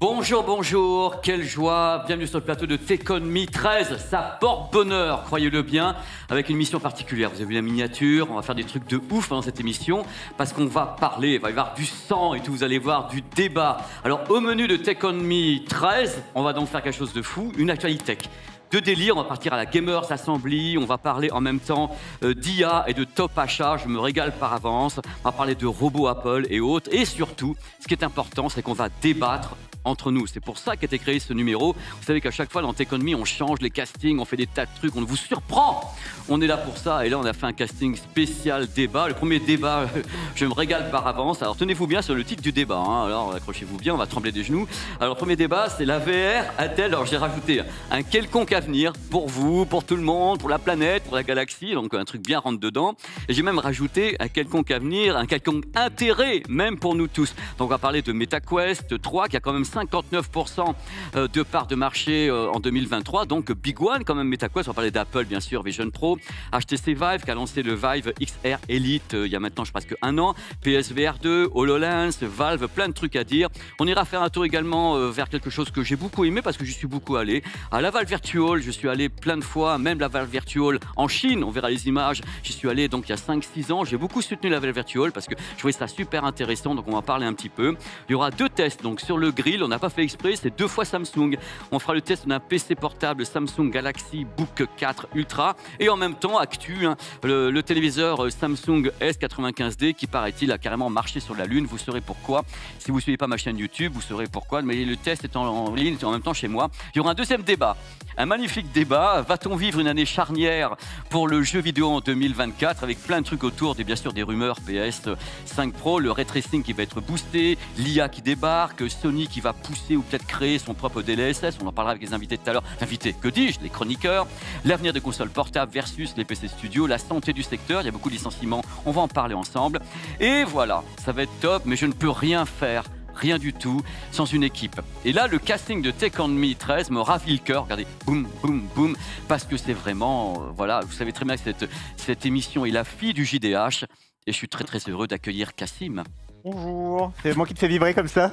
Bonjour, bonjour, quelle joie, bienvenue sur le plateau de Techonomy 13, ça porte bonheur, croyez-le bien, avec une mission particulière. Vous avez vu la miniature, on va faire des trucs de ouf pendant cette émission, parce qu'on va parler, il va y avoir du sang et tout, vous allez voir, du débat. Alors au menu de Techonomy 13, on va donc faire quelque chose de fou, une actualité tech de délire. On va partir à la Gamers Assembly. On va parler en même temps euh, d'IA et de top achat. Je me régale par avance. On va parler de robots Apple et autres. Et surtout, ce qui est important, c'est qu'on va débattre entre nous. C'est pour ça qu'a été créé ce numéro. Vous savez qu'à chaque fois dans Techonomy, on change les castings, on fait des tas de trucs, on vous surprend. On est là pour ça. Et là, on a fait un casting spécial débat. Le premier débat, je me régale par avance. Alors tenez-vous bien sur le titre du débat. Hein. Alors accrochez-vous bien, on va trembler des genoux. Alors premier débat, c'est la VR a-t-elle, alors j'ai rajouté, un quelconque avenir pour vous, pour tout le monde, pour la planète, pour la galaxie. Donc un truc bien rentre dedans. Et j'ai même rajouté un quelconque avenir, un quelconque intérêt, même pour nous tous. Donc on va parler de MetaQuest 3 qui a quand même 59% euh, de parts de marché euh, en 2023. Donc Big One, quand même, MetaQuest, on va parler d'Apple, bien sûr, Vision Pro, HTC Vive qui a lancé le Vive XR Elite euh, il y a maintenant, je pense, que un an, PSVR 2, HoloLens, Valve, plein de trucs à dire. On ira faire un tour également vers quelque chose que j'ai beaucoup aimé parce que je suis beaucoup allé. À la Valve Virtual, je suis allé plein de fois, même la Valve Virtual en Chine, on verra les images. J'y suis allé donc il y a 5-6 ans. J'ai beaucoup soutenu la Valve Virtual parce que je trouvais ça super intéressant, donc on va parler un petit peu. Il y aura deux tests donc sur le grill on n'a pas fait exprès, c'est deux fois Samsung. On fera le test d'un PC portable Samsung Galaxy Book 4 Ultra et en même temps Actu, hein, le, téléviseur Samsung S95D qui paraît-il a carrément marché sur la Lune. Vous saurez pourquoi. Si vous ne suivez pas ma chaîne YouTube, vous saurez pourquoi. Mais le test est en, ligne ligne, en même temps chez moi. Il y aura un deuxième débat un magnifique débat. Va-t-on vivre une année charnière pour le jeu vidéo en 2024 avec plein de trucs autour, des, bien sûr des rumeurs PS5 Pro, le ray tracing qui va être boosté, l'IA qui débarque, Sony qui va pousser ou peut-être créer son propre DLSS. On en parlera avec les invités tout à l'heure. Invités, que dis-je Les chroniqueurs. L'avenir des consoles portables versus les PC Studio, la santé du secteur. Il y a beaucoup de licenciements. On va en parler ensemble. Et voilà, ça va être top, mais je ne peux rien faire rien du tout sans une équipe. Et là, le casting de Take On Me 13 me ravit le cœur. Regardez, boum, boum, boum, parce que c'est vraiment, euh, voilà, vous savez très bien que cette, émission est la fille du JDH. Et je suis très très heureux d'accueillir Cassim. Bonjour. C'est moi qui te fais vibrer comme ça.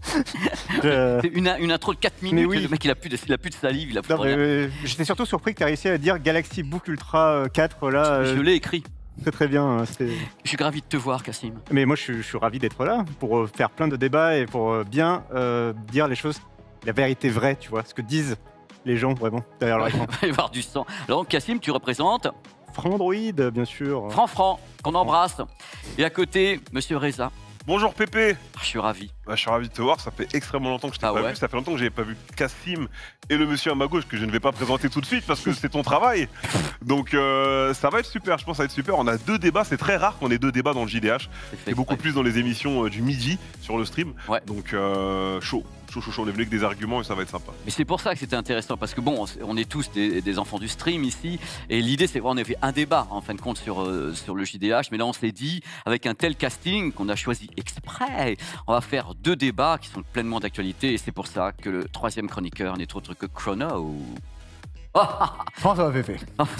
C'est une, intro de 4 minutes. Le mec, il a plus de, de salive. Il J'étais surtout surpris que tu aies réussi à dire Galaxy Book Ultra 4. Euh, là, je euh, l'ai écrit. C'est très bien. Hein, je suis ravi de te voir, Cassim. Mais moi, je, suis, ravi d'être là pour euh, faire plein de débats et pour euh, bien euh, dire les choses, la vérité vraie, tu vois, ce que disent les gens vraiment derrière leur écran. y avoir du sang. Alors, Cassim, tu représentes fran Android, bien sûr. Franc Franc, qu'on embrasse. Et à côté, Monsieur Reza, Bonjour Pépé ah, Je suis ravi. Bah, je suis ravi de te voir, ça fait extrêmement longtemps que je t'ai ah pas vu, ça fait longtemps que j'avais pas vu Cassim et le monsieur à ma gauche que je ne vais pas présenter tout de suite parce que c'est ton travail. Donc euh, ça va être super, je pense que ça va être super. On a deux débats, c'est très rare qu'on ait deux débats dans le JDH. C'est beaucoup plus dans les émissions euh, du midi sur le stream. Ouais. Donc euh, chaud. Chouchou, chou, on est venu avec des arguments et ça va être sympa. Mais c'est pour ça que c'était intéressant, parce que bon, on est tous des, enfants du stream ici, et l'idée c'est qu'on avait un débat en fin de compte sur, euh, sur le JDH, mais là on s'est dit, avec un tel casting qu'on a choisi exprès, on va faire deux débats qui sont pleinement d'actualité, et c'est pour ça que le troisième chroniqueur n'est autre que Chrono. Comment ça va, Pépé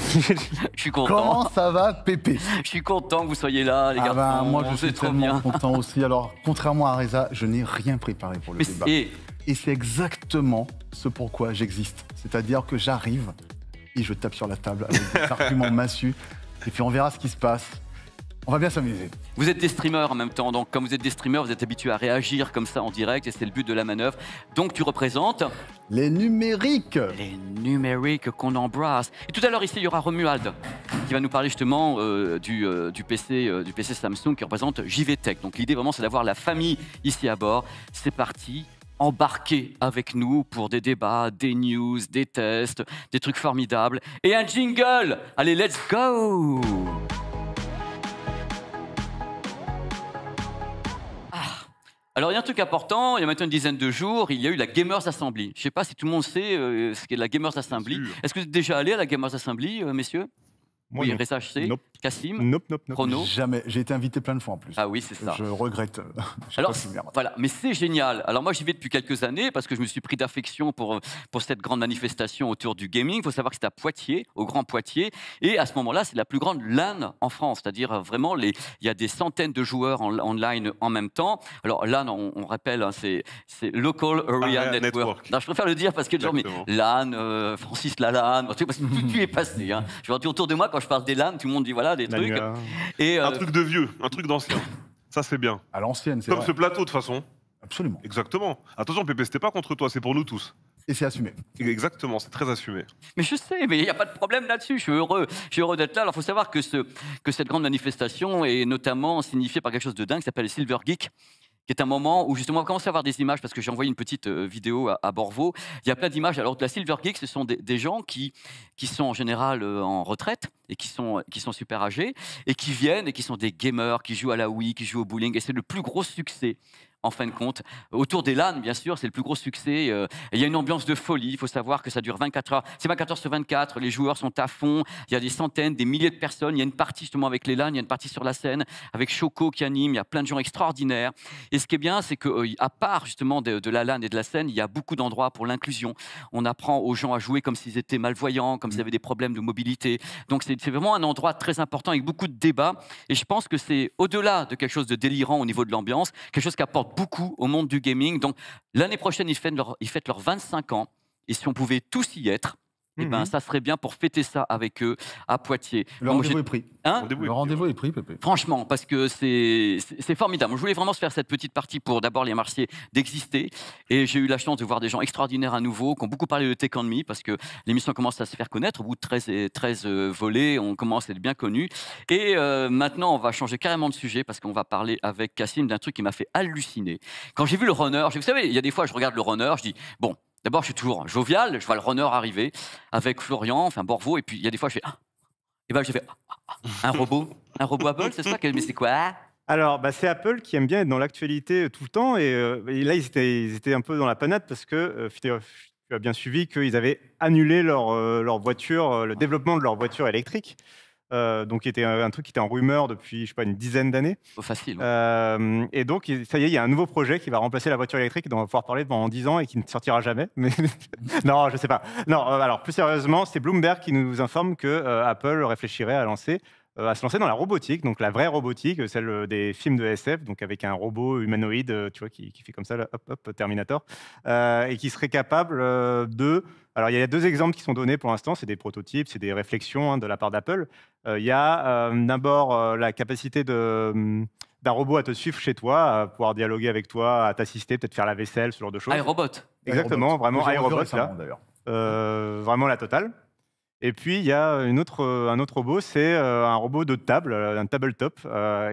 Je suis content. Comment ça va, Pépé Je suis content que vous soyez là, les ah ben, gars. moi, je suis trop content aussi. Alors, contrairement à Reza, je n'ai rien préparé pour le débat. Et c'est exactement ce pourquoi j'existe. C'est-à-dire que j'arrive et je tape sur la table avec des arguments massus. Et puis on verra ce qui se passe. On va bien s'amuser. Vous êtes des streamers en même temps, donc comme vous êtes des streamers, vous êtes habitués à réagir comme ça en direct, et c'est le but de la manœuvre. Donc tu représentes... Les numériques Les numériques qu'on embrasse. Et tout à l'heure ici, il y aura Romuald, qui va nous parler justement euh, du, PC, euh, du PC euh, Samsung qui représente JVTech. Donc l'idée vraiment, c'est d'avoir la famille ici à bord. C'est parti, embarquer avec nous pour des débats, des news, des tests, des trucs formidables et un jingle. Allez, let's go Alors, il y a un truc important, il y a maintenant une dizaine de jours, il y a eu la Gamers Assembly. Je ne sais pas si tout le monde sait euh, ce qu'est la Gamers Assembly. Est-ce que vous êtes déjà allé à la Gamers Assembly, euh, messieurs oui, RSHC, Cassim, Jamais. J'ai été invité plein de fois en plus. Ah oui, c'est ça. Je regrette. Euh, Alors, voilà, mais c'est génial. Alors moi, j'y vais depuis quelques années parce que je me suis pris d'affection pour, pour cette grande manifestation autour du gaming. Il faut savoir que c'est à Poitiers, au Grand Poitiers. Et à ce moment-là, c'est la plus grande LAN en France. C'est-à-dire euh, vraiment, les, il y a des centaines de joueurs en, online en même temps. Alors LAN, on, on rappelle, hein, c'est c'est Local Area ah, Network. je préfère le dire parce que genre, mais LAN, euh, Francis Lalanne, tout, tout, est passé. Hein. Je autour de moi quand je parle des lames, tout le monde dit voilà, des trucs. Euh, Et, euh, Un truc de vieux, un truc d'ancien. Ça, c'est bien. À l'ancienne, c'est Comme ce plateau, de façon. Absolument. Exactement. Attention, Pépé, c'était pas contre toi, c'est pour nous tous. Et c'est assumé. Exactement, c'est très assumé. Mais je sais, mais il n'y a pas de problème là-dessus. Je suis heureux, je suis heureux d'être là. Alors, il faut savoir que, ce, que cette grande manifestation est notamment signifiée par quelque chose de dingue qui s'appelle Silver Geek, qui est un moment où justement on commence à avoir des images, parce que j'ai envoyé une petite euh, vidéo à, à, Borvo, il y a plein d'images. Alors de la Silver Geek, ce sont des, gens qui, qui sont en général euh, en retraite et qui sont, euh, qui sont super âgés, et qui viennent et qui sont des gamers, qui jouent à la Wii, qui jouent au bowling, et c'est le plus gros succès en fin de compte. Autour des LAN, bien sûr, c'est le plus gros succès. Euh, il y a une ambiance de folie. Il faut savoir que ça dure 24 heures. C'est 24 heures sur 24. Les joueurs sont à fond. Il y a des centaines, des milliers de personnes. Il y a une partie justement avec les LAN. Il y a une partie sur la scène avec Choco qui anime. Il y a plein de gens extraordinaires. Et ce qui est bien, c'est qu'à euh, part justement de, de, la LAN et de la scène, il y a beaucoup d'endroits pour l'inclusion. On apprend aux gens à jouer comme s'ils étaient malvoyants, comme s'ils mm. avaient des problèmes de mobilité. Donc c'est vraiment un endroit très important avec beaucoup de débats. Et je pense que c'est au-delà de quelque chose de délirant au niveau de l'ambiance, quelque chose qui apporte beaucoup au monde du gaming. Donc l'année prochaine, ils fêtent, leur, ils fêtent leurs 25 ans. Et si on pouvait tous y être, eh et ben, mhm. ça serait bien pour fêter ça avec eux à Poitiers. Le rendez-vous est pris. Hein le rendez-vous est pris, Pépé. Franchement, parce que c'est formidable. Je voulais vraiment se faire cette petite partie pour d'abord les marchés d'exister. Et j'ai eu la chance de voir des gens extraordinaires à nouveau, qui ont beaucoup parlé de Tech Me, parce que l'émission commence à se faire connaître. Au bout de 13, et 13 volets, on commence à être bien connu. Et euh, maintenant, on va changer carrément de sujet, parce qu'on va parler avec Cassim d'un truc qui m'a fait halluciner. Quand j'ai vu le runner, vous savez, il y a des fois, je regarde le runner, je dis, bon, D'abord, je suis toujours jovial, je vois le runner arriver avec Florian, enfin Borvo, et puis il y a des fois, je fais ah, Et ben, je fais ah, ah, un robot, un robot Apple, c'est ça Mais c'est quoi alors, bah, c'est Apple qui aime bien être dans l'actualité euh, tout le temps. Et, euh, là, ils étaient, un peu dans la panade parce que euh, tu as bien suivi qu'ils avaient annulé leur voiture, le développement de leur voiture électrique. Euh, donc qui était un, truc qui était en rumeur depuis, je sais pas, une dizaine d'années. facile. Hein. Euh, et donc, ça y est, il y a un nouveau projet qui va remplacer la voiture électrique dont on va pouvoir parler pendant 10 ans et qui ne sortira jamais. non, je ne sais pas. Non, euh, alors plus sérieusement, c'est Bloomberg qui nous informe que Apple réfléchirait à lancer euh, à se lancer dans la robotique, donc la vraie robotique, euh, celle euh, des films de SF, donc avec un robot humanoïde, tu vois, qui, qui fait comme ça, hop, hop, Terminator, et qui serait capable de... Alors, il y a deux exemples qui sont donnés pour l'instant, c'est des prototypes, c'est des réflexions hein, de la part d'Apple. il y a d'abord la capacité de mm, d'un robot à te suivre chez toi, à pouvoir dialoguer avec toi, à t'assister, peut-être faire la vaisselle, ce genre de choses. iRobot. Exactement, vraiment iRobot, là. vraiment la totale. Et puis, il y a une autre, euh, un autre robot, c'est euh, un robot de table, euh, un tabletop.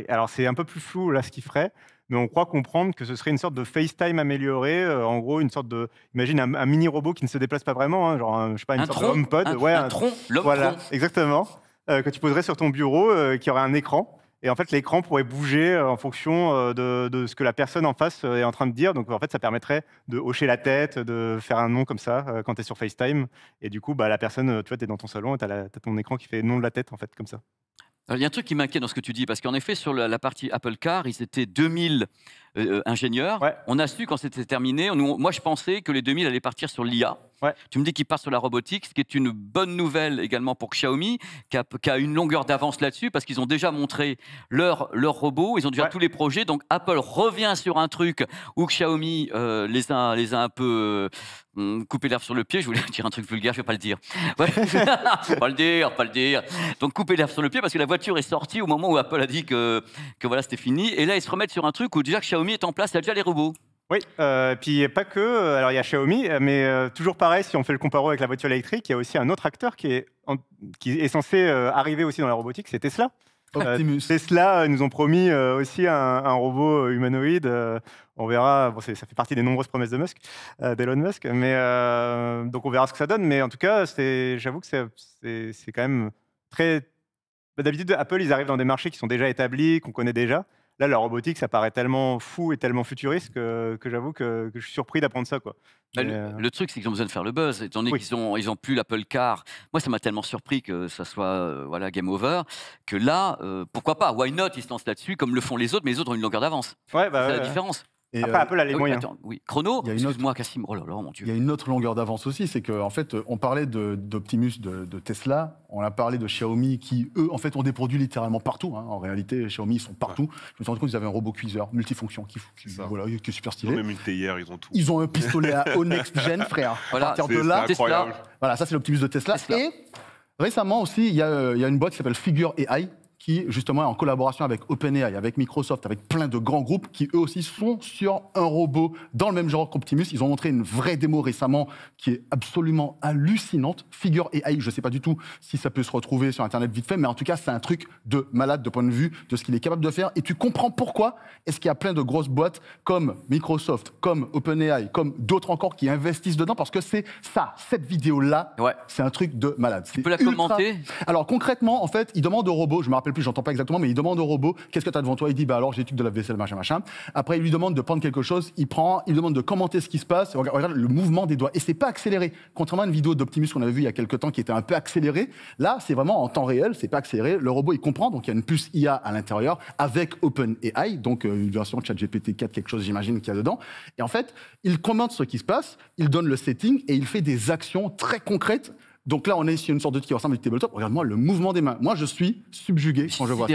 alors, c'est un peu plus flou là ce qu'il ferait, mais on croit comprendre que ce serait une sorte de FaceTime amélioré. en gros, une sorte de. Imagine un, mini-robot qui ne se déplace pas vraiment, hein, genre, un, je sais pas, une sorte de HomePod. Un, ouais, tronc, Voilà, exactement. que tu poserais sur ton bureau, qui aurait un écran. Et en fait, l'écran pourrait bouger euh, en fonction euh, de, ce que la personne en face euh, est en train de dire. Donc, en fait, ça permettrait de hocher la tête, de faire un nom comme ça quand tu es sur FaceTime. Et du coup, bah, la personne, tu vois, tu es dans ton salon et tu as, ton écran qui fait nom de la tête, en fait, comme ça. il y a un truc qui m'inquiète dans ce que tu dis, parce qu'en effet, sur la, la, partie Apple Car, ils étaient 2000 euh, euh, ingénieur, on a su quand c'était terminé. moi, je pensais que les 2000 allaient partir sur l'IA. Tu me dis qu'ils partent sur la robotique, ce qui est une bonne nouvelle également pour Xiaomi, qui a, une longueur d'avance là-dessus, parce qu'ils ont déjà montré leur, leur robot, ils ont déjà tous les projets. Donc Apple revient sur un truc où Xiaomi euh, les, a, les un peu hmm, coupé l'herbe sur le pied. Je voulais dire un truc vulgaire, je ne vais pas le dire. pas le dire, pas le dire. Donc couper l'herbe sur le pied, parce que la voiture est sortie au moment où Apple a dit que, que voilà, c'était fini. Et là, ils se remettent sur un truc où déjà Xiaomi est en place, il y a déjà les robots. Oui, euh, et puis pas que. Euh, alors il y a Xiaomi, mais euh, toujours pareil, si on fait le comparo avec la voiture électrique, il y a aussi un autre acteur qui est, qui est censé arriver aussi dans la robotique, c'est Tesla. Optimus. Tesla nous ont promis aussi un, robot humanoïde. on verra, bon, ça fait partie des nombreuses promesses de Musk, d'Elon Musk, mais donc on verra ce que ça donne. Mais en tout cas, j'avoue que c'est quand même très. D'habitude, Apple, ils arrivent dans des marchés qui sont déjà établis, qu'on connaît déjà là, la robotique, ça paraît tellement fou et tellement futuriste que, j'avoue que, je suis surpris d'apprendre ça. Quoi. Bah, euh, le, truc, c'est qu'ils ont besoin de faire le buzz, étant donné qu'ils n'ont ils ont plus l'Apple Car. Moi, ça m'a tellement surpris que ça soit euh, voilà, game over, que là, euh, pourquoi pas Why not Ils se lancent là-dessus, comme le font les autres, mais les autres ont une longueur d'avance. Ouais, bah, c'est la différence. Après, les moyens. Chrono, Il y a une autre longueur d'avance aussi, c'est qu'en en fait, euh, on parlait d'Optimus, de, Tesla, on a parlé de Xiaomi, qui, eux, en fait, ont des produits littéralement partout. Hein. En réalité, Xiaomi, ils sont partout. Je me suis rendu compte qu'ils avaient un robot cuiseur multifonction qui, est voilà, est super stylé. Ils ont même une ils ont tout. Ils ont un pistolet à Onex gen frère. Voilà, Voilà, ça, c'est l'Optimus de Tesla. Et récemment aussi, il y, a, euh, il y a une boîte qui s'appelle Figure AI qui justement est en collaboration avec OpenAI, avec Microsoft, avec plein de grands groupes qui eux aussi sont sur un robot dans le même genre qu'Optimus. Ils ont montré une vraie démo récemment qui est absolument hallucinante. Figure AI, je ne sais pas du tout si ça peut se retrouver sur Internet vite fait, mais en tout cas c'est un truc de malade de point de vue de ce qu'il est capable de faire. Et tu comprends pourquoi est-ce qu'il y a plein de grosses boîtes comme Microsoft, comme OpenAI, comme d'autres encore qui investissent dedans parce que c'est ça, cette vidéo-là, ouais. c'est un truc de malade. Tu peux la commenter Alors concrètement, en fait, ils demandent au robot, je me rappelle plus, j'entends pas exactement, mais il demande au robot qu'est-ce que tu as devant toi. Il dit bah alors j'étude de la vaisselle, machin, machin. Après, il lui demande de prendre quelque chose, il prend, il demande de commenter ce qui se passe. Regarde, le mouvement des doigts. Et c'est pas accéléré. Contrairement à une vidéo d'Optimus qu'on avait vu il y a quelques temps qui était un peu accéléré là, c'est vraiment en temps réel, c'est pas accéléré. Le robot, il comprend, donc il y a une puce IA à l'intérieur avec OpenAI, donc euh, une version de ChatGPT 4, quelque chose, j'imagine, qu'il y a dedans. Et en fait, il commente ce qui se passe, il donne le setting et il fait des actions très concrètes donc là, on est sur une sorte de truc qui ressemble à tabletop. Regarde-moi le mouvement des mains. Moi, je suis subjugué quand je vois ça.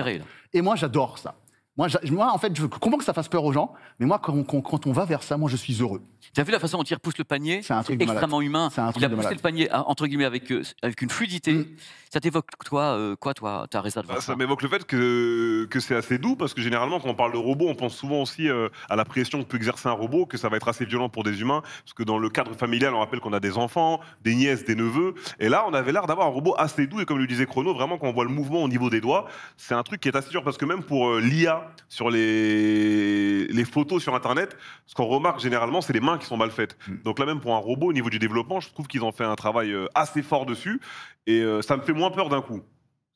Et moi, j'adore ça. Moi, en fait, je comprends que ça fasse peur aux gens, mais moi, quand, on, quand on va vers ça, moi, je suis heureux. Tu as vu la façon dont il repousse le panier C'est un truc extrêmement malade. humain. Un truc il a poussé le panier, entre guillemets, avec, euh, avec une fluidité. Mm. Ça t'évoque toi euh, quoi, toi, ta réserve bah, Ça, m'évoque le fait que, que c'est assez doux, parce que généralement, quand on parle de robot, on pense souvent aussi euh, à la pression que peut exercer un robot, que ça va être assez violent pour des humains, parce que dans le cadre familial, on rappelle qu'on a des enfants, des nièces, des neveux. Et là, on avait l'air d'avoir un robot assez doux, et comme le disait Chrono, vraiment, quand on voit le mouvement au niveau des doigts, c'est un truc qui est assez dur, parce que même pour euh, l'IA, sur les, les photos sur Internet, ce qu'on remarque généralement, c'est les mains qui sont mal faites. Mm. Donc là, même pour un robot, au niveau du développement, je trouve qu'ils ont fait un travail assez fort dessus, et ça me fait moins peur d'un coup.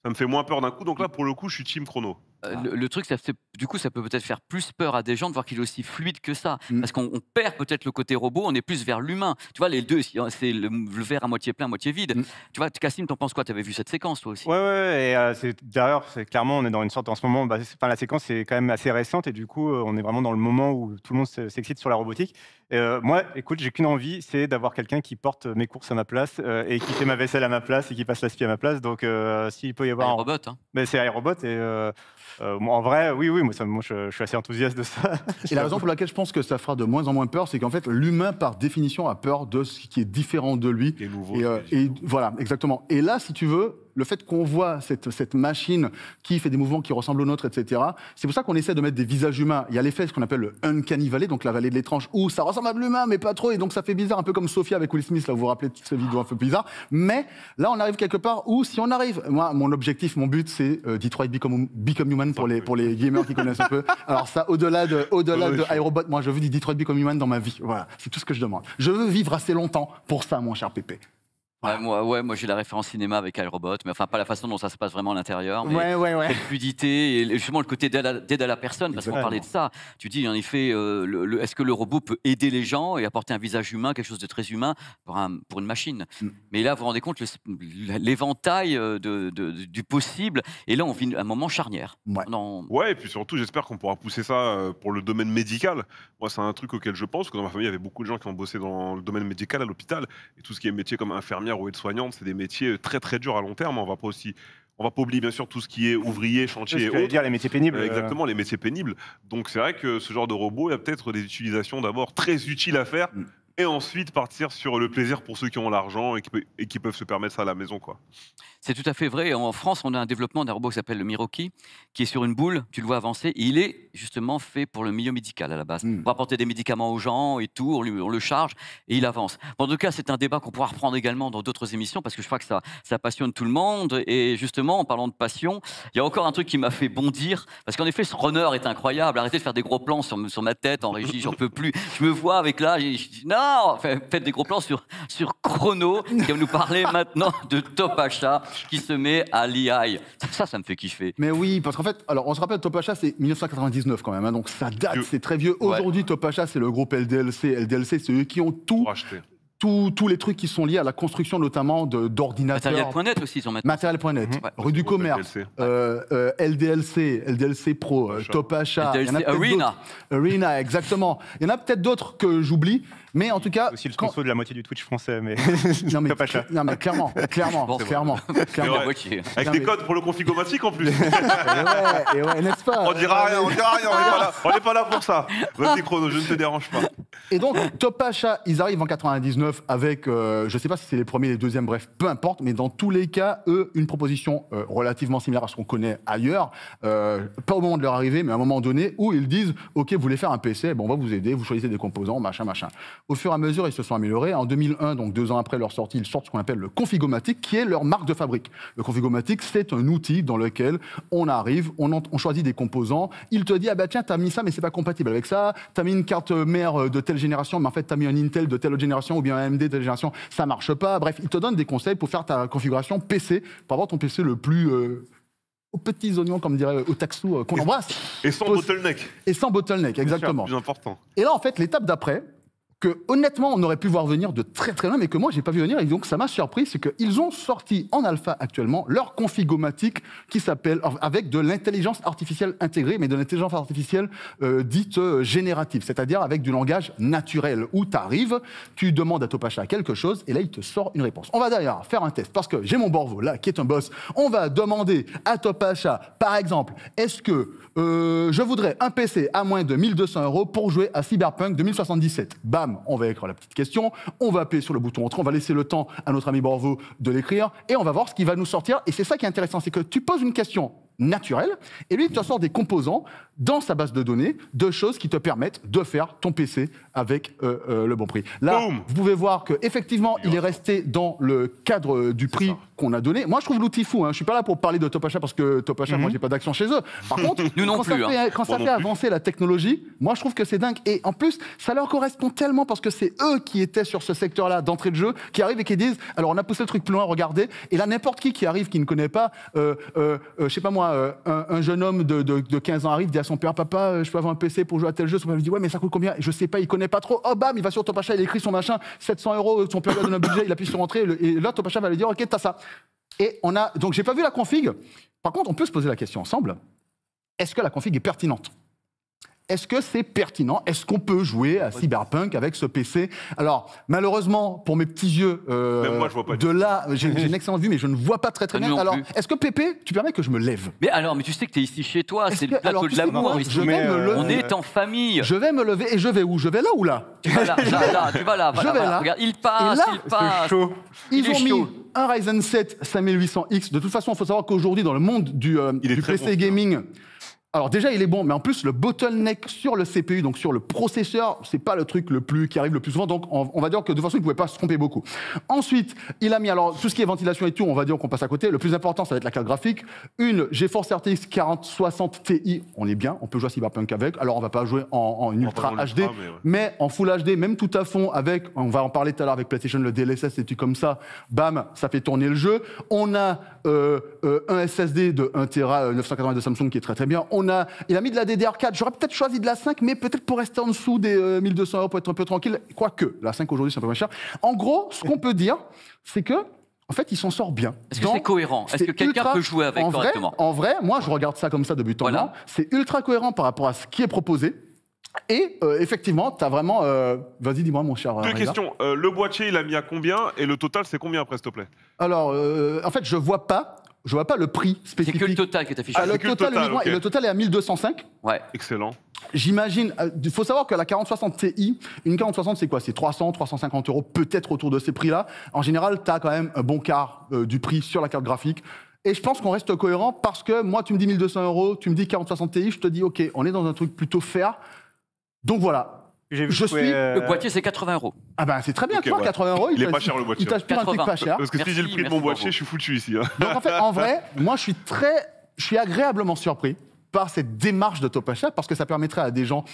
Ça me fait moins peur d'un coup. Donc là, pour le coup, je suis team chrono. Ah. Le, truc, ça fait, du coup, ça peut peut-être faire plus peur à des gens de voir qu'il est aussi fluide que ça. Mm. Parce qu'on perd peut-être le côté robot, on est plus vers l'humain. Tu vois, les deux, c'est le, verre à moitié plein, à moitié vide. Mm. Tu vois, Cassim, t'en penses quoi tu avais vu cette séquence, toi aussi Ouais, ouais, Et euh, d'ailleurs, clairement, on est dans une sorte, en ce moment, bah, enfin, la séquence est quand même assez récente. Et du coup, euh, on est vraiment dans le moment où tout le monde s'excite sur la robotique. Euh, moi, écoute, j'ai qu'une envie, c'est d'avoir quelqu'un qui porte mes courses à ma place et qui fait ma vaisselle à ma place et qui passe la spie à ma place. Donc, s'il peut y avoir. Un robot, hein. Mais c'est un Et euh, en vrai, oui, oui, moi, je, suis assez enthousiaste de ça. Et la raison pour laquelle je pense que ça fera de moins en moins peur, c'est qu'en fait, l'humain, par définition, a peur de ce qui est différent de lui. Et, euh, et voilà, exactement. Et là, si tu veux, le fait qu'on voit cette, machine qui fait des mouvements qui ressemblent aux nôtres, etc., c'est pour ça qu'on essaie de mettre des visages humains. Il y a l'effet, ce qu'on appelle le uncanny valley, donc la vallée de l'étrange, où ça ressemble à l'humain, mais pas trop, et donc ça fait bizarre, un peu comme Sophia avec Will Smith, là, vous vous rappelez de ces vidéo un peu bizarre. Mais là, on arrive quelque part où, si on arrive, moi, mon objectif, mon but, c'est euh, Detroit Become, Human pour les, gamers qui connaissent un peu. Alors ça, au-delà de, au-delà de iRobot, moi, je veux du Detroit Become Human dans ma vie. Voilà, c'est tout ce que je demande. Je veux vivre assez longtemps pour ça, mon cher Pépé moi, ouais, moi j'ai la référence cinéma avec iRobot, mais enfin pas la façon dont ça se passe vraiment à l'intérieur, mais ouais, ouais, fluidité et justement le côté d'aide à, la personne, parce qu'on parlait de ça. Tu dis en effet, euh, est-ce que le robot peut aider les gens et apporter un visage humain, quelque chose de très humain pour, une machine mm. Mais là, vous vous rendez compte l'éventail euh, de, du possible, et là on vit un moment charnière. Ouais, ouais et puis surtout j'espère qu'on pourra pousser ça euh, pour le domaine médical. Moi c'est un truc auquel je pense, que dans ma famille il y avait beaucoup de gens qui ont bossé dans le domaine médical à l'hôpital, et tout ce qui est métier comme infirmière ou aide-soignante, c'est des métiers euh, très très durs à long terme. On va pas aussi on va pas oublier bien sûr tout ce qui est ouvrier, chantier et dire les métiers pénibles. Euh, euh. Exactement, les métiers pénibles. Donc c'est vrai que ce genre de robot, il a peut-être des utilisations d'abord très utiles à faire. Mm et ensuite partir sur le plaisir pour ceux qui ont l'argent et, qui peuvent se permettre ça à la maison. quoi. C'est tout à fait vrai. En France, on a un développement d'un robot qui s'appelle le Miroki, qui est sur une boule, tu le vois avancer, il est justement fait pour le milieu médical à la base. Hmm. On va apporter des médicaments aux gens et tout, on, le charge et il avance. En tout cas, c'est un débat qu'on pourra reprendre également dans d'autres émissions, parce que je crois que ça, ça passionne tout le monde. Et justement, en parlant de passion, il y a encore un truc qui m'a fait bondir, parce qu'en effet, ce runner est incroyable. Arrêtez de faire des gros plans sur, ma tête en régie, j'en peux plus. Je me vois avec là, je, Faites des gros plans sur, sur Chrono, qui va nous parler maintenant de Top qui se met à l'IAI. Ça, ça me fait kiffer. Mais oui, parce qu'en fait, alors on se rappelle, Top c'est 1999 quand même, hein, donc ça date, c'est très vieux. Aujourd'hui, Topacha c'est le groupe LDLC. LDLC, c'est eux qui ont tout tous les trucs qui sont liés à la construction notamment d'ordinateurs. Matériel.net aussi, ils ont Matériel.net, rue du commerce, LDLC, euh, euh, LDLC, LDLC Pro, Top euh, Arena. Arena, exactement. Il y en a peut-être d'autres que j'oublie, mais en tout cas. aussi le sponsor de la moitié du Twitch français, mais. Topacha. non, mais clairement, clairement, clairement. Avec des codes pour le config en plus. et ouais, n'est-ce pas On dira rien, on dira rien, on n'est pas, pas, là pour ça. Vas-y, Chrono, je ne te dérange pas. Et donc, Topacha, ils arrivent en 99 avec, euh, je ne sais pas si c'est les premiers, les deuxièmes, bref, peu importe, mais dans tous les cas, eux, une proposition euh, relativement similaire à ce qu'on connaît ailleurs, euh, pas au moment de leur arrivée, mais à un moment donné où ils disent, OK, vous voulez faire un PC, bon, on va vous aider, vous choisissez des composants, machin, machin. Au fur et à mesure, ils se sont améliorés. En 2001, donc deux ans après leur sortie, ils sortent ce qu'on appelle le Configomatic, qui est leur marque de fabrique. Le Configomatic, c'est un outil dans lequel on arrive, on, on, choisit des composants. Il te dit, ah bah tiens, t'as mis ça, mais c'est pas compatible avec ça. T'as mis une carte mère de telle génération, mais en fait, t'as mis un Intel de telle génération, ou bien un AMD de telle génération, ça marche pas. Bref, il te donne des conseils pour faire ta configuration PC, pour avoir ton PC le plus... Euh, aux petits oignons, comme dirait euh, au taxou euh, qu'on embrasse. Et sans bottleneck. Et sans bottleneck, exactement. C'est plus important. Et là, en fait, l'étape d'après, que honnêtement, on aurait pu voir venir de très très loin, mais que moi, j'ai pas vu venir. Et donc, ça m'a surpris, c'est qu'ils ont sorti en alpha actuellement leur configomatique qui s'appelle, avec de l'intelligence artificielle intégrée, mais de l'intelligence artificielle euh, dite euh, générative, c'est-à-dire avec du langage naturel, où tu arrives, tu demandes à Topacha quelque chose, et là, il te sort une réponse. On va d'ailleurs faire un test, parce que j'ai mon Borvo, là, qui est un boss. On va demander à Topacha, par exemple, est-ce que euh, je voudrais un PC à moins de 1200 euros pour jouer à Cyberpunk 2077 Bam on va écrire la petite question, on va appuyer sur le bouton entrée, on va laisser le temps à notre ami Borvo de l'écrire, et on va voir ce qui va nous sortir. Et c'est ça qui est intéressant, c'est que tu poses une question naturel, et lui, tu sort des composants dans sa base de données de choses qui te permettent de faire ton PC avec euh, euh, le bon prix. Là, vous pouvez voir qu'effectivement, il est resté dans le cadre du prix qu'on a donné. Moi, je trouve l'outil fou. Hein. Je suis pas là pour parler de Top Achat parce que Top Achat, moi, mhm. j'ai pas d'action chez eux. Par contre, Nous quand non ça, plus, fait, hein. quand ça fait avancer la technologie, moi, je trouve que c'est dingue. Et en plus, ça leur correspond tellement parce que c'est eux qui étaient sur ce secteur-là d'entrée de jeu, qui arrivent et qui disent, alors on a poussé le truc plus loin, regardez. Et là, n'importe qui qui arrive, qui ne connaît pas, euh, je sais pas moi, euh, un, jeune homme de, 15 ans arrive, dit à son père Papa, euh, je peux avoir un PC pour jouer à tel jeu Son père lui dit Ouais, mais ça coûte combien Je sais pas, il connaît pas trop. Oh, bam, il va sur Topacha, il écrit son machin, 700 euros, son père lui donne un budget, il appuie sur rentrer et là, Topacha va lui dire Ok, t'as ça. Et on a. Donc, j'ai pas vu la config. Par contre, on peut se poser la question ensemble est-ce que la config est pertinente est-ce que c'est pertinent Est-ce qu'on peut jouer à Cyberpunk avec ce PC Alors, malheureusement, pour mes petits yeux, euh, de là, j'ai une excellente vue, mais je ne vois pas très très ah, bien. Alors, est-ce que Pépé, tu permets que je me lève Mais alors, mais tu sais que tu es ici chez toi, c'est le plateau de l'amour. Euh, On est en famille. Je vais me lever et je vais où Je vais là ou là Tu vas là, tu vas là. Je là. Regarde, il passe, il passe. Chaud. Ils ont mis un Ryzen 7 5800X. De toute façon, il faut savoir qu'aujourd'hui, dans le monde du, euh, du PC gaming, alors déjà, il est bon, mais en plus, le bottleneck sur le CPU, donc sur le processeur, c'est pas le truc le plus qui arrive le plus souvent. Donc on, va dire que de toute façon, il pouvait pas se tromper beaucoup. Ensuite, il a mis alors tout ce qui est ventilation et tout, on va dire qu'on passe à côté. Le plus important, ça va être la carte graphique. Une GeForce RTX 4060 Ti, on est bien, on peut jouer à Cyberpunk avec. Alors on va pas jouer en, ultra HD, mais, en full HD, même tout à fond avec. On va en parler tout à l'heure avec PlayStation, le DLSS cest tout comme ça. Bam, ça fait tourner le jeu. On a euh, euh, un SSD de 1 Tera euh, de Samsung qui est très très bien il a mis de la DDR4. J'aurais peut-être choisi de la 5, mais peut-être pour rester en dessous des 1200 euh, euros, pour être un peu tranquille. Quoique, la 5 aujourd'hui, c'est un peu moins cher. En gros, ce qu'on peut dire, c'est que en fait, il s'en sort bien. Est-ce que c'est cohérent Est-ce que quelqu'un peut jouer avec en correctement En vrai, moi, je regarde ça comme ça de but en C'est ultra cohérent par rapport à ce qui est proposé. Et euh, effectivement, tu as vraiment. Euh, vas-y, dis-moi, mon cher. Deux questions. le boîtier, il a mis à combien Et le total, c'est combien après, s'il te plaît Alors, en fait, je vois pas je vois pas le prix spécifique. C'est que le total qui est affiché. Ah, le, ah, total, le, total, est à 1205. Ouais. Excellent. J'imagine. Il euh, faut savoir que la 4060 Ti, une 4060, c'est quoi C'est 300, 350 euros, peut-être autour de ces prix-là. En général, tu as quand même un bon quart euh, du prix sur la carte graphique. Et je pense qu'on reste cohérent parce que moi, tu me dis 1200 euros, tu me dis 4060 Ti, je te dis, OK, on est dans un truc plutôt fair. Donc voilà, je suis. Euh, le boîtier, c'est 80 euros. Ah ben, c'est très bien, 80 euros. Il est pas cher, le boîtier. Il t'aspire un truc pas cher. Parce que si j'ai le prix de mon boîtier, je suis foutu ici. Hein. Donc en fait, en vrai, moi je suis très, je suis agréablement surpris par cette démarche de Top Achat parce que ça permettrait à des gens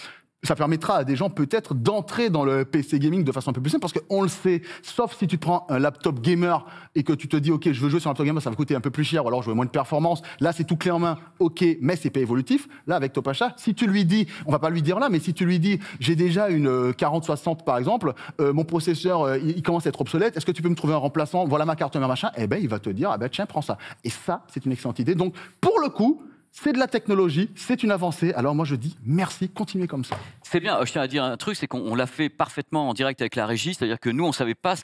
ça permettra à des gens peut-être d'entrer dans le PC gaming de façon un peu plus simple, parce qu'on le sait, sauf si tu prends un laptop gamer et que tu te dis, OK, je veux jouer sur un laptop gamer, ça va coûter un peu plus cher, ou alors je veux moins de performance, là c'est tout clé en main, OK, mais c'est pas évolutif. Là, avec Topacha, si tu lui dis, on va pas lui dire là, mais si tu lui dis, j'ai déjà une 4060 euh, par exemple, euh, mon processeur, euh, il commence à être obsolète, est-ce que tu peux me trouver un remplaçant, voilà ma carte mère machin, eh ben il va te dire, ah ben tiens, prends ça. Et ça, c'est une excellente idée. Donc, pour le coup, c'est de la technologie, c'est une avancée. Alors moi je dis merci, continuez comme ça. C'est bien, euh, je tiens à dire un truc, c'est qu'on l'a fait parfaitement en direct avec la régie, c'est-à-dire que nous on ne savait pas ce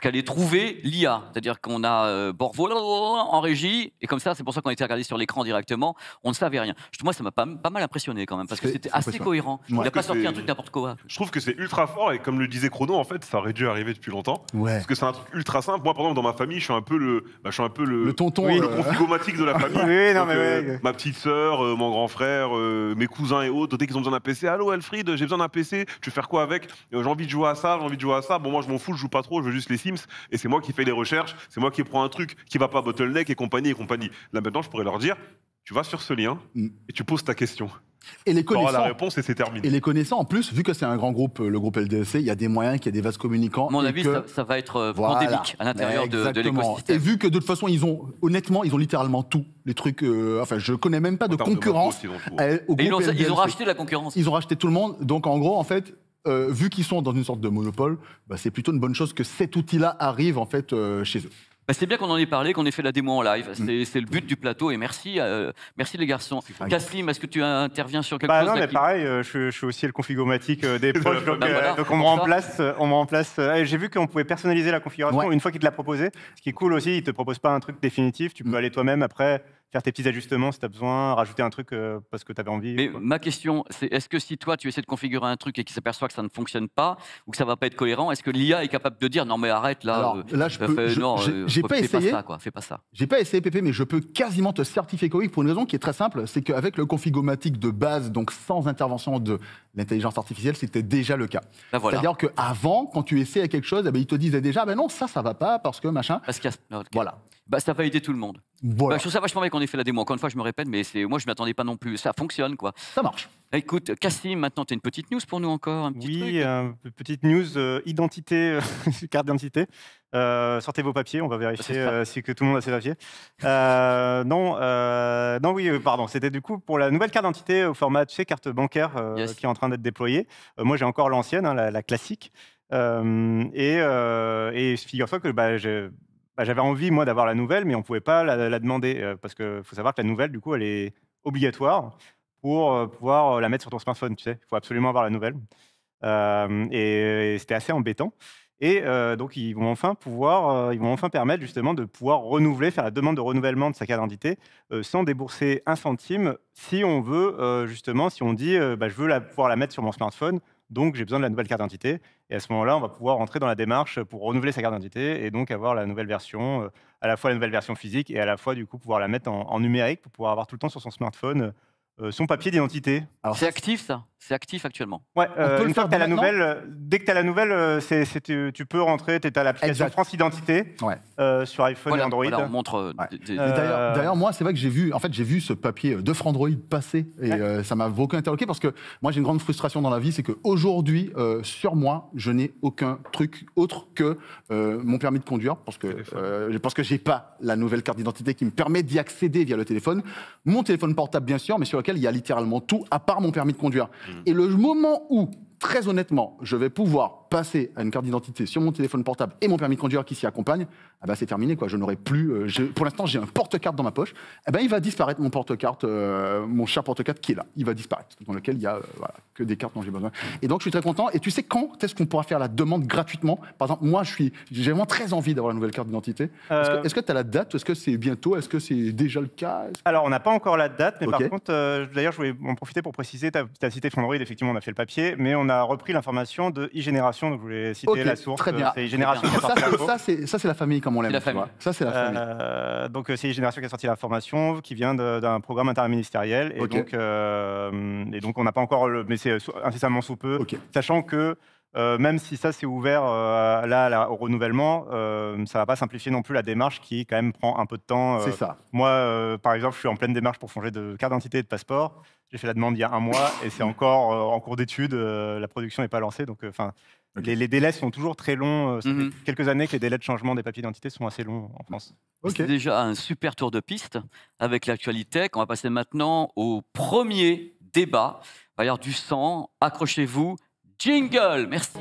qu'allait, trouver l'IA. C'est-à-dire qu'on a euh, en régie, et comme ça, c'est pour ça qu'on était regardé sur l'écran directement, on ne savait rien. Moi ça m'a pas, mal impressionné quand même, parce que c'était assez cohérent. Il n'a pas sorti un truc n'importe quoi. Je trouve que c'est ultra fort, et comme le disait Chrono, en fait, ça aurait dû arriver depuis longtemps. Parce que c'est un truc ultra simple. Moi par exemple, dans ma famille, je suis un peu le... Bah, je suis un peu le, tonton. le euh. configomatique de la famille. oui, non, euh, petite sœur, euh, mon grand frère, euh, mes cousins et autres, dès qu'ils ont besoin d'un PC, allô Alfred, j'ai besoin d'un PC, tu veux faire quoi avec euh, J'ai envie de jouer à ça, j'ai envie de jouer à ça. Bon, moi je m'en fous, je joue pas trop, je veux juste les Sims, et c'est moi qui fais les recherches, c'est moi qui prends un truc qui va pas bottleneck et compagnie et compagnie. Là maintenant, je pourrais leur dire, tu vas sur ce lien mm. et tu poses ta question. Et les connaissants, la réponse et c'est terminé. Et les connaissants, en plus, vu que c'est un grand groupe, euh, le groupe LDC, il y a des moyens, il y a des vases communicants. À mon avis, ça, va être euh, pandémique à l'intérieur de, de l'écosystème. Et vu que de toute façon, ils ont, honnêtement, ils ont littéralement tout. Les trucs, euh, enfin, je connais même pas de concurrence. ils, ont, racheté la concurrence. Ils ont racheté tout le monde. Donc, en gros, en fait, vu qu'ils sont dans une sorte de monopole, bah, c'est plutôt une bonne chose que cet outil-là arrive en fait chez eux. Bah, c'est bien qu'on en ait parlé, qu'on ait fait la démo en live. Mm. C'est le but du plateau et merci, euh, merci les garçons. Kaslim, est-ce que tu interviens sur quelque bah, chose Non, mais pareil, euh, je, suis aussi le configomatique euh, des proches, bah, donc, on, me remplace, eh, J'ai vu qu'on pouvait personnaliser la configuration une fois qu'il te l'a proposé. Ce qui est cool aussi, il te propose pas un truc définitif, tu peux mm. aller toi-même après faire tes petits ajustements si tu as besoin, rajouter un truc euh, parce que tu avais envie. Mais ma question, c'est est-ce que si toi, tu essaies de configurer un truc et qu'il s'aperçoit que ça ne fonctionne pas ou que ça ne va pas être cohérent, est-ce que l'IA est capable de dire non, mais arrête là Alors, euh, Là, je j'ai euh, pas essayé. ça, quoi, fais pas ça. J'ai pas essayé, PP, mais je peux quasiment te certifier oui pour une raison qui est très simple c'est qu'avec le configomatique de base, donc sans intervention de l'intelligence artificielle, c'était déjà le cas. Ben C'est-à-dire qu'avant, quand tu essayais quelque chose, eh ben, ils te disaient déjà ben non, ça, ça va pas parce que machin. Parce y a... Voilà bah, ça va aider tout le monde. Bah, je trouve ça vachement bien qu'on ait fait la démo. Encore une fois, je me répète, mais moi, je ne m'attendais pas non plus. Ça fonctionne, quoi. Ça marche. Bah, écoute, Cassim, maintenant, tu as une petite news pour nous encore Oui, une euh, petite news, euh, identité, euh, carte d'identité. sortez vos papiers, on va vérifier si que tout le monde a ses papiers. non, non, oui, pardon, c'était du coup pour la nouvelle carte d'identité au format, tu sais, carte bancaire qui est en train d'être déployée. moi, j'ai encore l'ancienne, hein, la, classique. et, et figure-toi que bah, j'ai bah, j'avais envie, moi, d'avoir la nouvelle, mais on ne pouvait pas la, demander. Euh, parce qu'il faut savoir que la nouvelle, du coup, elle est obligatoire pour euh, pouvoir euh, la mettre sur ton smartphone. Tu sais, il faut absolument avoir la nouvelle. et, c'était assez embêtant. Et donc, ils vont enfin pouvoir, ils vont enfin permettre justement de pouvoir renouveler, faire la demande de renouvellement de sa carte d'identité sans débourser un centime si on veut, justement, si on dit bah, je veux la, pouvoir la mettre sur mon smartphone, donc j'ai besoin de la nouvelle carte d'identité. Et à ce moment-là, on va pouvoir entrer dans la démarche pour renouveler sa carte d'identité et donc avoir la nouvelle version, euh, à la fois la nouvelle version physique et à la fois du coup pouvoir la mettre en, en numérique pour pouvoir avoir tout le temps sur son smartphone euh, euh, son papier d'identité. C'est actif ça C'est actif actuellement Ouais, la nouvelle, dès euh, que tu as la nouvelle, tu, peux rentrer, tu à l'application France Identité euh, sur iPhone et Android. montre. D'ailleurs, moi, c'est vrai que j'ai vu, en fait, j'ai vu ce papier de Android passer et ça m'a beaucoup interloqué parce que moi, j'ai une grande frustration dans la vie, c'est qu'aujourd'hui, sur moi, je n'ai aucun truc autre que mon permis de conduire parce que je pense que j'ai pas la nouvelle carte d'identité qui me permet d'y accéder via le téléphone. Mon téléphone portable, bien sûr, mais sur il y a littéralement tout, à part mon permis de conduire. Hmm. Et le moment où très honnêtement, je vais pouvoir passer à une carte d'identité sur mon téléphone portable et mon permis de conduire qui s'y accompagne, ah ben c'est terminé quoi. Je n'aurai plus. Euh, pour l'instant, j'ai un porte-carte dans ma poche. Eh ben il va disparaître mon porte-carte, euh, mon cher porte-carte qui est là. Il va disparaître dans lequel il n'y a euh, que des cartes dont j'ai besoin. Et donc je suis très content. Et tu sais quand est-ce qu'on pourra faire la demande gratuitement Par exemple, moi je suis, j'ai vraiment très envie d'avoir la nouvelle carte d'identité. Est-ce que tu as la date Est-ce que c'est bientôt Est-ce que c'est déjà le cas Alors on n'a pas encore la date, mais par contre, d'ailleurs je voulais en profiter pour préciser. Tu as, cité Fondroid, effectivement on a fait le papier, mais on a a repris l'information de e-génération, donc je voulais citer la source. Très bien. Euh, c'est e-génération qui a Ça, c'est, la famille comme on l'aime. Ça, c'est la famille. Euh, donc, euh, c'est e-génération qui a sorti l'information, qui vient d'un programme interministériel. Et, donc, et donc, on n'a pas encore, le, mais c'est incessamment sous peu, sachant que. même si ça s'est ouvert là, au renouvellement, ça ne va pas simplifier non plus la démarche qui quand même prend un peu de temps. C'est ça. Moi, par exemple, je suis en pleine démarche pour changer de carte d'identité et de passeport. J'ai fait la demande il y a un mois et c'est encore euh, en cours d'étude. Euh, la production n'est pas lancée. Donc, euh, enfin, les, délais sont toujours très longs. ça fait mhm. quelques années que les délais de changement des papiers d'identité sont assez longs en France. C'est déjà un super tour de piste avec l'actualité. On va passer maintenant au premier débat. Il va y avoir du sang. Accrochez-vous. Jingle. Merci.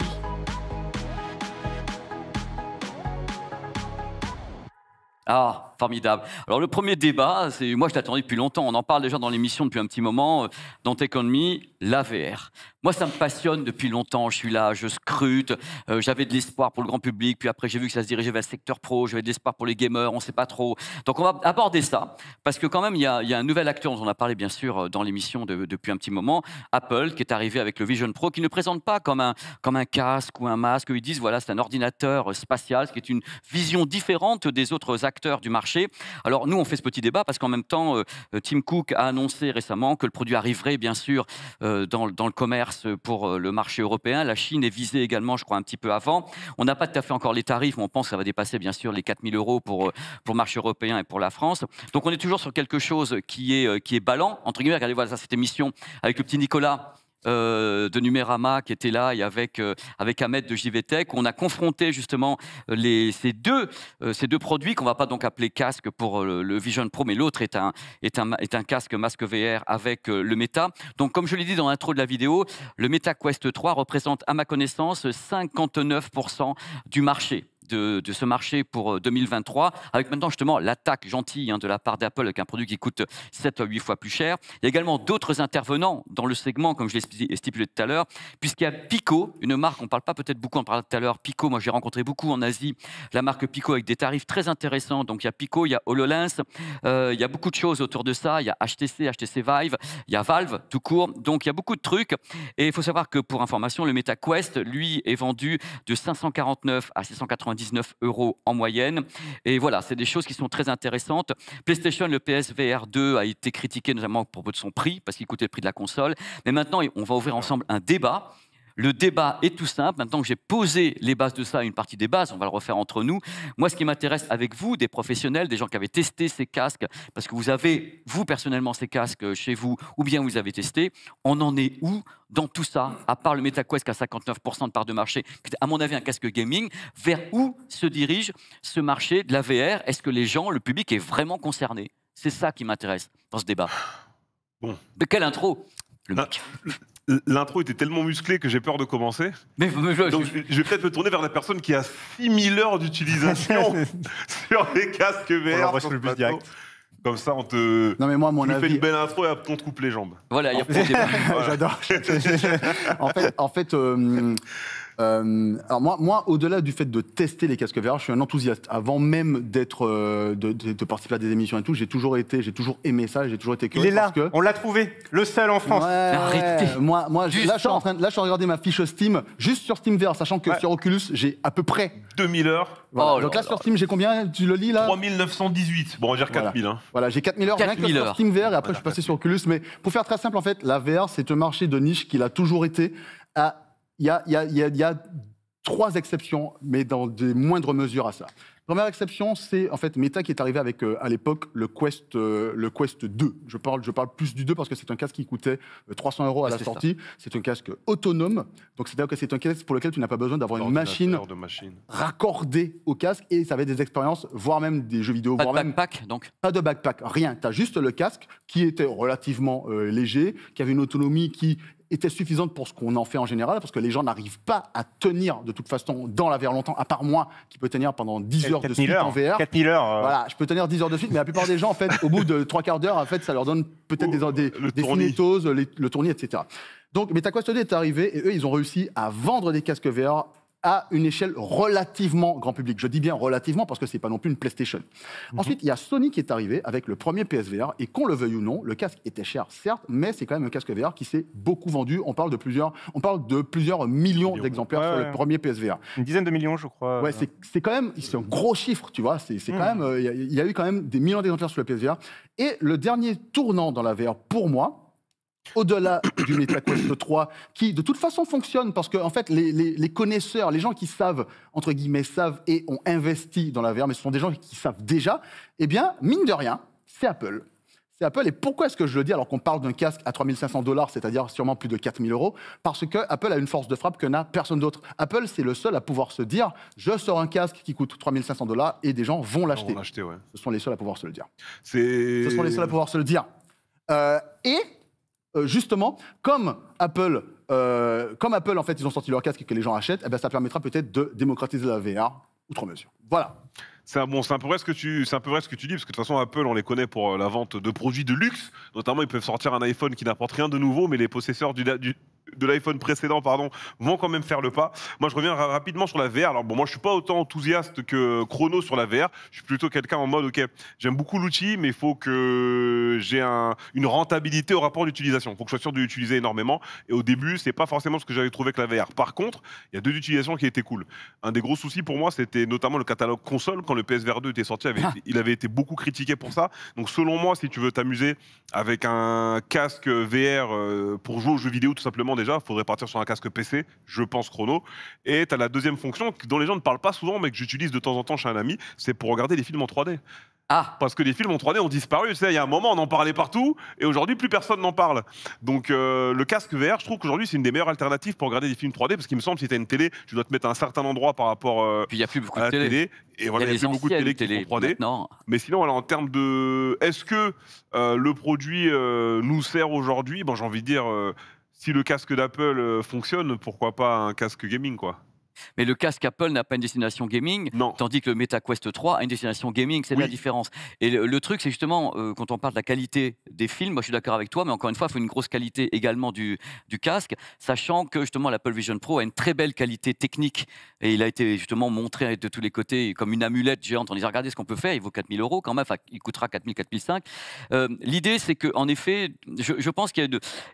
Ah, formidable. Alors le premier débat, c'est moi je l'attendais depuis longtemps, on en parle déjà dans l'émission depuis un petit moment, euh, dans Techonomy, l'AVR. Moi ça me passionne depuis longtemps, je suis là, je scrute, euh, j'avais de l'espoir pour le grand public, puis après j'ai vu que ça se dirigeait vers le secteur pro, j'avais de l'espoir pour les gamers, on ne sait pas trop. Donc on va aborder ça, parce que quand même il y, a, un nouvel acteur dont on a parlé bien sûr euh, dans l'émission depuis un petit moment, Apple, qui est arrivé avec le Vision Pro, qui ne présente pas comme un, comme un casque ou un masque, ils disent voilà c'est un ordinateur spatial, ce qui est une vision différente des autres acteurs du marché alors nous, on fait ce petit débat parce qu'en même temps, euh, Tim Cook a annoncé récemment que le produit arriverait bien sûr euh, dans, le commerce pour euh, le marché européen. La Chine est visée également, je crois, un petit peu avant. On n'a pas tout à fait encore les tarifs, mais on pense que ça va dépasser bien sûr les 4000 euros pour, pour le marché européen et pour la France. Donc on est toujours sur quelque chose qui est, qui est ballant. Entre guillemets, regardez, voilà, cette émission avec le petit Nicolas euh, de Numérama qui était là et avec, euh, avec Ahmed de JVTech. On a confronté justement euh, ces, deux, ces deux produits qu'on va pas donc appeler casque pour le, Vision Pro, mais l'autre est un, est, un, est un casque masque VR avec le Meta. Donc comme je l'ai dit dans l'intro de la vidéo, le Meta Quest 3 représente à ma connaissance 59% du marché de, ce marché pour 2023, euh, avec maintenant justement l'attaque gentille hein, de la part d'Apple avec un produit qui coûte 7 à 8 fois plus cher. Il y a également d'autres intervenants dans le segment, comme je l'ai stipulé tout à l'heure, puisqu'il y a Pico, une marque, on ne parle pas peut-être beaucoup, on parlait tout à l'heure, Pico, moi j'ai rencontré beaucoup en Asie, la marque Pico avec des tarifs très intéressants. Donc il y a Pico, il y a HoloLens, euh, il y a beaucoup de choses autour de ça, il y a HTC, HTC Vive, il y a Valve tout court. Donc il y a beaucoup de trucs. Et il faut savoir que pour information, le MetaQuest, lui, est vendu de 549 à 690 19 euros en moyenne. Et voilà, c'est des choses qui sont très intéressantes. PlayStation, le PSVR 2 a été critiqué notamment pour de son prix, parce qu'il coûtait le prix de la console. Mais maintenant, on va ouvrir ensemble un débat le débat est tout simple. Maintenant que j'ai posé les bases de ça, une partie des bases, on va le refaire entre nous. Moi, ce qui m'intéresse avec vous, des professionnels, des gens qui avaient testé ces casques, parce que vous avez, vous personnellement, ces casques chez vous, ou bien vous avez testé, on en est où dans tout ça, à part le MetaQuest qui a 59% de part de marché, qui est à mon avis un casque gaming, vers où se dirige ce marché de la VR Est-ce que les gens, le public est vraiment concerné C'est ça qui m'intéresse dans ce débat. Bon. De quelle intro le ah, mec. L'intro était tellement musclé que j'ai peur de commencer. Mais, je, vais peut-être me tourner vers la personne qui a 6000 heures d'utilisation sur les casques VR. Comme ça, on te. Non, mais moi, mon tu fais une belle intro et on te coupe les jambes. Voilà, il y a J'adore. en fait, en euh, euh, alors moi, moi au-delà du fait de tester les casques VR, je suis un enthousiaste. Avant même d'être, euh, de, participer à des émissions et tout, j'ai toujours été, j'ai toujours aimé ça, j'ai toujours été curieux. Il là, que... on l'a trouvé, le seul en France. Arrêtez. Moi, moi là, je suis en train, là, je suis en regarder ma fiche Steam, juste sur Steam VR, sachant que sur Oculus, j'ai à peu près 2000 heures. Oh Donc là, sur Steam, j'ai combien Tu le lis là 3918. Bon, on dire 4000. Voilà, hein. voilà j'ai 4000 heures, rien que heures. sur Steam VR, et après, je suis passé sur Oculus. Mais pour faire très simple, en fait, la VR, c'est un marché de niche qu'il a toujours été. À il y a, trois exceptions, mais dans des moindres mesures à ça. Première exception, c'est en fait Meta qui est arrivé avec euh, à l'époque le Quest, euh, le Quest 2. Je parle, je parle plus du 2 parce que c'est un casque qui coûtait 300 euh, euros à la sortie. C'est un casque autonome, donc cest dire que c'est un casque pour lequel tu n'as pas besoin d'avoir une machine, raccordée au casque et ça avait des expériences, voire même des jeux vidéo. Pas de backpack donc. Pas de backpack, rien. Tu as juste le casque qui était relativement léger, qui avait une autonomie qui était suffisante pour ce qu'on en fait en général, parce que les gens n'arrivent pas à tenir de toute façon dans la VR longtemps, à part moi qui peux tenir pendant 10 heures de suite en VR. 4000 heures. Euh. Voilà, je peux tenir 10 heures de suite, mais la plupart des gens, en fait, au bout de 3 quarts d'heure, en fait, ça leur donne peut-être des, des, le des le tournis, etc. Donc MetaQuest est arrivé et eux, ils ont réussi à vendre des casques VR à une échelle relativement grand public. Je dis bien relativement parce que c'est pas non plus une PlayStation. Mhm. Ensuite, il y a Sony qui est arrivé avec le premier PSVR et qu'on le veuille ou non, le casque était cher, certes, mais c'est quand même un casque VR qui s'est beaucoup vendu. On parle de plusieurs, on parle de plusieurs millions, d'exemplaires sur le premier PSVR. Une dizaine de millions, je crois. Ouais, c'est quand même, c'est un gros chiffre, tu vois. C'est mhm. quand même, euh, il y, a eu quand même des millions d'exemplaires sur le PSVR. Et le dernier tournant dans la VR pour moi, au-delà du de 3, qui de toute façon fonctionne parce que en fait les, connaisseurs, les gens qui savent entre guillemets savent et ont investi dans la VR, mais ce sont des gens qui savent déjà. Eh bien, mine de rien, c'est Apple. C'est Apple. Et pourquoi est-ce que je le dis alors qu'on parle d'un casque à 3500 dollars, c'est-à-dire sûrement plus de 4000 euros Parce que Apple a une force de frappe que n'a personne d'autre. Apple, c'est le seul à pouvoir se dire je sors un casque qui coûte 3500 dollars et des gens vont l'acheter. Ce sont les seuls à pouvoir se le dire. Ce sont les seuls à pouvoir se le dire. Euh, et euh, justement, comme Apple, euh, comme Apple, en fait, ils ont sorti leur casque et que les gens achètent, eh ben, ça permettra peut-être de démocratiser la VR, outre mesure. Voilà. C'est un, bon, un peu vrai ce que tu, un peu ce que tu dis, parce que de toute façon, Apple, on les connaît pour euh, la vente de produits de luxe. Notamment, ils peuvent sortir un iPhone qui n'apporte rien de nouveau, mais les possesseurs du, de l'iPhone précédent, pardon, vont quand même faire le pas. Moi, je reviens rapidement sur la VR. Alors bon, moi, je suis pas autant enthousiaste que Chrono sur la VR. Je suis plutôt quelqu'un en mode, ok, j'aime beaucoup l'outil, mais il faut que j'ai une rentabilité au rapport d'utilisation. Il faut que je sois sûr de l'utiliser énormément. Et au début, c'est pas forcément ce que j'avais trouvé avec la VR. Par contre, il y a deux utilisations qui étaient cool. Un des gros soucis pour moi, c'était notamment le catalogue console quand le PSVR 2 était sorti. Ah. il avait été beaucoup critiqué pour ça. Donc selon moi, si tu veux t'amuser avec un casque VR euh, pour jouer aux jeux vidéo, tout simplement déjà, il faudrait partir sur un casque PC, je pense chrono. Et tu as la deuxième fonction dont les gens ne parlent pas souvent, mais que j'utilise de temps en temps chez un ami, c'est pour regarder des films en 3D. Ah. Parce que les films en 3D ont disparu. Tu sais, il y a un moment, on en parlait partout, et aujourd'hui, plus personne n'en parle. Donc, euh, le casque VR, je trouve qu'aujourd'hui, c'est une des meilleures alternatives pour regarder des films 3D, parce qu'il me semble, si tu as une télé, tu dois te mettre à un certain endroit par rapport euh, Puis y a plus beaucoup de télé. Et il a, y a plus beaucoup de télé, qui sont 3D. Mais sinon, alors, en termes de. Est-ce que euh, le produit nous sert aujourd'hui bon, J'ai envie de dire, si le casque d'Apple euh, fonctionne, pourquoi pas un casque gaming, quoi mais le casque Apple n'a pas une destination gaming, tandis que le MetaQuest 3 a une destination gaming, c'est la différence. Et le, truc, c'est justement, euh, quand on parle de la qualité des films, moi je suis d'accord avec toi, mais encore une fois, il faut une grosse qualité également du, du casque, sachant que justement l'Apple Vision Pro a une très belle qualité technique, et il a été justement montré de tous les côtés comme une amulette géante, en disant regardez ce qu'on peut faire, il vaut 4000 euros quand même, enfin il coûtera 4000, 4005. Euh, l'idée, c'est qu'en effet, je, pense qu'il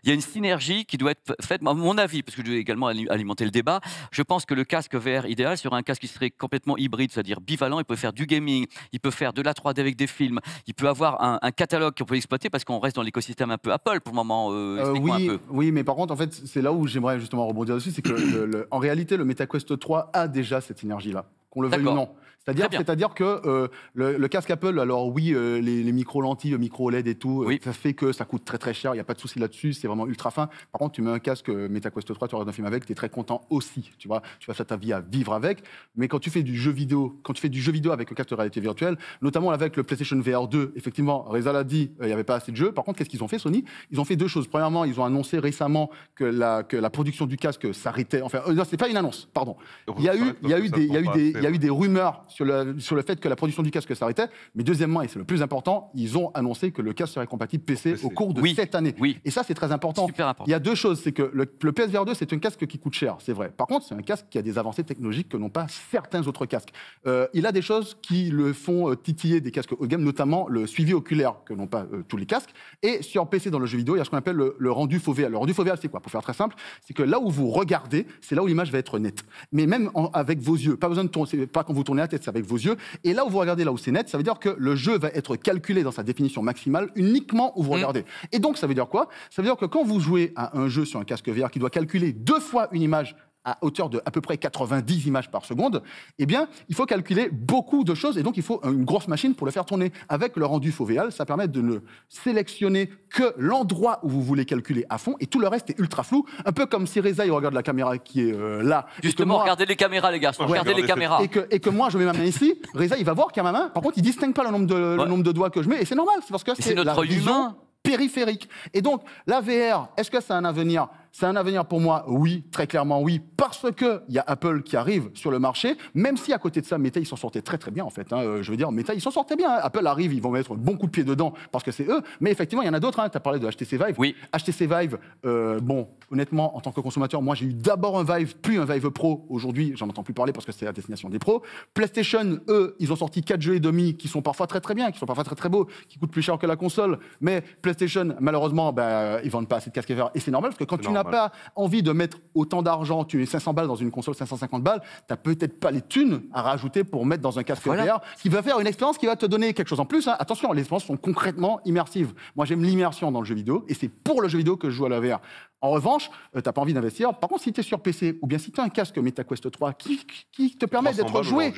y, a une synergie qui doit être faite, à mon avis, parce que je vais également alimenter le débat, je pense que le casque vert idéal sur un casque qui serait complètement hybride, c'est-à-dire bivalent. Il peut faire du gaming, il peut faire de la 3D avec des films, il peut avoir un, catalogue qu'on peut exploiter parce qu'on reste dans l'écosystème un peu Apple pour le moment. Euh, euh, oui, oui, mais par contre, en fait, c'est là où j'aimerais justement rebondir dessus, c'est que en réalité, le MetaQuest 3 a déjà cette énergie-là qu'on le veuille ou non. C'est-à-dire, c'est-à-dire que euh, le, casque Apple, alors oui, euh, les, micro lentilles, micro LED et tout, euh, ça fait que ça coûte très très cher. Il n'y a pas de souci là-dessus, c'est vraiment ultra fin. Par contre, tu mets un casque Meta MetaQuest 3, tu regardes un film avec, tu es très content aussi. Tu vois, tu passes ta vie à vivre avec. Mais quand tu fais du jeu vidéo, quand tu fais du jeu vidéo avec le casque de réalité virtuelle, notamment avec le PlayStation VR 2, effectivement, Reza l'a dit, il n'y avait pas assez de jeux. Par contre, qu'est-ce qu'ils ont fait, Sony Ils ont fait deux choses. Premièrement, ils ont annoncé récemment que la, que la production du casque s'arrêtait. Enfin, non, c'est pas une annonce, pardon. Il y a eu, il y a eu des, il y a eu des, il y a eu des rumeurs sur le, sur le fait que la production du casque s'arrêtait. Mais deuxièmement, et c'est le plus important, ils ont annoncé que le casque serait compatible PC, au cours de cette année. Et ça, c'est très important. Il y a deux choses. C'est que le, ps PSVR 2, c'est un casque qui coûte cher, c'est vrai. Par contre, c'est un casque qui a des avancées technologiques que n'ont pas certains autres casques. Euh, il a des choses qui le font euh, titiller des casques haut de gamme, notamment le suivi oculaire que n'ont pas euh, tous les casques. Et sur PC, dans le jeu vidéo, il y a ce qu'on appelle le, rendu faux Le rendu faux c'est quoi Pour faire très simple, c'est que là où vous regardez, c'est là où l'image va être nette. Mais même avec vos yeux, pas besoin de tourner pas quand vous tournez la tête, c'est avec vos yeux. Et là où vous regardez, là où c'est net, ça veut dire que le jeu va être calculé dans sa définition maximale uniquement où vous mm. regardez. Et donc, ça veut dire quoi Ça veut dire que quand vous jouez à un jeu sur un casque VR qui doit calculer deux fois une image à hauteur de à peu près 90 images par seconde, eh bien, il faut calculer beaucoup de choses et donc il faut une grosse machine pour le faire tourner. Avec le rendu fovéal, ça permet de ne sélectionner que l'endroit où vous voulez calculer à fond et tout le reste est ultra flou, un peu comme si Reza il regarde la caméra qui est euh, là. Justement, regardez les caméras les gars, regardez les caméras. Et que, moi je mets ma main ici, Reza il va voir qu'il y a ma main, par contre, il distingue pas le nombre de, de doigts que je mets et c'est normal, c'est parce que c'est notre la humain périphérique. Et donc, la VR, est-ce que c'est un avenir c'est un avenir pour moi Oui, très clairement oui, parce qu'il y a Apple qui arrive sur le marché, même si à côté de ça, Meta, ils s'en sortaient très très bien en fait. Hein. Euh, je veux dire, Meta, ils s'en sortaient bien. Apple arrive, ils vont mettre un bon coup de pied dedans parce que c'est eux, mais effectivement, il y en a d'autres. Hein. Tu as parlé de HTC Vive. Oui. HTC Vive, euh, bon, honnêtement, en tant que consommateur, moi j'ai eu d'abord un Vive, puis un Vive Pro. Aujourd'hui, j'en entends plus parler parce que c'est la destination des pros. PlayStation, eux, ils ont sorti 4 jeux et demi qui sont parfois très très bien, qui sont parfois très très beaux, qui coûtent plus cher que la console. Mais PlayStation, malheureusement, bah, ils vendent pas assez de vert et c'est normal parce que quand tu n'as pas envie de mettre autant d'argent, tu mets 500 balles dans une console 550 balles, tu n'as peut-être pas les thunes à rajouter pour mettre dans un casque VR, qui va faire une expérience qui va te donner quelque chose en plus. Hein, attention, les expériences sont concrètement immersives. Moi, j'aime l'immersion dans le jeu vidéo, et c'est pour le jeu vidéo que je joue à la VR. En revanche, euh, tu n'as pas envie d'investir. Par contre, si tu es sur PC, ou bien si tu as un casque MetaQuest 3 qui, qui te permet d'être joué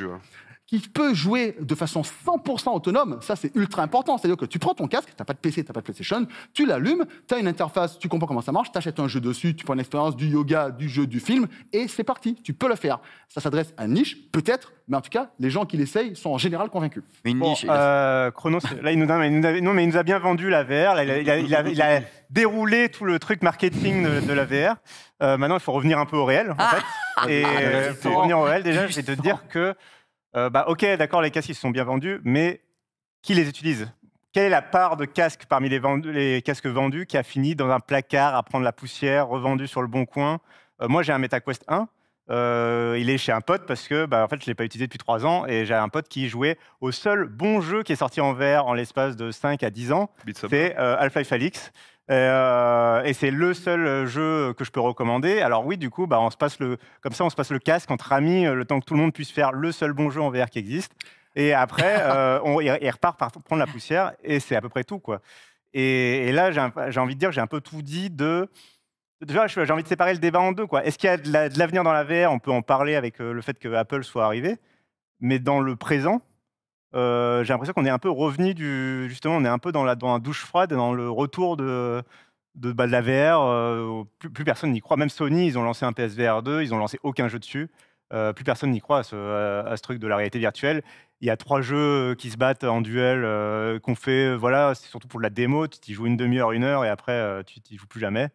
qui peut jouer de façon 100% autonome, ça c'est ultra important. C'est-à-dire que tu prends ton casque, tu n'as pas de PC, tu n'as pas de PlayStation, tu l'allumes, tu as une interface, tu comprends comment ça marche, tu achètes un jeu dessus, tu prends une expérience du yoga, du jeu, du film, et c'est parti, tu peux le faire. Ça s'adresse à une niche, peut-être, mais en tout cas, les gens qui l'essayent sont en général convaincus. Mais une niche. Euh, Chronos, là, il nous, a, mais nous a bien vendu la VR, il, a, déroulé tout le truc marketing de, la VR. Euh, maintenant, il faut revenir un peu au réel, en ah. fait. Ah, et ah, revenir au réel, déjà, c'est de te dire que euh, bah, ok, d'accord, les casques ils sont bien vendus, mais qui les utilise Quelle est la part de casques parmi les, casques vendus qui a fini dans un placard à prendre la poussière, revendu sur le bon coin euh, Moi, j'ai un MetaQuest 1. Euh, il est chez un pote parce que bah, en fait, je ne l'ai pas utilisé depuis 3 ans et j'ai un pote qui jouait au seul bon jeu qui est sorti en verre en l'espace de 5 à 10 ans, c'est half euh, et, c'est le seul euh, jeu que je peux recommander. Alors oui, du coup, bah, on se passe le, comme ça, on se passe le casque entre amis, euh, le temps que tout le monde puisse faire le seul bon jeu en VR qui existe. Et après, on, il repart par prendre la poussière, et c'est à peu près tout, quoi. Et, là, j'ai envie de dire, j'ai un peu tout dit de j'ai envie de séparer le débat en deux. Quoi. Est-ce qu'il y a de, l'avenir dans la VR On peut en parler avec le fait que Apple soit arrivé. Mais dans le présent, euh, j'ai l'impression qu'on est un peu revenu du. Justement, on est un peu dans la, dans douche froide, dans le retour de, de, bah, de la VR. Euh, plus, personne n'y croit. Même Sony, ils ont lancé un PSVR 2, ils n'ont lancé aucun jeu dessus. Euh, plus personne n'y croit à ce, truc de la réalité virtuelle. Il y a trois jeux qui se battent en duel, qu'on fait. Voilà, c'est surtout pour la démo. Tu y joues une demi-heure, une heure, et après, tu n'y joues plus jamais.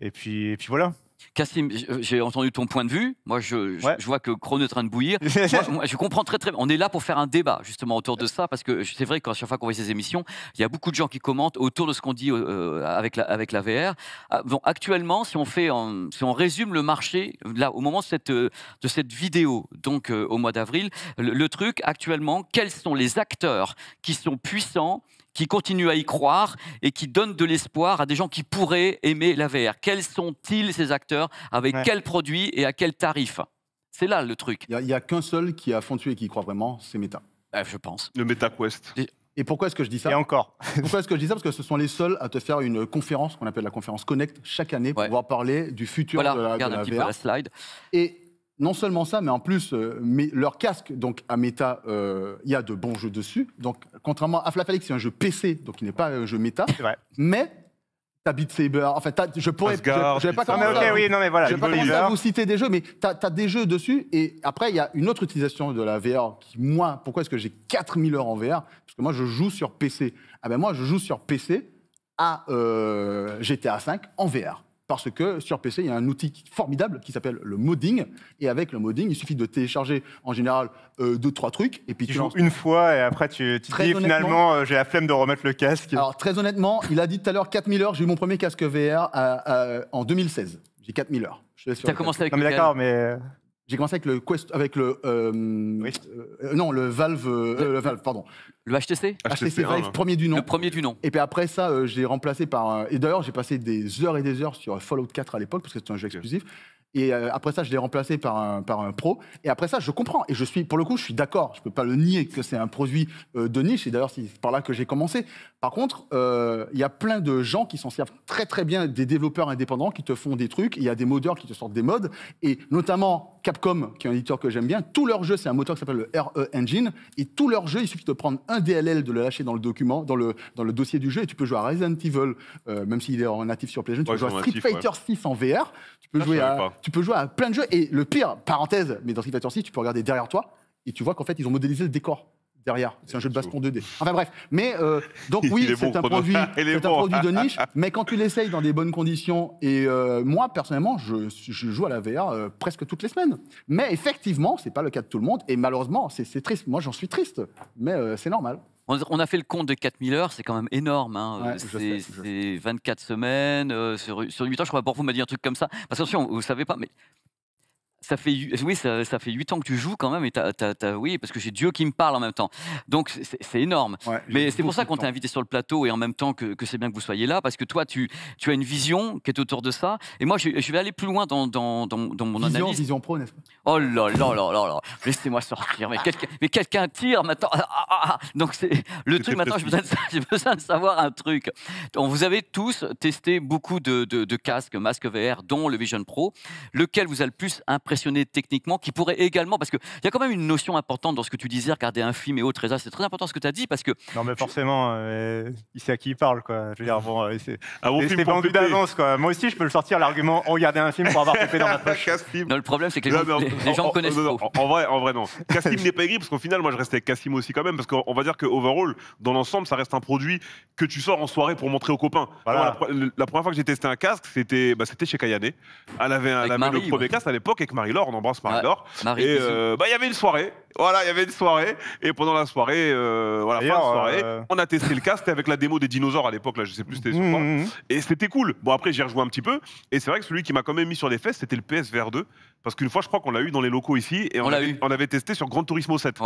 Et puis, et puis voilà. Cassim, euh, j'ai entendu ton point de vue. Moi, je, vois que Chrono est en train de bouillir. je comprends très très bien. On est là pour faire un débat justement autour de ça, parce que c'est vrai qu'à chaque fois qu'on voit ces émissions, il y a beaucoup de gens qui commentent autour de ce qu'on dit euh, euh, avec, la, avec la VR. Ah, bon, actuellement, si on, fait si on résume le marché, là, au moment de cette, de cette vidéo, donc au mois d'avril, le truc actuellement, quels sont les acteurs qui sont puissants qui continuent à y croire et qui donne de l'espoir à des gens qui pourraient aimer la VR Quels sont-ils ces acteurs Avec quels produits et à quel tarif C'est là le truc. Il n'y a, qu'un seul qui a fondu et qui croit vraiment, c'est Meta. Bah, je pense. Le MetaQuest. Et... Et pourquoi est-ce que je dis ça Et encore. pourquoi est-ce que je dis ça Parce que ce sont les seuls à te faire une conférence qu'on appelle la conférence Connect chaque année pour pouvoir parler du futur de la, VR. de regarde un Petit peu la slide. Et non seulement ça, mais en plus, euh, mais leur casque, donc à méta, euh, il y a de bons jeux dessus. Donc, contrairement à Flapalix, c'est un jeu PC, donc il n'est pas un jeu méta. Mais t'as Beat Saber, enfin, je pourrais. je, vais pas vous citer des jeux, mais t'as as des jeux dessus. Et après, il y a une autre utilisation de la VR qui, moi, pourquoi est-ce que j'ai 4000 heures en VR Parce que moi, je joue sur PC. Ah ben moi, je joue sur PC à euh, GTA V en VR parce que sur PC, il y a un outil formidable qui s'appelle le modding. Et avec le modding, il suffit de télécharger en général euh, deux, trois trucs. Et puis tu, joues une fois et après tu, tu dis finalement euh, j'ai la flemme de remettre le casque. Alors très honnêtement, il a dit tout à l'heure 4000 heures, j'ai eu mon premier casque VR euh, en 2016. J'ai 4000 heures. Tu as commencé avec non, mais d'accord, j'ai commencé avec le Quest, avec le euh, euh, non le Valve, euh, le pardon. Le HTC. HTC, premier du nom. Le premier du nom. Et puis après ça, j'ai remplacé par et d'ailleurs j'ai passé des heures et des heures sur Fallout 4 à l'époque parce que c'était un jeu exclusif. Et euh, après ça, je l'ai remplacé par un, par un pro. Et après ça, je comprends. Et je suis, pour le coup, je suis d'accord. Je ne peux pas le nier que c'est un produit euh, de niche. Et d'ailleurs, c'est par là que j'ai commencé. Par contre, euh, il y a plein de gens qui s'en servent très, très bien. Des développeurs indépendants qui te font des trucs. Il y a des modeurs qui te sortent des modes. Et notamment Capcom, qui est un éditeur que j'aime bien, tout leur jeu, c'est un moteur qui s'appelle le RE Engine. Et tout leur jeu, il suffit de prendre un DLL, de le lâcher dans le document, dans le, dans le dossier du jeu. Et tu peux jouer à Resident Evil, même s'il est en natif sur PlayStation. Tu peux jouer à Street Fighter 6 en VR. Tu peux jouer à tu peux jouer à plein de jeux. Et le pire, parenthèse, mais dans Street Fighter 6, tu peux regarder derrière toi et tu vois qu'en fait, ils ont modélisé le décor derrière. C'est un jeu de baston 2D. Enfin bref, mais euh, donc oui, c'est un, produit, un produit de niche, mais quand tu l'essayes dans des bonnes conditions, et euh, moi personnellement, je, joue à la VR euh, presque toutes les semaines. Mais effectivement, c'est pas le cas de tout le monde, et malheureusement, c'est triste. Moi, j'en suis triste, mais c'est normal on, a fait le compte de 4000 heures, c'est quand même énorme. Hein, euh, c'est 24 semaines, euh, sur, sur 8 ans, je crois que vous m'a dit un truc comme ça. Parce que si vous ne savez pas, mais ça fait, oui, ça, fait 8 ans que tu joues quand même, et oui, parce que j'ai Dieu qui me parle en même temps. Donc c'est énorme. Mais c'est pour ça qu'on t'a invité sur le plateau et en même temps que, c'est bien que vous soyez là, parce que toi, tu, tu as une vision qui est autour de ça. Et moi, je, vais aller plus loin dans, dans, mon vision, analyse. Vision pro, n'est-ce pas Oh là là là là là Laissez-moi sortir. Mais quelqu'un tire maintenant. Ah, ah, ah, Donc c'est le truc, maintenant, j'ai besoin, de savoir un truc. vous avez tous testé beaucoup de, de casques, masques VR, dont le Vision Pro. Lequel vous a le plus impressionné techniquement, qui pourrait également, parce qu'il y a quand même une notion importante dans ce que tu disais, regarder un film et autres, et c'est très important ce que tu as dit, parce que... Non mais forcément, il euh, sait à qui il parle, quoi. Je veux dire, bon, euh, c'est vendu ah, d'avance, quoi. Moi aussi, je peux le sortir, l'argument, regarder un film pour avoir pépé dans ma poche. le problème, c'est que les, gens, en, connaissent En, vrai, en vrai, non. Cassim n'est pas écrit parce qu'au final, moi, je restais avec aussi quand même, parce qu'on va dire que Overall, dans l'ensemble, ça reste un produit que tu sors en soirée pour montrer aux copains. la, première fois que j'ai testé un casque, c'était bah, chez Kayane. Elle avait, le premier casque à l'époque avec Marie on embrasse Marie-Laure. et euh, bah il y avait une soirée. Voilà, il y avait une soirée. Et pendant la soirée, euh, voilà, soirée, euh, on a testé le casque, C'était avec la démo des dinosaures à l'époque, là, je sais plus c'était mmh, mmh, mmh. Et c'était cool. Bon, après, j'ai rejoué un petit peu. Et c'est vrai que celui qui m'a quand même mis sur les fesses, c'était le PSVR 2. Parce qu'une fois, je crois qu'on l'a eu dans les locaux ici. Et on, on, avait, testé sur Grand Turismo 7.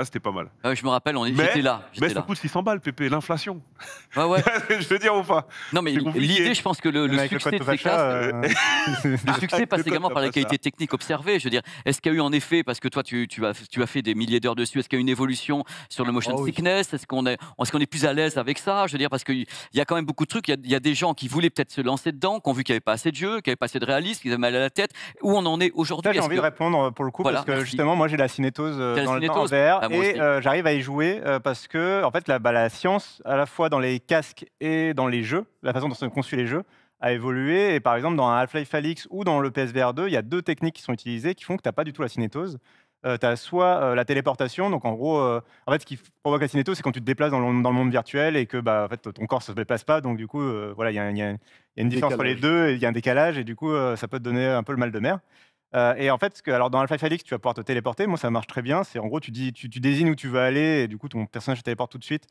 Ah, c'était pas mal. Ah je me rappelle, on était là. Mais ça coûte 600 balles, Pépé, l'inflation. je veux dire ou pas Non, mais l'idée, je pense que le, succès euh, succès passe également par la qualité technique observée. Je veux dire, est-ce qu'il y a eu en effet, parce que toi, tu, tu as, tu as fait des milliers d'heures dessus, est-ce qu'il y a eu une évolution sur le motion oh sickness Est-ce qu'on est, est, est plus à l'aise avec ça Je veux dire, parce qu'il y a quand même beaucoup de trucs. Il y, a, des gens qui voulaient peut-être se lancer dedans, qui ont vu qu'il n'y avait pas assez de jeux, qu'il n'y avait pas assez de réalisme, qu'ils avaient mal à la tête. Où on en est aujourd'hui J'ai envie de répondre euh, pour le coup, parce que justement, moi, j'ai la cinétose euh, et euh, j'arrive à y jouer euh, parce que en fait bah, la, science à la fois dans les casques et dans les jeux, la façon dont sont conçus les jeux, a évolué. Et par exemple, dans Half-Life Alyx ou dans le PSVR 2, il y a deux techniques qui sont utilisées qui font que tu n'as pas du tout la cinétose. Euh, tu as soit la téléportation, donc en gros, en fait, ce qui provoque la cinétose, c'est quand tu te déplaces dans le, monde virtuel et que bah, en fait, ton corps ne se déplace pas, donc du coup, voilà, il y, a une différence entre les deux, il y a un décalage, et du coup, ça peut te donner un peu le mal de mer. Euh, et en fait, que, alors dans Alpha Felix, tu vas pouvoir te téléporter. Moi, ça marche très bien. C'est en gros, tu, dis, tu, tu, désignes où tu veux aller et du coup, ton personnage se téléporte tout de suite.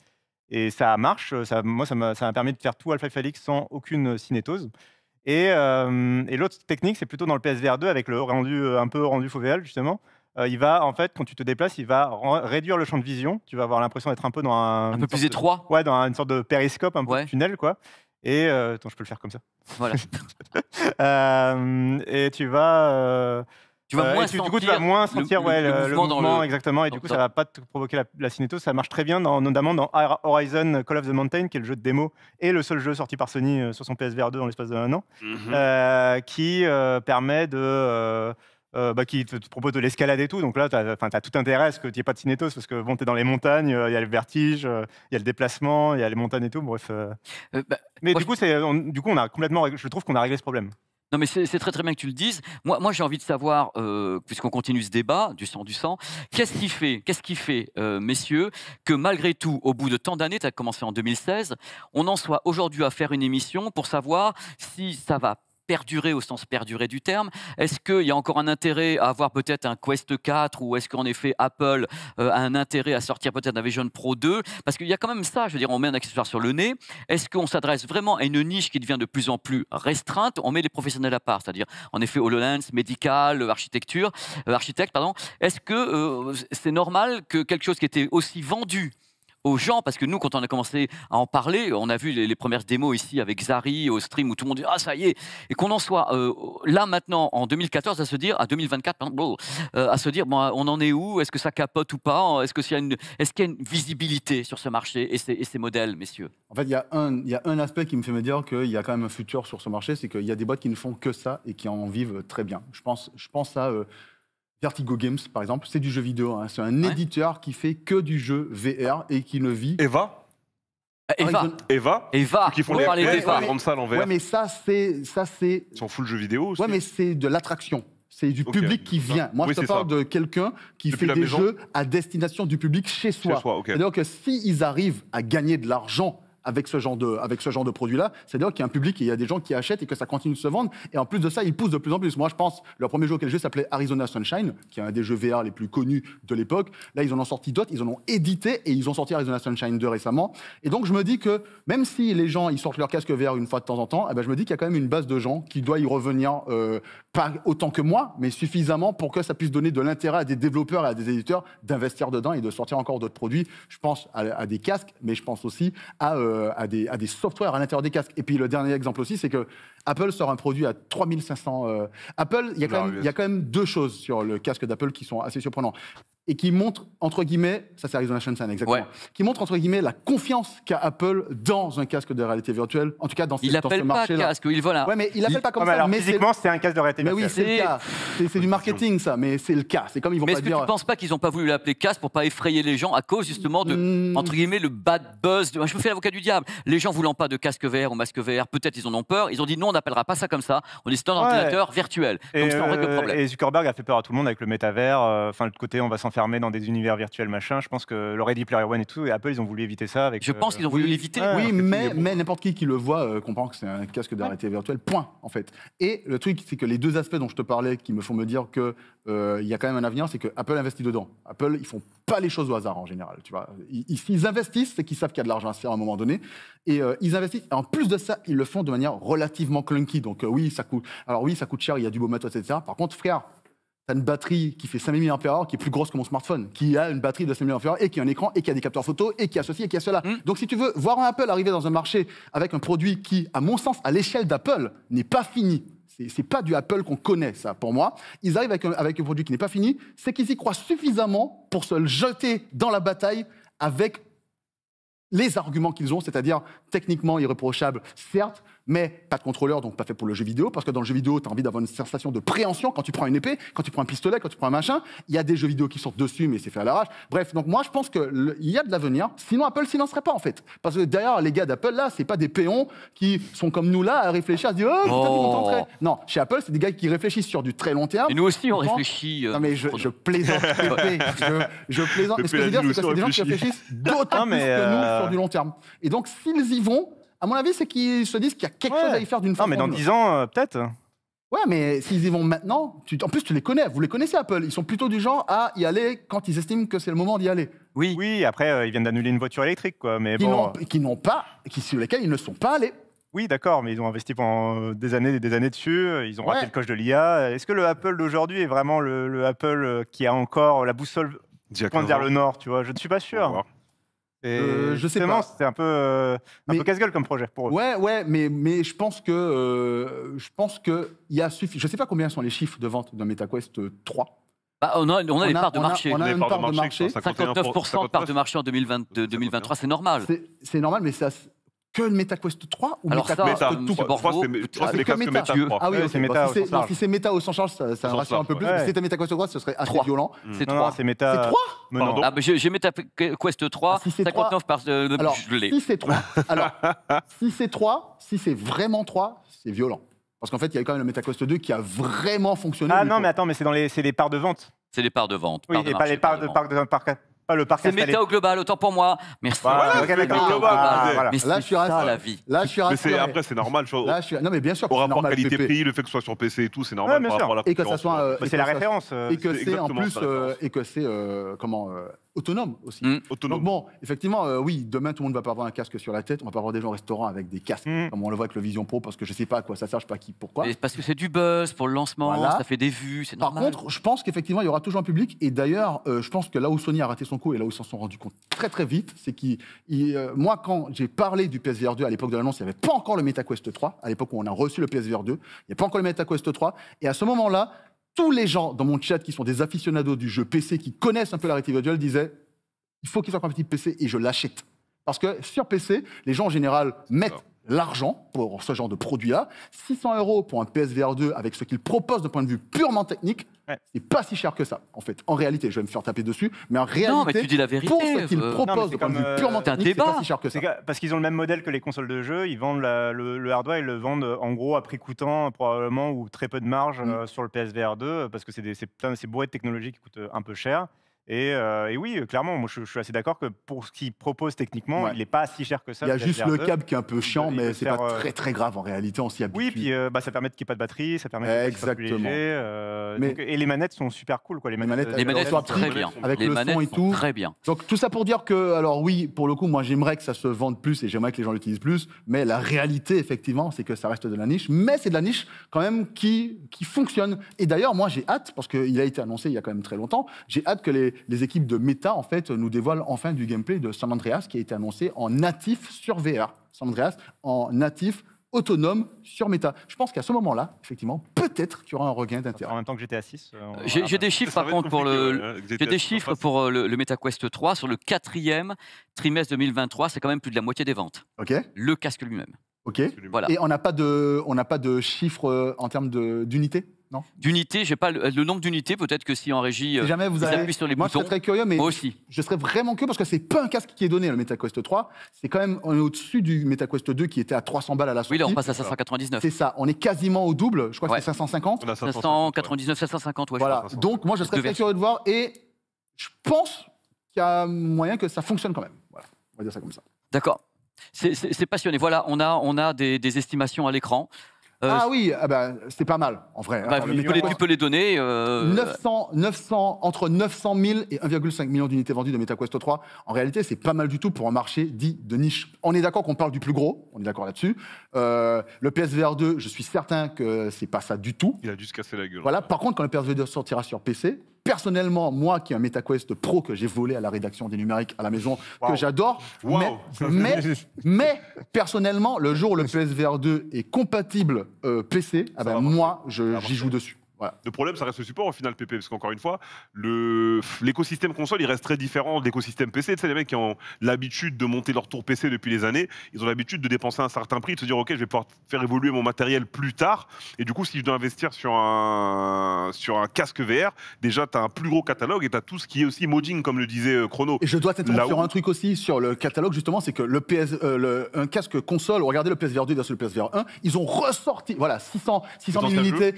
Et ça marche. Ça, moi, ça m'a, permis de faire tout Alpha Felix sans aucune cinétose. Euh, et, l'autre technique, c'est plutôt dans le PSVR 2 avec le rendu euh, un peu rendu fovéal justement. il va en fait quand tu te déplaces, il va réduire le champ de vision. Tu vas avoir l'impression d'être un peu dans un, un peu plus étroit. ouais, dans une sorte de périscope, un peu de tunnel quoi. Et euh, attends, je peux le faire comme ça. Voilà. Euh, et tu vas. Euh, tu vas moins du coup, tu vas moins sentir le, ouais, le, mouvement, exactement, et du coup, ça ne va pas te provoquer la, cinéto, Ça marche très bien, notamment dans Horizon Call of the Mountain, qui est le jeu de démo et le seul jeu sorti par Sony sur son PSVR 2 dans l'espace d'un an, mm-hmm. qui permet de euh, bah, qui te, propose de l'escalade et tout. Donc là, tu as, tout intérêt à ce que tu ait pas de cinétos parce que bon, tu es dans les montagnes, euh, il y a le vertige, euh, il y a le déplacement, il y a les montagnes et tout. Bref. Bah, mais du, coup, on, du coup, on a complètement, je trouve qu'on a réglé ce problème. Non, mais c'est très très bien que tu le dises. Moi, moi j'ai envie de savoir, puisqu'on continue ce débat du sang du sang, qu'est-ce qui fait, quest qui fait, messieurs, que malgré tout, au bout de tant d'années, tu as commencé en 2016, on en soit aujourd'hui à faire une émission pour savoir si ça va perdurer au sens perduré du terme Est-ce qu'il y a encore un intérêt à avoir peut-être un Quest 4 ou est-ce qu'en effet Apple euh, a un intérêt à sortir peut-être un Vision Pro 2 Parce qu'il y a quand même ça, je veux dire, on met un accessoire sur le nez. Est-ce qu'on s'adresse vraiment à une niche qui devient de plus en plus restreinte On met les professionnels à part, c'est-à-dire en effet HoloLens, médical, euh, architecture, euh, architecte, pardon. Est-ce que c'est normal que quelque chose qui était aussi vendu aux gens, parce que nous, quand on a commencé à en parler, on a vu les, premières démos ici avec Zari, au stream, où tout le monde dit Ah, ça y est Et qu'on en soit euh, là maintenant, en 2014, à se dire, à 2024, euh, à se dire, bon, on en est où Est-ce que ça capote ou pas Est-ce qu'il y, a une, est y a une visibilité sur ce marché et ces, modèles, messieurs En fait, il y, a un, un aspect qui me fait me dire qu'il y a quand même un futur sur ce marché, c'est qu'il y a des boîtes qui ne font que ça et qui en vivent très bien. Je pense, je pense à. Euh, Vertigo Games, par exemple, c'est du jeu vidéo. Hein. C'est un éditeur qui fait que du jeu VR et qui ne vit. Eva ah, Eva. Eva. Eva. Qui font ouais, les mais ça, c'est. Ça, c'est... Ils le jeu vidéo aussi. Ouais, mais c'est de l'attraction. C'est du public qui vient. Moi, je parle de quelqu'un qui fait des jeux à destination du public chez soi. Donc, si ils s'ils arrivent à gagner de l'argent avec ce genre de, avec ce genre de produit-là. C'est-à-dire qu'il y a un public, il y a des gens qui achètent et que ça continue de se vendre. Et en plus de ça, ils poussent de plus en plus. Moi, je pense, le premier jeu auquel j'ai s'appelait Arizona Sunshine, qui est un des jeux VR les plus connus de l'époque. Là, ils en ont sorti d'autres, ils en ont édité et ils ont sorti Arizona Sunshine 2 récemment. Et donc, je me dis que même si les gens, ils sortent leur casque VR une fois de temps en temps, eh ben, je me dis qu'il y a quand même une base de gens qui doit y revenir, euh, pas autant que moi, mais suffisamment pour que ça puisse donner de l'intérêt à des développeurs et à des éditeurs d'investir dedans et de sortir encore d'autres produits. Je pense à, des casques, mais je pense aussi à euh, euh, à des, softwares à l'intérieur des casques. Et puis le dernier exemple aussi, c'est que Apple sort un produit à 3500. Euh, Apple, il y, a quand même, deux choses sur le casque d'Apple qui sont assez surprenantes et qui montrent, entre guillemets, ça c'est Arizona Sunshine, exactement, qui montre, entre guillemets, la confiance qu'a Apple dans un casque de réalité virtuelle, en tout cas dans, il ce marché-là. Il pas casque, il mais il appelle pas comme ah, ça. mais physiquement, c'est un casque de réalité virtuelle. Mais oui, c'est le C'est du marketing, ça, mais c'est le cas. C'est comme ils vont mais pas dire... Mais est pas qu'ils n'ont pas voulu l'appeler casque pour pas effrayer les gens à cause, justement, de, hmm. entre guillemets, le bad buzz Je me fais l'avocat du diable. Les gens voulant pas de casque vert ou masque vert, peut-être ils en ont peur. Ils ont dit, non, appellera pas ça comme ça. On est sur un ordinateur virtuel. Et Donc c'est vrai euh, problème. Et Zuckerberg a fait peur à tout le monde avec le métavers. Euh, enfin, le côté on va s'enfermer dans des univers virtuels, machin. Je pense que le Ready Player One et tout, et Apple, ils ont voulu éviter ça. Avec, je pense euh, qu'ils ont voulu l'éviter. oui, mais, mais n'importe qui qui le voit comprend que c'est un casque de virtuel, point, en fait. Et le truc, c'est que les deux aspects dont je te parlais qui me font me dire que il y a quand même un avenir, c'est que Apple investit dedans. Apple, ils font pas les choses au hasard en général. Tu vois, ils, investissent, c'est qu'ils savent qu'il y a de l'argent à faire à un moment donné, et ils investissent. En plus de ça, ils le font de manière relativement clunky. Donc euh, oui, ça coûte. Alors oui, ça coûte cher, il y a du beau matos, etc. Par contre, frère, t'as une batterie qui fait 5000 mAh, qui est plus grosse que mon smartphone, qui a une batterie de 5000 mAh et qui a un écran et qui a des capteurs photo et qui a ceci et qui a cela. Mm. Donc si tu veux voir un Apple arriver dans un marché avec un produit qui, à mon sens, à l'échelle d'Apple, n'est pas fini. C'est pas du Apple qu'on connaît, ça, pour moi. Ils arrivent avec un, avec un produit qui n'est pas fini. C'est qu'ils y croient suffisamment pour se le jeter dans la bataille avec les arguments qu'ils ont, c'est-à-dire techniquement irréprochable, certes, mais pas de contrôleur, donc pas fait pour le jeu vidéo, parce que dans le jeu vidéo, tu as envie d'avoir une sensation de préhension quand tu prends une épée, quand tu prends un pistolet, quand tu prends un machin. Il y a des jeux vidéo qui sortent dessus, mais c'est fait à l'arrache. Bref, donc moi, je pense qu'il y a de l'avenir. Sinon, Apple s'y lancerait pas, en fait. Parce que d'ailleurs, les gars d'Apple, là, c'est pas des péons qui sont comme nous, là, à réfléchir, à se dire, oh, oh. Non, chez Apple, c'est des gars qui réfléchissent sur du très long terme. Et nous aussi, on réfléchit. Euh, non, mais je, plaisante, je, plaisante. Mais ce que je veux dire, c'est que c'est des gens qui réfléchissent d'autant plus que nous euh, sur du long terme. Et donc, s'ils y vont, à mon avis, c'est qu'ils se disent qu'il y a quelque chose à y faire d'une façon. Non, mais dans 10 ans, euh, peut-être. Ouais, mais s'ils y vont maintenant, en plus tu les connais, vous les connaissez Apple, ils sont plutôt du genre à y aller quand ils estiment que c'est le moment d'y aller. Oui. Oui, après euh, ils viennent d'annuler une voiture électrique, quoi. Mais qui euh. Qui n'ont pas, qui sur lesquels ils ne sont pas allés. Oui, d'accord, mais ils ont investi pendant des années et des années dessus, ils ont raté le coche de l'IA. Est-ce que le Apple d'aujourd'hui est vraiment le, Apple qui a encore la boussole pour dire le Nord, tu vois Je ne suis pas sûr. C'est euh, je sais un peu, euh, peu casse-gueule comme projet pour eux. Ouais, ouais, mais, mais je pense que euh, je pense que y a suffisamment... Je sais pas combien sont les chiffres de vente d'un MetaQuest 3. Bah, on, a, on a les parts de marché. On a, une part de marché. 59% de part de marché en 2023, c'est normal. C'est normal, mais ça, que le MetaQuest 3 ou Alors MetaQuest ça, tout Bordeaux, c'est que Meta. Ah oui, c'est Meta. si c'est Meta au sens change, ça, rassure un peu plus. Si c'était MetaQuest 3, ce serait assez violent. Mm. C'est 3. C'est Meta. C'est 3 ah, J'ai MetaQuest 3, 59 ah, par. Euh, alors, si c'est 3, alors, si c'est 3, si c'est vraiment 3, c'est violent. Parce qu'en fait, il y a quand même le MetaQuest 2 qui a vraiment fonctionné. Ah non, mais attends, mais c'est les, les parts de vente. C'est les parts de vente. Oui, et pas les parts de, pas le parc C'est météo global, autant pour moi. Merci. Voilà, voilà, global. Ah, voilà. Mais là, je suis rassuré. la vie. Là, je suis rassuré. Mais après, c'est normal. Je... Là, je suis... Non, mais bien sûr. Au rapport qualité-prix, le fait que ce soit sur PC et tout, c'est normal. Ouais, par rapport à la et que ça soit. Euh, bah, c'est la référence. Et que c'est en plus. Et que c'est comment euh, autonome aussi. Mm. Donc bon, effectivement, euh, oui, demain tout le monde va pas avoir un casque sur la tête, on va pas avoir des gens au restaurant avec des casques, mm. comme on le voit avec le Vision Pro, parce que je ne sais pas à quoi ça sert, je sais pas qui, pourquoi. parce que c'est du buzz pour le lancement, ça fait des vues, c'est normal. Par contre, je pense qu'effectivement il y aura toujours un public, et d'ailleurs, euh, je pense que là où Sony a raté son coup et là où ils s'en sont rendus compte très très vite, c'est que euh, moi quand j'ai parlé du PSVR 2 à l'époque de l'annonce, il n'y avait pas encore le MetaQuest 3, à l'époque où on a reçu le PSVR 2, il n'y a pas encore le MetaQuest 3, et à ce moment-là, tous les gens dans mon chat qui sont des aficionados du jeu PC, qui connaissent un peu la réalité virtuelle, disaient il faut qu'il soit petit PC et je l'achète. Parce que sur PC, les gens en général mettent l'argent pour ce genre de produit-là. 600 euros pour un PSVR 2 avec ce qu'il propose de point de vue purement technique, ouais. c'est pas si cher que ça, en fait. En réalité, je vais me faire taper dessus, mais en réalité, la vérité, pour ce qu'il euh. propose de point de vue purement euh, technique, c'est pas si cher que ça. Parce qu'ils ont le même modèle que les consoles de jeu, ils vendent le, hardware, ils le vendent euh, en gros à prix coûtant, probablement, ou très peu de marge mm. sur le PSVR 2, parce que c'est plein de ces technologies qui coûtent un peu cher. Euh, et, oui, euh, clairement, moi, je, suis assez d'accord que pour ce qu'il propose techniquement, il n'est pas si cher que ça. Il y a juste le câble qui est un peu chiant, mais c'est pas euh, très très grave en réalité, on s'y habitue. Oui, puis bah, ça permet qu'il n'y ait pas de batterie, ça permet Exactement. Plus léger, et les manettes sont super cool, quoi. Les manettes, les manettes, sont très bien. Avec le son et tout. Très bien. Donc tout ça pour dire que, alors oui, pour le coup, moi j'aimerais que ça se vende plus et j'aimerais que les gens l'utilisent plus, mais la réalité, effectivement, c'est que ça reste de la niche, mais c'est de la niche quand même qui, qui fonctionne. Et d'ailleurs, moi j'ai hâte, parce qu'il a été annoncé il y a quand même très longtemps, j'ai hâte que les les équipes de Meta, en fait, nous dévoilent enfin du gameplay de San Andreas qui a été annoncé en natif sur VR. San Andreas en natif autonome sur Meta. Je pense qu'à ce moment-là, effectivement, peut-être qu'il y aura un regain d'intérêt. En même temps que GTA 6. Euh, j'ai des, chiffres, par contre, pour le, des chiffres pour euh, le, MetaQuest 3 sur le quatrième trimestre 2023. C'est quand même plus de la moitié des ventes. Ok. Le casque lui-même. Ok. Voilà. Et on n'a pas de, on n'a pas de chiffres euh, en termes d'unités. Non. D'unités, j'ai pas le, nombre d'unités. Peut-être que si en régie, euh, jamais vous avez... sur les boutons. je serais très curieux, mais aussi. je serais vraiment curieux parce que c'est pas un casque qui est donné le MetaQuest 3. C'est quand même on est au-dessus du MetaQuest 2 qui était à 300 balles à la sortie. Oui, là, on passe à 599. C'est ça. On est quasiment au double. Je crois que c'est 550. 599, 550, Ouais, voilà. Donc moi, je serais très curieux de voir et je pense qu'il y a moyen que ça fonctionne quand même. On va dire ça comme ça. D'accord. C'est passionné. Voilà, on a, on a des, des estimations à l'écran. Euh, ah oui, ah bah, c'est pas mal, en vrai. Hein. Bah, tu, peux les, donner. 900, euh, 900, entre 900 000 et 1,5 million d'unités vendues de MetaQuest 3. En réalité, c'est pas mal du tout pour un marché dit de niche. On est d'accord qu'on parle du plus gros, on est d'accord là-dessus. Euh, le PSVR 2, je suis certain que c'est pas ça du tout. Il a dû se casser la gueule. Voilà. Par contre, quand le PSVR 2 sortira sur PC, personnellement, moi qui ai un MetaQuest Pro que j'ai volé à la rédaction des numériques à la maison, que j'adore, mais, mais, personnellement, le jour où le PSVR 2 est compatible euh, PC, ah ben moi, j'y joue dessus. Le problème, ça reste le support au final, PP, parce qu'encore une fois, l'écosystème console, il reste très différent de l'écosystème PC. Tu sais, les mecs qui ont l'habitude de monter leur tour PC depuis des années, ils ont l'habitude de dépenser un certain prix, de se dire, OK, je vais pouvoir faire évoluer mon matériel plus tard. Et du coup, si je dois investir sur un, sur un casque VR, déjà, tu as un plus gros catalogue et tu as tout ce qui est aussi modding, comme le disait euh, Chrono. Et je dois être sur un truc aussi, sur le catalogue, justement, c'est que le PS, euh, un casque console, regardez le PSVR 2 sur le PSVR 1, ils ont ressorti, voilà, 600, 600 000 unités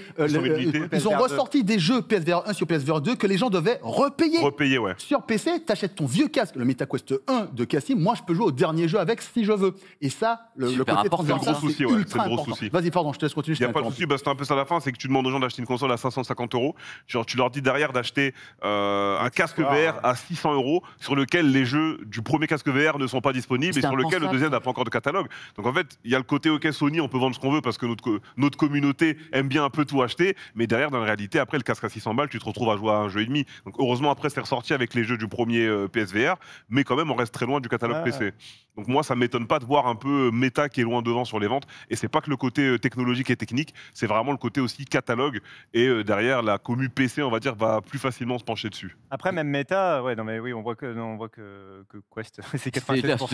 ils ont ressorti des jeux PSVR 1 sur PSVR 2 que les gens devaient repayer. Repayer, ouais. Sur PC, t'achètes ton vieux casque, le MetaQuest 1 de Cassim, moi je peux jouer au dernier jeu avec si je veux. Et ça, le, côté c'est un gros souci. Ouais, c'est un gros souci. Vas-y, pardon, je te laisse continuer. Il n'y a pas de souci, bah, c'est un peu ça la fin, c'est que tu demandes aux gens d'acheter une console à 550 euros, genre tu leur dis derrière d'acheter euh, un casque VR à 600 euros sur lequel les jeux du premier casque VR ne sont pas disponibles et sur lequel le deuxième n'a pas encore de catalogue. Donc en fait, il y a le côté OK Sony, on peut vendre ce qu'on veut parce que notre, notre communauté aime bien un peu tout acheter, mais derrière dans la réalité, après le casque à 600 balles, tu te retrouves à jouer à un jeu et demi. Donc heureusement, après, c'est ressorti avec les jeux du premier euh, PSVR, mais quand même, on reste très loin du catalogue PC. Donc moi, ça m'étonne pas de voir un peu euh, Meta qui est loin devant sur les ventes. Et c'est pas que le côté euh, technologique et technique, c'est vraiment le côté aussi catalogue. Et derrière, la commu PC, on va dire, va plus facilement se pencher dessus. Après, même Meta, ouais, non mais oui, on voit que, on voit que, que Quest, c'est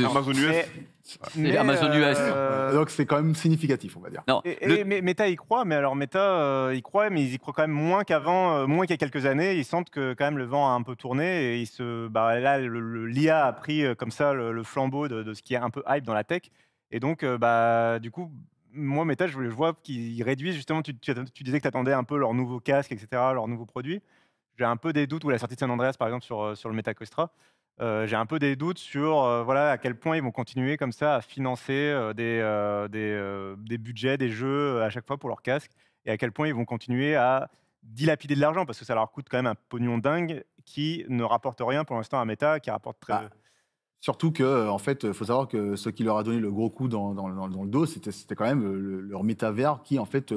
Amazon US. Amazon US. Donc c'est quand même significatif, on va dire. et, Meta y croit, mais alors Meta il y croit, mais ils ils croient quand même moins qu'avant, euh, moins qu'il y a quelques années. Ils sentent que quand même le vent a un peu tourné et ils se, bah, là, l'IA a pris euh, comme ça le, flambeau de, ce qui est un peu hype dans la tech. Et donc, euh, bah, du coup, moi, Meta, je, vois qu'ils réduisent justement. Tu, disais que tu attendais un peu leurs nouveaux casques, etc., leurs nouveaux produits. J'ai un peu des doutes, ou la sortie de San Andreas, par exemple, sur, sur le Meta j'ai un peu des doutes sur voilà, à quel point ils vont continuer comme ça à financer des, des, des, budgets, des jeux à chaque fois pour leur casque et à quel point ils vont continuer à dilapider de l'argent parce que ça leur coûte quand même un pognon dingue qui ne rapporte rien pour l'instant à Meta, qui rapporte très bah, Surtout que, euh, en fait, euh, faut savoir que ce qui leur a donné le gros coup dans, le dos, c'était quand même euh, leur métavers qui, en fait,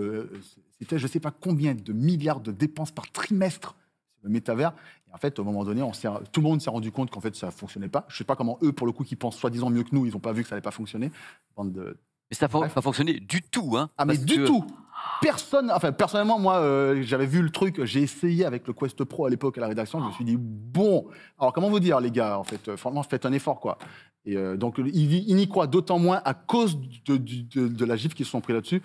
c'était je ne sais pas combien de milliards de dépenses par trimestre le métavers. Et en fait, au moment donné, on tout le monde s'est rendu compte qu'en fait, ça ne fonctionnait pas. Je ne sais pas comment eux, pour le coup, qui pensent soi-disant mieux que nous, ils n'ont pas vu que ça n'allait pas fonctionner. Mais ça n'a pas fonctionné du tout. Hein, ah, mais du tout personne, enfin personnellement moi euh, j'avais vu le truc, j'ai essayé avec le Quest Pro à l'époque à la rédaction, je me suis dit bon, alors comment vous dire les gars en fait, euh, franchement faites un effort quoi. Et euh, donc il, n'y croit d'autant moins à cause de, la gifle qu'ils se sont pris là-dessus,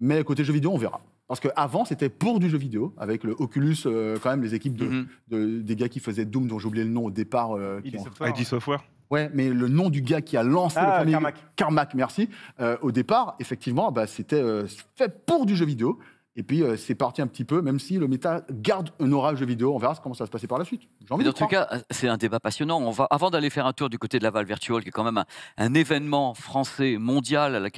mais côté jeu vidéo on verra. Parce qu'avant, c'était pour du jeu vidéo, avec le Oculus, quand même, les équipes mm-hmm. de, des gars qui faisaient Doom, dont j'ai le nom au départ. Qui ah, ID Software. Ouais, mais le nom du gars qui a lancé la le ah, premier Carmack. merci. Euh, au départ, effectivement, bah, c'était euh, fait pour du jeu vidéo. Et puis, euh, c'est parti un petit peu, même si le méta garde un orage de vidéo. On verra comment ça va se passer par la suite. J'ai Envie de En tout cas, c'est un débat passionnant. On va, avant d'aller faire un tour du côté de la Val Virtual, qui est quand même un, événement français mondial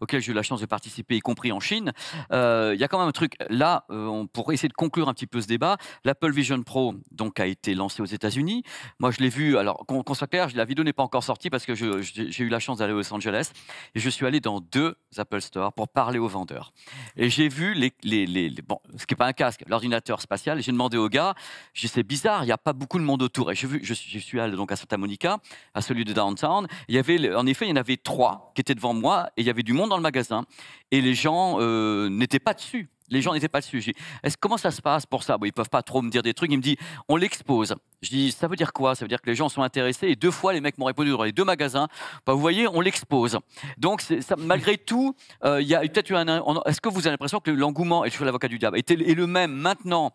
auquel j'ai eu la chance de participer, y compris en Chine, euh, il y a quand même un truc. Là, pour euh, on pourrait essayer de conclure un petit peu ce débat. L'Apple Vision Pro donc, a été lancé aux États-Unis. Moi, je l'ai vu. Alors, qu'on soit clair, la vidéo n'est pas encore sortie parce que j'ai eu la chance d'aller à Los Angeles. Et je suis allé dans deux Apple Store pour parler aux vendeurs. Et j'ai vu les ce qui n'est pas un casque, l'ordinateur spatial. J'ai demandé au gars, je c'est bizarre, il n'y a pas beaucoup de monde autour. Et je, suis allé donc à Santa Monica, à celui de downtown. Il y avait, en effet, il y en avait trois qui étaient devant moi et il y avait du monde dans le magasin. Et les gens euh, n'étaient pas dessus. Les gens n'étaient pas dessus. sujet est-ce, comment ça se passe pour ça bon, Ils peuvent pas trop me dire des trucs. Il me dit, on l'expose. Je dis, ça veut dire quoi Ça veut dire que les gens sont intéressés. Et deux fois, les mecs m'ont répondu dans les deux magasins, bah, vous voyez, on l'expose. Donc, malgré tout, euh, il y a Est-ce que vous avez l'impression que l'engouement, et je suis l'avocat du diable, est le même maintenant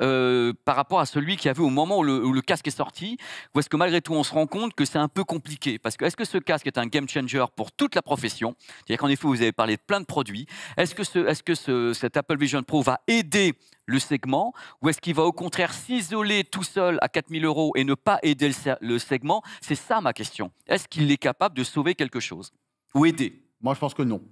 euh, par rapport à celui qui avait au moment où le, casque est sorti Ou est-ce que malgré tout, on se rend compte que c'est un peu compliqué Parce que est-ce que ce casque est un game changer pour toute la profession C'est-à-dire qu'en effet, vous avez parlé de plein de produits. Est-ce que, cet Apple Vision Pro va aider le segment Ou est-ce qu'il va au contraire s'isoler tout seul à 4000 euros et ne pas aider le, segment C'est ça ma question. Est-ce qu'il est capable de sauver quelque chose Ou aider Moi, je pense que non.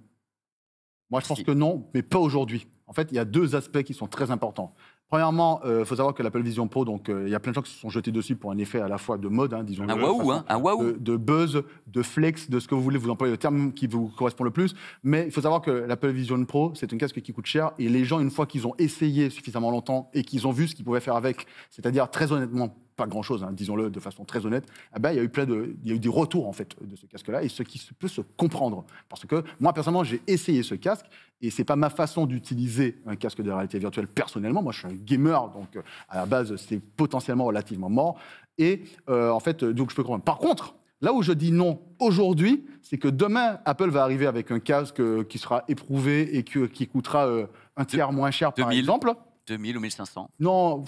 Moi, je pense que non, mais pas aujourd'hui. En fait, il y a deux aspects qui sont très importants. Premièrement, il euh, faut savoir que l'Apple Vision Pro, donc euh, il y a plein de gens qui se sont jetés dessus pour un effet à la fois de mode, hein, disons. Un waouh, hein, un waouh. De, buzz, de flex, de ce que vous voulez, vous employez le terme qui vous correspond le plus. Mais il faut savoir que l'Apple Vision Pro, c'est une casque qui coûte cher et les gens, une fois qu'ils ont essayé suffisamment longtemps et qu'ils ont vu ce qu'ils pouvaient faire avec, c'est-à-dire très honnêtement pas grand-chose, hein, disons-le de façon très honnête, eh ben, il y a eu plein de, il y a eu des retours en fait de ce casque-là et ce qui peut se comprendre. Parce que moi personnellement, j'ai essayé ce casque et c'est pas ma façon d'utiliser un casque de réalité virtuelle personnellement. Moi, je suis un gamer, donc à la base, c'est potentiellement relativement mort. Et euh, en fait, donc je peux comprendre. Par contre, Là où je dis non aujourd'hui, c'est que demain, Apple va arriver avec un casque euh, qui sera éprouvé et qui coûtera euh, un tiers moins cher, par exemple. 2000 ou 1500 Non,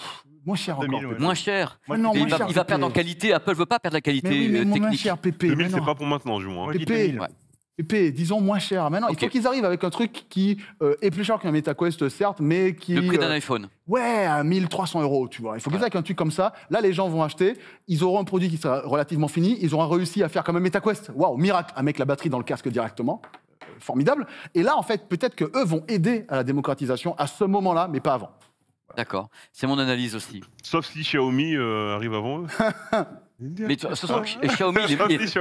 Moins cher encore. Moins ah cher. il, va, il va perdre en qualité. Apple veut pas perdre la qualité mais euh, technique. Moins cher, pépé. 2000, c'est pas pour maintenant, hein. du moins. Pépé, disons moins cher. Maintenant, il faut qu'ils arrivent avec un truc qui euh, est plus cher qu'un MetaQuest, certes, mais qui. Le prix d'un euh, iPhone. Ouais, à 1300 euros, tu vois. Il faut que ça, avec un truc comme ça. Là, les gens vont acheter. Ils auront un produit qui sera relativement fini. Ils auront réussi à faire comme un MetaQuest. Waouh, miracle, avec la batterie dans le casque directement formidable. Et là, en fait, peut-être que eux vont aider à la démocratisation à ce moment-là, mais pas avant. D'accord. C'est mon analyse aussi. Sauf si Xiaomi euh, arrive avant eux. Mais Xiaomi,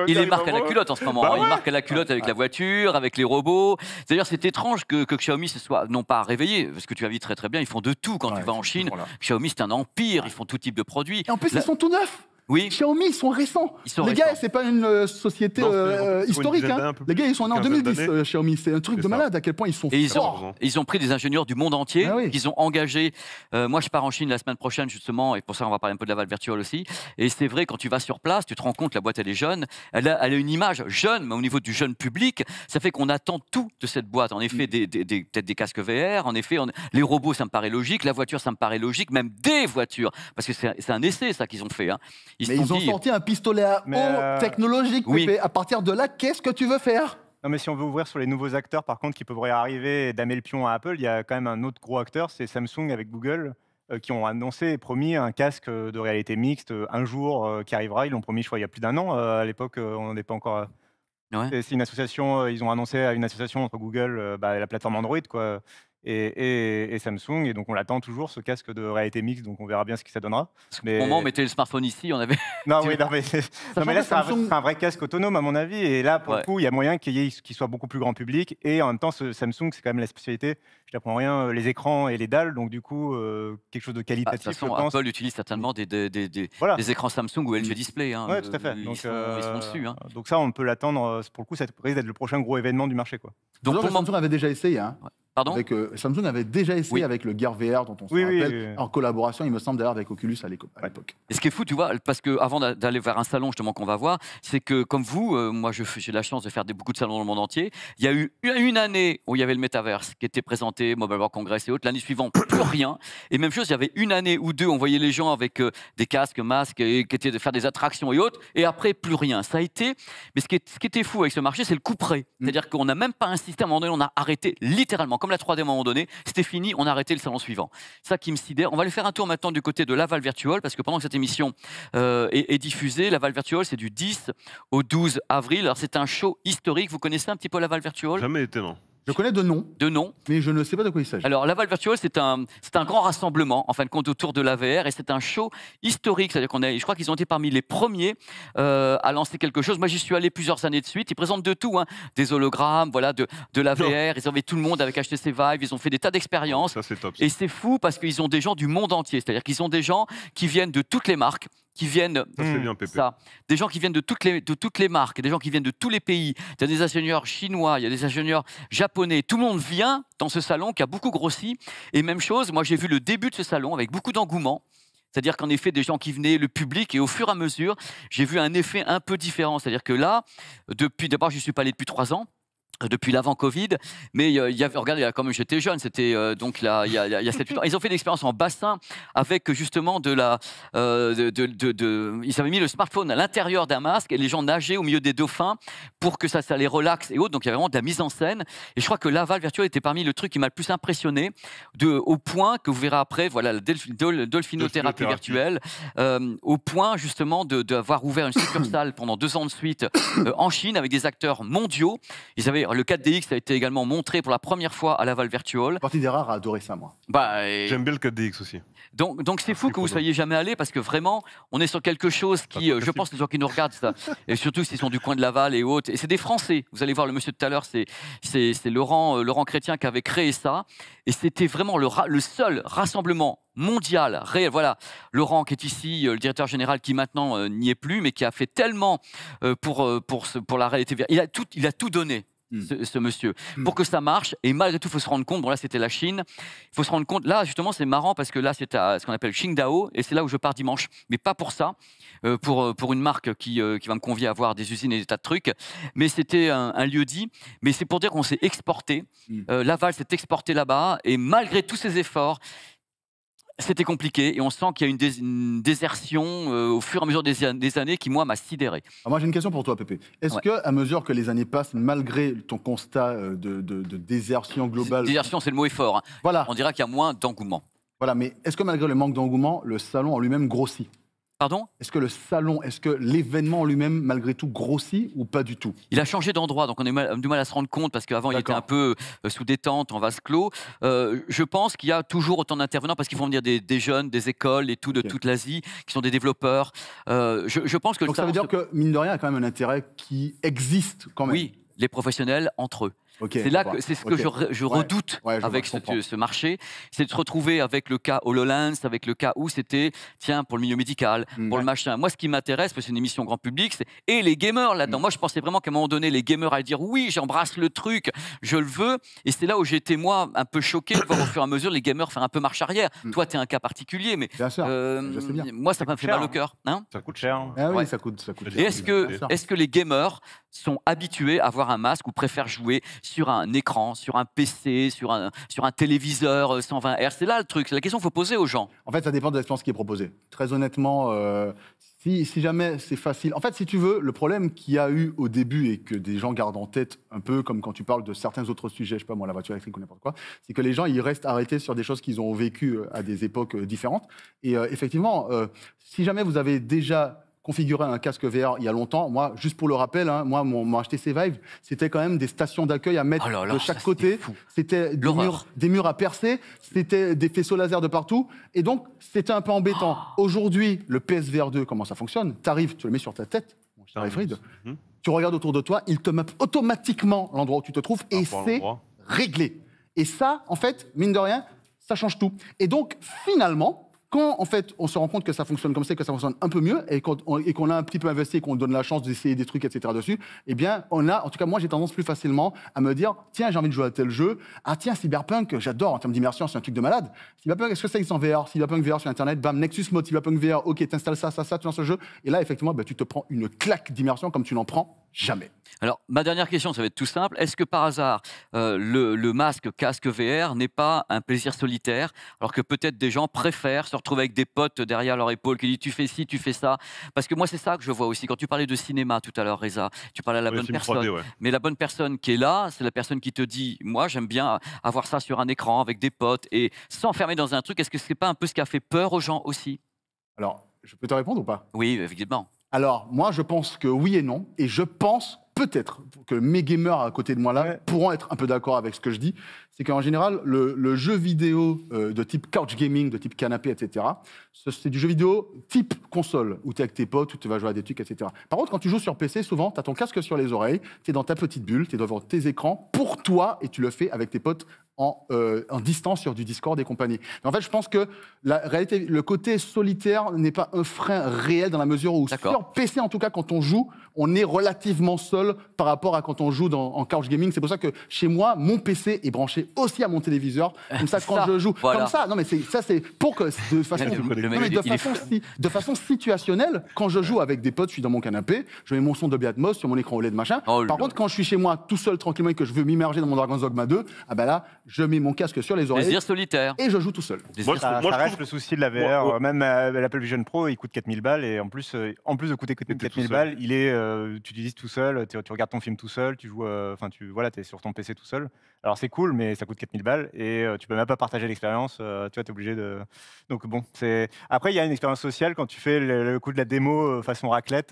il, est, marque à la culotte en ce moment. Bah il marque à la culotte avec la ah. voiture, avec les robots. D'ailleurs, c'est étrange que, que, Xiaomi se soit non pas réveillé, parce que tu as vu très très bien, ils font de tout quand tu vas en Chine. Xiaomi, c'est un empire, ils font tout type de produits. Et en plus, ils sont tout neufs oui. Xiaomi, ils sont récents. les gars, c'est pas une euh, société euh, historique. Hein. Les gars, ils sont en 2010, euh, Xiaomi. C'est un truc de malade à quel point ils sont ils forts. ont, ils ont pris des ingénieurs du monde entier ah Ils qu'ils ont engagé... moi, je pars en Chine la semaine prochaine, justement, et pour ça, on va parler un peu de la valve Virtual aussi. Et c'est vrai, quand tu vas sur place, tu te rends compte, la boîte, elle est jeune. Elle a, elle a une image jeune, mais au niveau du jeune public, ça fait qu'on attend tout de cette boîte. En effet, mm. des, des- des- peut-être des casques VR, en effet, les robots, ça me paraît logique, la voiture, ça me paraît logique, même des voitures, parce que c'est, un essai, ça, qu'ils ont fait. Hein. Ils mais ils ont sorti un pistolet à eau euh, technologique. À partir de là, qu'est-ce que tu veux faire non, mais si on veut ouvrir sur les nouveaux acteurs, par contre, qui peuvent arriver et le pion à Apple, il y a quand même un autre gros acteur, c'est Samsung avec Google, euh, qui ont annoncé et promis un casque euh, de réalité mixte un jour qui arrivera. Ils l'ont promis, je crois, il y a plus d'un an. à l'époque, on n'en est pas encore. C'est une association, ils ont annoncé à une association entre Google bah, et la plateforme Android, quoi et, Samsung. Et donc, on l'attend toujours, ce casque de réalité mixte. Donc, on verra bien ce que ça donnera. mais... Au moment où on mettait le smartphone ici, on avait. Non, oui, non, mais, là, c'est un, vrai casque autonome, à mon avis. Et là, pour le coup, il y a moyen qu'il soit beaucoup plus grand public. Et en même temps, ce Samsung, c'est quand même la spécialité. Je t'apprends rien, euh, les écrans et les dalles. Donc, du coup, euh, quelque chose de ah, qualitatif. Ah, Apple utilise certainement des, des, écrans Samsung ou LG Display. Hein, oui, euh, tout à fait. Ils donc, sont, hein. donc, ça, on peut l'attendre. Pour le coup, ça risque d'être le prochain gros événement du marché. Quoi. Donc, pour Samsung avait déjà essayé. Hein. Pardon avec, euh, Samsung avait déjà essayé avec le Gear VR dont on se rappelle, en collaboration, il me semble d'ailleurs, avec Oculus à l'époque. Et ce qui est fou, tu vois, parce que avant d'aller vers un salon justement qu'on va voir, c'est que comme vous, euh, moi j'ai la chance de faire des, beaucoup de salons dans le monde entier. Il y a eu une année où il y avait le Metaverse qui était présenté, Mobile World Congress et autres. L'année suivante, plus rien. Et même chose, il y avait une année ou deux, on voyait les gens avec euh, des casques, masques, et qui étaient de faire des attractions et autres. Et après, plus rien. Ça a été. Mais ce qui, ce qui était fou avec ce marché, c'est le coup près. Mm. C'est-à-dire qu'on n'a même pas un système. À un moment donné, on a arrêté littéralement comme la 3D à un moment donné, c'était fini, on a arrêté le salon suivant. Ça qui me sidère. On va aller faire un tour maintenant du côté de Laval Virtual, parce que pendant que cette émission euh, est, diffusée, Laval Virtual, c'est du 10 au 12 avril. Alors c'est un show historique. Vous connaissez un petit peu Laval Virtual Jamais été, non. Je connais de nom. De nom. Mais je ne sais pas de quoi il s'agit. Alors, Laval Virtual, c'est un, un grand rassemblement, en fin de compte, autour de l'AVR. Et c'est un show historique. C'est-à-dire qu'on est, je crois qu'ils ont été parmi les premiers euh, à lancer quelque chose. Moi, j'y suis allé plusieurs années de suite. Ils présentent de tout, hein. des hologrammes, voilà, de, de l'AVR. Ils ont fait tout le monde avec HTC Vive. Ils ont fait des tas d'expériences. Ça, top. Et c'est fou parce qu'ils ont des gens du monde entier. C'est-à-dire qu'ils ont des gens qui viennent de toutes les marques qui viennent hmm, ça, des gens qui viennent de toutes les de toutes les marques, des gens qui viennent de tous les pays. Il y a des ingénieurs chinois, il y a des ingénieurs japonais. Tout le monde vient dans ce salon qui a beaucoup grossi. Et même chose, moi j'ai vu le début de ce salon avec beaucoup d'engouement. C'est-à-dire qu'en effet, des gens qui venaient, le public, et au fur et à mesure, j'ai vu un effet un peu différent. C'est-à-dire que là, depuis, d'abord, je suis pas allé depuis trois ans depuis l'avant Covid, mais euh, il y avait, regardez quand même, j'étais jeune, c'était euh, donc là, il y a, sept ans. Ils ont fait une expérience en bassin avec justement de la, euh, de, ils avaient mis le smartphone à l'intérieur d'un masque et les gens nageaient au milieu des dauphins pour que ça, ça les relaxe et autres. Donc il y avait vraiment de la mise en scène. Et je crois que l'aval virtuel était parmi le truc qui m'a le plus impressionné, de, au point que vous verrez après, voilà, la dolphinothérapie virtuelle, au point justement d'avoir ouvert une succursale pendant deux ans de suite en Chine avec des acteurs mondiaux. Ils avaient le 4DX a été également montré pour la première fois à Laval Virtual. Partie des rares à adorer ça, moi. Bah, J'aime bien le 4DX aussi. Donc, donc c'est ah, fou que vous soyez jamais allé parce que vraiment, on est sur quelque chose qui, euh, je pense, les gens qui nous regardent, ça, et surtout s'ils sont du coin de Laval et autres, et c'est des Français. Vous allez voir le monsieur de tout à l'heure, c'est Laurent, euh, Laurent Chrétien qui avait créé ça, et c'était vraiment le, le seul rassemblement mondial, réel. Voilà, Laurent qui est ici, euh, le directeur général qui maintenant n'y est plus, mais qui a fait tellement pour, pour, pour la réalité. Il a, tout, il a tout donné. Hmm. ce, monsieur. Hmm. Pour que ça marche, et malgré tout, il faut se rendre compte, bon là c'était la Chine, il faut se rendre compte, là justement c'est marrant parce que là c'est à ce qu'on appelle Qingdao, et c'est là où je pars dimanche, mais pas pour ça, euh, pour, euh, pour une marque euh, qui, va me convier à avoir des usines et des tas de trucs, mais c'était un, lieu dit, mais c'est pour dire qu'on s'est exporté, hmm. Laval s'est exporté là-bas, et malgré tous ces efforts, c'était compliqué et on sent qu'il y a une, désertion euh, au fur et à mesure des, années qui, moi, m'a sidéré. Ah, moi, j'ai une question pour toi, Pépé. Est-ce qu'à que, à mesure que les années passent, malgré ton constat euh, de, désertion globale. Désertion, c'est le mot est fort. Hein. Voilà. On dira qu'il y a moins d'engouement. Voilà, mais est-ce que malgré le manque d'engouement, le salon en lui-même grossit Pardon Est-ce que le salon, est-ce que l'événement lui-même, malgré tout, grossit ou pas du tout Il a changé d'endroit, donc on a du mal à se rendre compte parce qu'avant il était un peu euh, sous détente, en vase clos. Euh, je pense qu'il y a toujours autant d'intervenants parce qu'ils vont venir des, jeunes, des écoles et tout de toute l'Asie, qui sont des développeurs. Euh, je, pense que donc ça veut dire que mine de rien, il y a quand même un intérêt qui existe quand même. Oui, les professionnels entre eux c'est là que c'est ce que je, redoute avec ce, marché, c'est de se retrouver avec le cas HoloLens, avec le cas où c'était, tiens, pour le milieu médical, mm. pour le machin. Moi, ce qui m'intéresse, parce que c'est une émission grand public, c'est et les gamers là-dedans. Mm. Moi, je pensais vraiment qu'à un moment donné, les gamers allaient dire oui, j'embrasse le truc, je le veux. Et c'est là où j'étais, moi, un peu choqué de voir au fur et à mesure les gamers faire un peu marche arrière. Mm. Toi, tu es un cas particulier, mais euh, moi, ça, m'a fait mal au hein. cœur. Hein. ça coûte cher. est-ce que, est que les gamers sont habitués à avoir un masque ou préfèrent jouer sur un écran, sur un PC, sur un, téléviseur 120 euh, Hz. C'est là le truc, c'est la question qu'il faut poser aux gens. En fait, ça dépend de l'expérience qui est proposée. Très honnêtement, euh, si, jamais c'est facile. En fait, si tu veux, le problème qu'il y a eu au début et que des gens gardent en tête, un peu comme quand tu parles de certains autres sujets, je sais pas moi, la voiture électrique ou n'importe quoi, c'est que les gens, ils restent arrêtés sur des choses qu'ils ont vécues euh, à des époques différentes. Et effectivement, si jamais vous avez déjà configurer un casque VR il y a longtemps. Moi, juste pour le rappel, hein, moi, mon, acheté HTC Vive, c'était quand même des stations d'accueil à mettre oh de chaque côté. C'était des murs, des murs à percer, c'était des faisceaux laser de partout. Et donc, c'était un peu embêtant. Oh. Aujourd'hui, le PSVR 2, comment ça fonctionne T'arrives, tu le mets sur ta tête, mhm. tu regardes autour de toi, il te map automatiquement l'endroit où tu te trouves et c'est réglé. Et ça, en fait, mine de rien, ça change tout. Et donc, finalement, quand en fait on se rend compte que ça fonctionne comme ça, que ça fonctionne un peu mieux, et qu'on a un petit peu investi, qu'on donne la chance d'essayer des trucs, etc. dessus, eh bien on a, en tout cas moi j'ai tendance plus facilement à me dire tiens j'ai envie de jouer à tel jeu, ah tiens Cyberpunk j'adore en termes d'immersion c'est un truc de malade. Cyberpunk est-ce que ça existe en VR Cyberpunk VR sur internet, bam Nexus mode Cyberpunk VR, ok t'installes ça ça ça tu lances le jeu et là effectivement bah, tu te prends une claque d'immersion comme tu n'en prends jamais. Alors, ma dernière question, ça va être tout simple. Est-ce que par hasard, euh, le, masque casque VR n'est pas un plaisir solitaire, alors que peut-être des gens préfèrent se retrouver avec des potes derrière leur épaule qui disent tu fais ci, tu fais ça Parce que moi, c'est ça que je vois aussi. Quand tu parlais de cinéma tout à l'heure, Reza, tu parlais à la bonne personne. Mais la bonne personne qui est là, c'est la personne qui te dit moi, j'aime bien avoir ça sur un écran avec des potes et s'enfermer dans un truc. Est-ce que ce n'est pas un peu ce qui a fait peur aux gens aussi Alors, je peux te répondre ou pas Oui, évidemment. Alors, moi, je pense que oui et non. Et je pense peut-être que mes gamers à côté de moi là pourront être un peu d'accord avec ce que je dis, c'est qu'en général, le, jeu vidéo euh, de type couch gaming, de type canapé, etc., c'est du jeu vidéo type console, où tu es avec tes potes, où tu vas jouer à des trucs, etc. Par contre, quand tu joues sur PC, souvent, tu as ton casque sur les oreilles, tu es dans ta petite bulle, tu es devant tes écrans, pour toi, et tu le fais avec tes potes en, euh, distance sur du Discord et compagnie. en fait, je pense que la réalité, le côté solitaire n'est pas un frein réel dans la mesure où sur PC, en tout cas, quand on joue, on est relativement seul par rapport à quand on joue en couch gaming. C'est pour ça que chez moi, mon PC est branché aussi à mon téléviseur. Comme ça, quand je joue. Comme ça, non, mais ça, c'est pour que de façon, de, façon situationnelle, quand je joue avec des potes, je suis dans mon canapé, je mets mon son de Atmos sur mon écran OLED, machin. Oh Par contre, quand je suis chez moi tout seul, tranquillement, et que je veux m'immerger dans mon Dragon's Dogma 2, ah bah là, je mets mon casque sur les oreilles. Et je joue tout seul. Moi, ça, reste le souci de la VR. Même euh, l'Apple Vision Pro, il coûte 4000 balles, et en plus, euh, en plus de coûter 4000 balles, il est, euh, tu utilises tout seul, tu, regardes ton film tout seul, tu joues, euh, enfin, tu, voilà, es sur ton PC tout seul. Alors c'est cool, mais ça coûte 4000 balles et euh, tu peux même pas partager l'expérience. Euh, tu vois, es obligé de. Donc bon, c'est. Après, il y a une expérience sociale quand tu fais le, coup de la démo euh, façon raclette.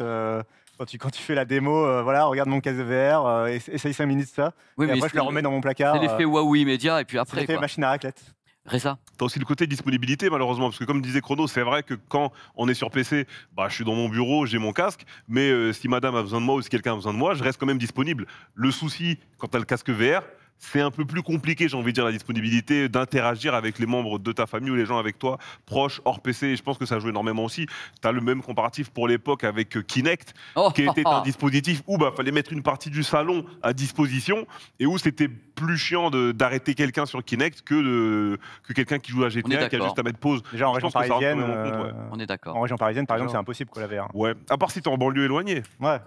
Quand tu, quand tu, fais la démo, voilà, regarde mon casque VR, euh, essaye 5 minutes ça. Oui, et mais après, je le remets dans mon placard. C'est l'effet Huawei immédiat, et puis après. C'est machine à raclette. Tu T'as aussi le côté disponibilité, malheureusement, parce que comme disait Chrono, c'est vrai que quand on est sur PC, bah, je suis dans mon bureau, j'ai mon casque, mais si madame a besoin de moi ou si quelqu'un a besoin de moi, je reste quand même disponible. Le souci, quand t'as le casque VR, c'est un peu plus compliqué, j'ai envie de dire, la disponibilité d'interagir avec les membres de ta famille ou les gens avec toi, proches, hors PC. Et je pense que ça joue énormément aussi. Tu as le même comparatif pour l'époque avec euh, Kinect, oh. qui était un dispositif où il bah, fallait mettre une partie du salon à disposition et où c'était plus chiant d'arrêter quelqu'un sur Kinect que, que quelqu'un qui joue à GTA qui a juste à mettre pause. Déjà en région parisienne, euh, on est d'accord. En région parisienne, par exemple, c'est impossible qu'on la Ouais, à part si es en banlieue éloignée. Ouais.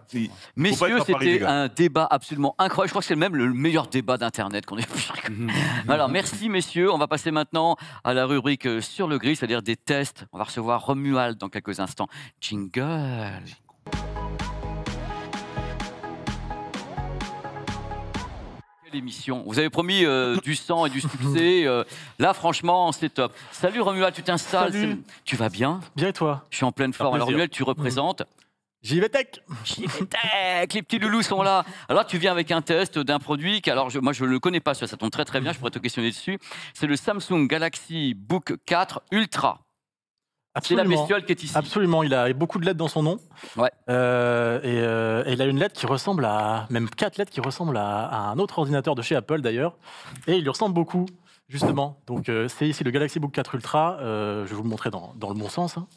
Messieurs, c'était un débat absolument incroyable. Je crois que c'est même le meilleur débat d'Internet qu'on est. Mhm. Alors, merci, messieurs. On va passer maintenant à la rubrique euh, sur le gris, c'est-à-dire des tests. On va recevoir Romuald dans quelques instants. Jingle. Émission. Vous avez promis euh, du sang et du succès. Euh, là, franchement, c'est top. Salut Romuald, tu t'installes. Tu vas bien Bien et toi Je suis en pleine forme. Alors Romuald, tu mhm. représentes vais tech Les petits loulous sont là Alors tu viens avec un test d'un produit que, alors moi je ne le connais pas, ça tombe très très bien, je pourrais te questionner dessus. C'est le Samsung Galaxy Book 4 Ultra. C'est la bestiole qui est ici. Absolument, il a beaucoup de lettres dans son nom. Ouais. Euh, euh, et, il a une lettre qui ressemble à, même quatre lettres qui ressemblent à, un autre ordinateur de chez Apple d'ailleurs. Et il lui ressemble beaucoup, justement. Donc euh, c'est ici le Galaxy Book 4 Ultra, je vais vous le montrer dans, le bon sens. Hein.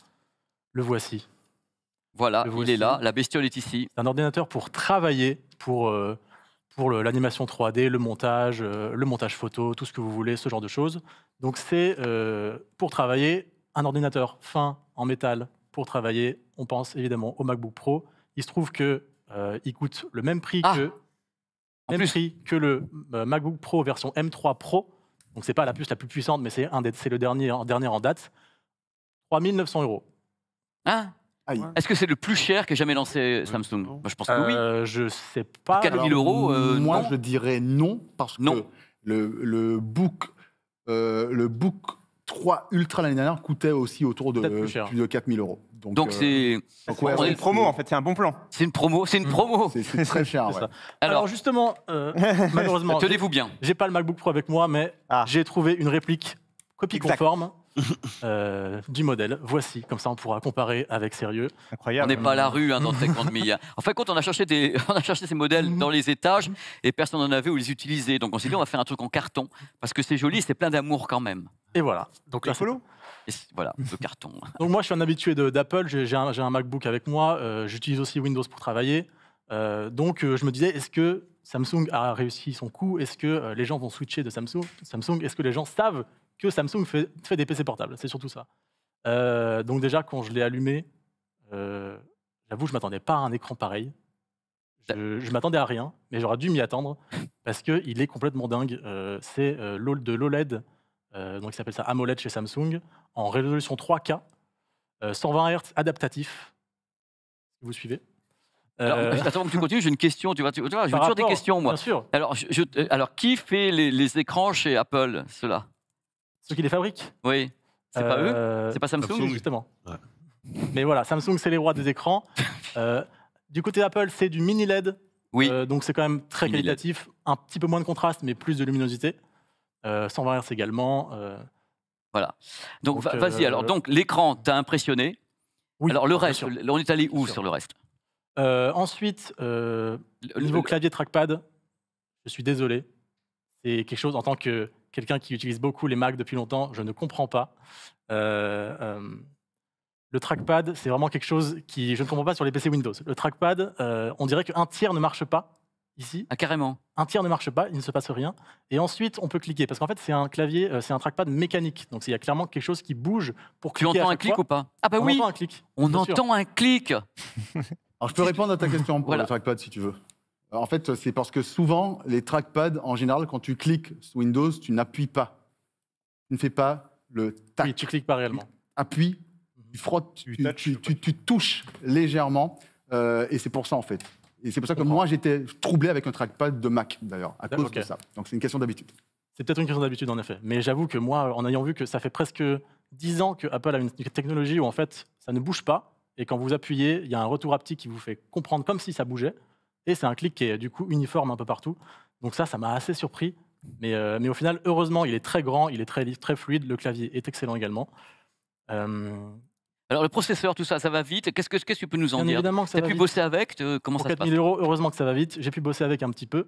Le voici. Voilà, il est là, la bestiole est ici. C'est un ordinateur pour travailler, pour, euh, pour l'animation 3D, le montage, euh, le montage photo, tout ce que vous voulez, ce genre de choses. Donc c'est euh, pour travailler un ordinateur fin en métal pour travailler. On pense évidemment au MacBook Pro. Il se trouve que il coûte le même prix ah que même prix que le MacBook Pro version M3 Pro. Donc c'est pas la puce la plus puissante, mais c'est le dernier, dernier en date. 3900 euros. Hein est-ce que c'est le plus cher qu'ait jamais lancé Samsung euh, Je pense que oui. Euh, je sais pas. 4000 000 euros euh, Moi, je dirais non, parce que le, le Book, euh, le Book 3 Ultra l'année dernière coûtait aussi autour de plus de 4 000 euros. Donc c'est C'est une promo en fait, c'est un bon plan. c'est une promo, c'est une mm. promo. c'est très cher. Alors, justement, malheureusement, tenez-vous bien. j'ai pas le MacBook Pro avec moi, mais ah. j'ai trouvé une réplique copie conforme Euh, du modèle. Voici, comme ça on pourra comparer avec sérieux. Incroyable. On n'est pas à la rue hein, dans de En fait, quand on a cherché, a cherché ces modèles mm-hmm. dans les étages et personne n'en avait ou les utilisait. Donc on s'est dit, on va faire un truc en carton parce que c'est joli, c'est plein d'amour quand même. Et voilà. Donc la et voilà, le carton. Donc moi, je suis un habitué d'Apple, j'ai un, MacBook avec moi, euh, j'utilise aussi Windows pour travailler. Euh, donc je me disais, est-ce que Samsung a réussi son coup Est-ce que les gens vont switcher de Samsung Samsung Est-ce que les gens savent que Samsung fait, des PC portables. C'est surtout ça. Euh, donc déjà, quand je l'ai allumé, euh, j'avoue, je m'attendais pas à un écran pareil. Je, je m'attendais à rien, mais j'aurais dû m'y attendre parce qu'il est complètement dingue. Euh, c'est e de l'OLED, donc il s'appelle ça AMOLED chez Samsung, en résolution 3K, 120 Hz adaptatif. Vous suivez alors, Attends, tu continues, j'ai une question. Tu vois, j'ai toujours des questions, moi. Alors, qui fait les, les écrans chez Apple, cela ceux qui les fabriquent. Oui. C'est pas eux euh, C'est pas Samsung, Samsung Justement. Mais voilà, Samsung, c'est les rois des écrans. Euh, du côté d'Apple, c'est du mini LED. Oui. Euh, donc c'est quand même très qualitatif. Un petit peu moins de contraste, mais plus de luminosité. Sans 120 Hz également. Voilà. Donc, vas-y, alors, donc l'écran t'a impressionné. Oui, alors le reste, on est allé où sur le reste Ensuite, le, niveau clavier trackpad, je suis désolé. C'est quelque chose en tant que quelqu'un qui utilise beaucoup les Mac depuis longtemps, je ne comprends pas. Euh, euh, le trackpad, c'est vraiment quelque chose qui je ne comprends pas sur les PC Windows. Le trackpad, euh, on dirait qu'un tiers ne marche pas ici. Ah, carrément. Un tiers ne marche pas, il ne se passe rien. Et ensuite, on peut cliquer parce qu'en fait, c'est un clavier, c'est un trackpad mécanique. Donc, il y a clairement quelque chose qui bouge pour cliquer. Tu entends un clic ou pas Ah bah oui. On entend un clic. On entend un clic. Alors, je peux répondre à ta question pour le trackpad si tu veux. Euh, en fait, c'est parce que souvent, les trackpads, en général, quand tu cliques sous Windows, tu n'appuies pas. Tu ne fais pas le tac. Oui, tu cliques pas réellement. Appuie, mhm. tu frottes, tu, touches légèrement. Euh, et c'est pour ça, en fait. Et c'est pour ça que moi, j'étais troublé avec un trackpad de Mac, d'ailleurs, à cause de ça. Donc, c'est une question d'habitude. C'est peut-être une question d'habitude, en effet. Mais j'avoue que moi, en ayant vu que ça fait presque dix ans que Apple a une technologie où, en fait, ça ne bouge pas. Et quand vous appuyez, il y a un retour haptique qui vous fait comprendre comme si ça bougeait. Et c'est un clic qui est du coup uniforme un peu partout. Donc ça, ça m'a assez surpris. Mais, euh, mais, au final, heureusement, il est très grand, il est très, très fluide, le clavier est excellent également. Euh, Alors le processeur, tout ça, ça va vite. Qu'est-ce que, ce que tu peux nous en dire évidemment pu bosser avec euh, Comment ça 4000 euros, heureusement que ça va vite. J'ai pu bosser avec un petit peu.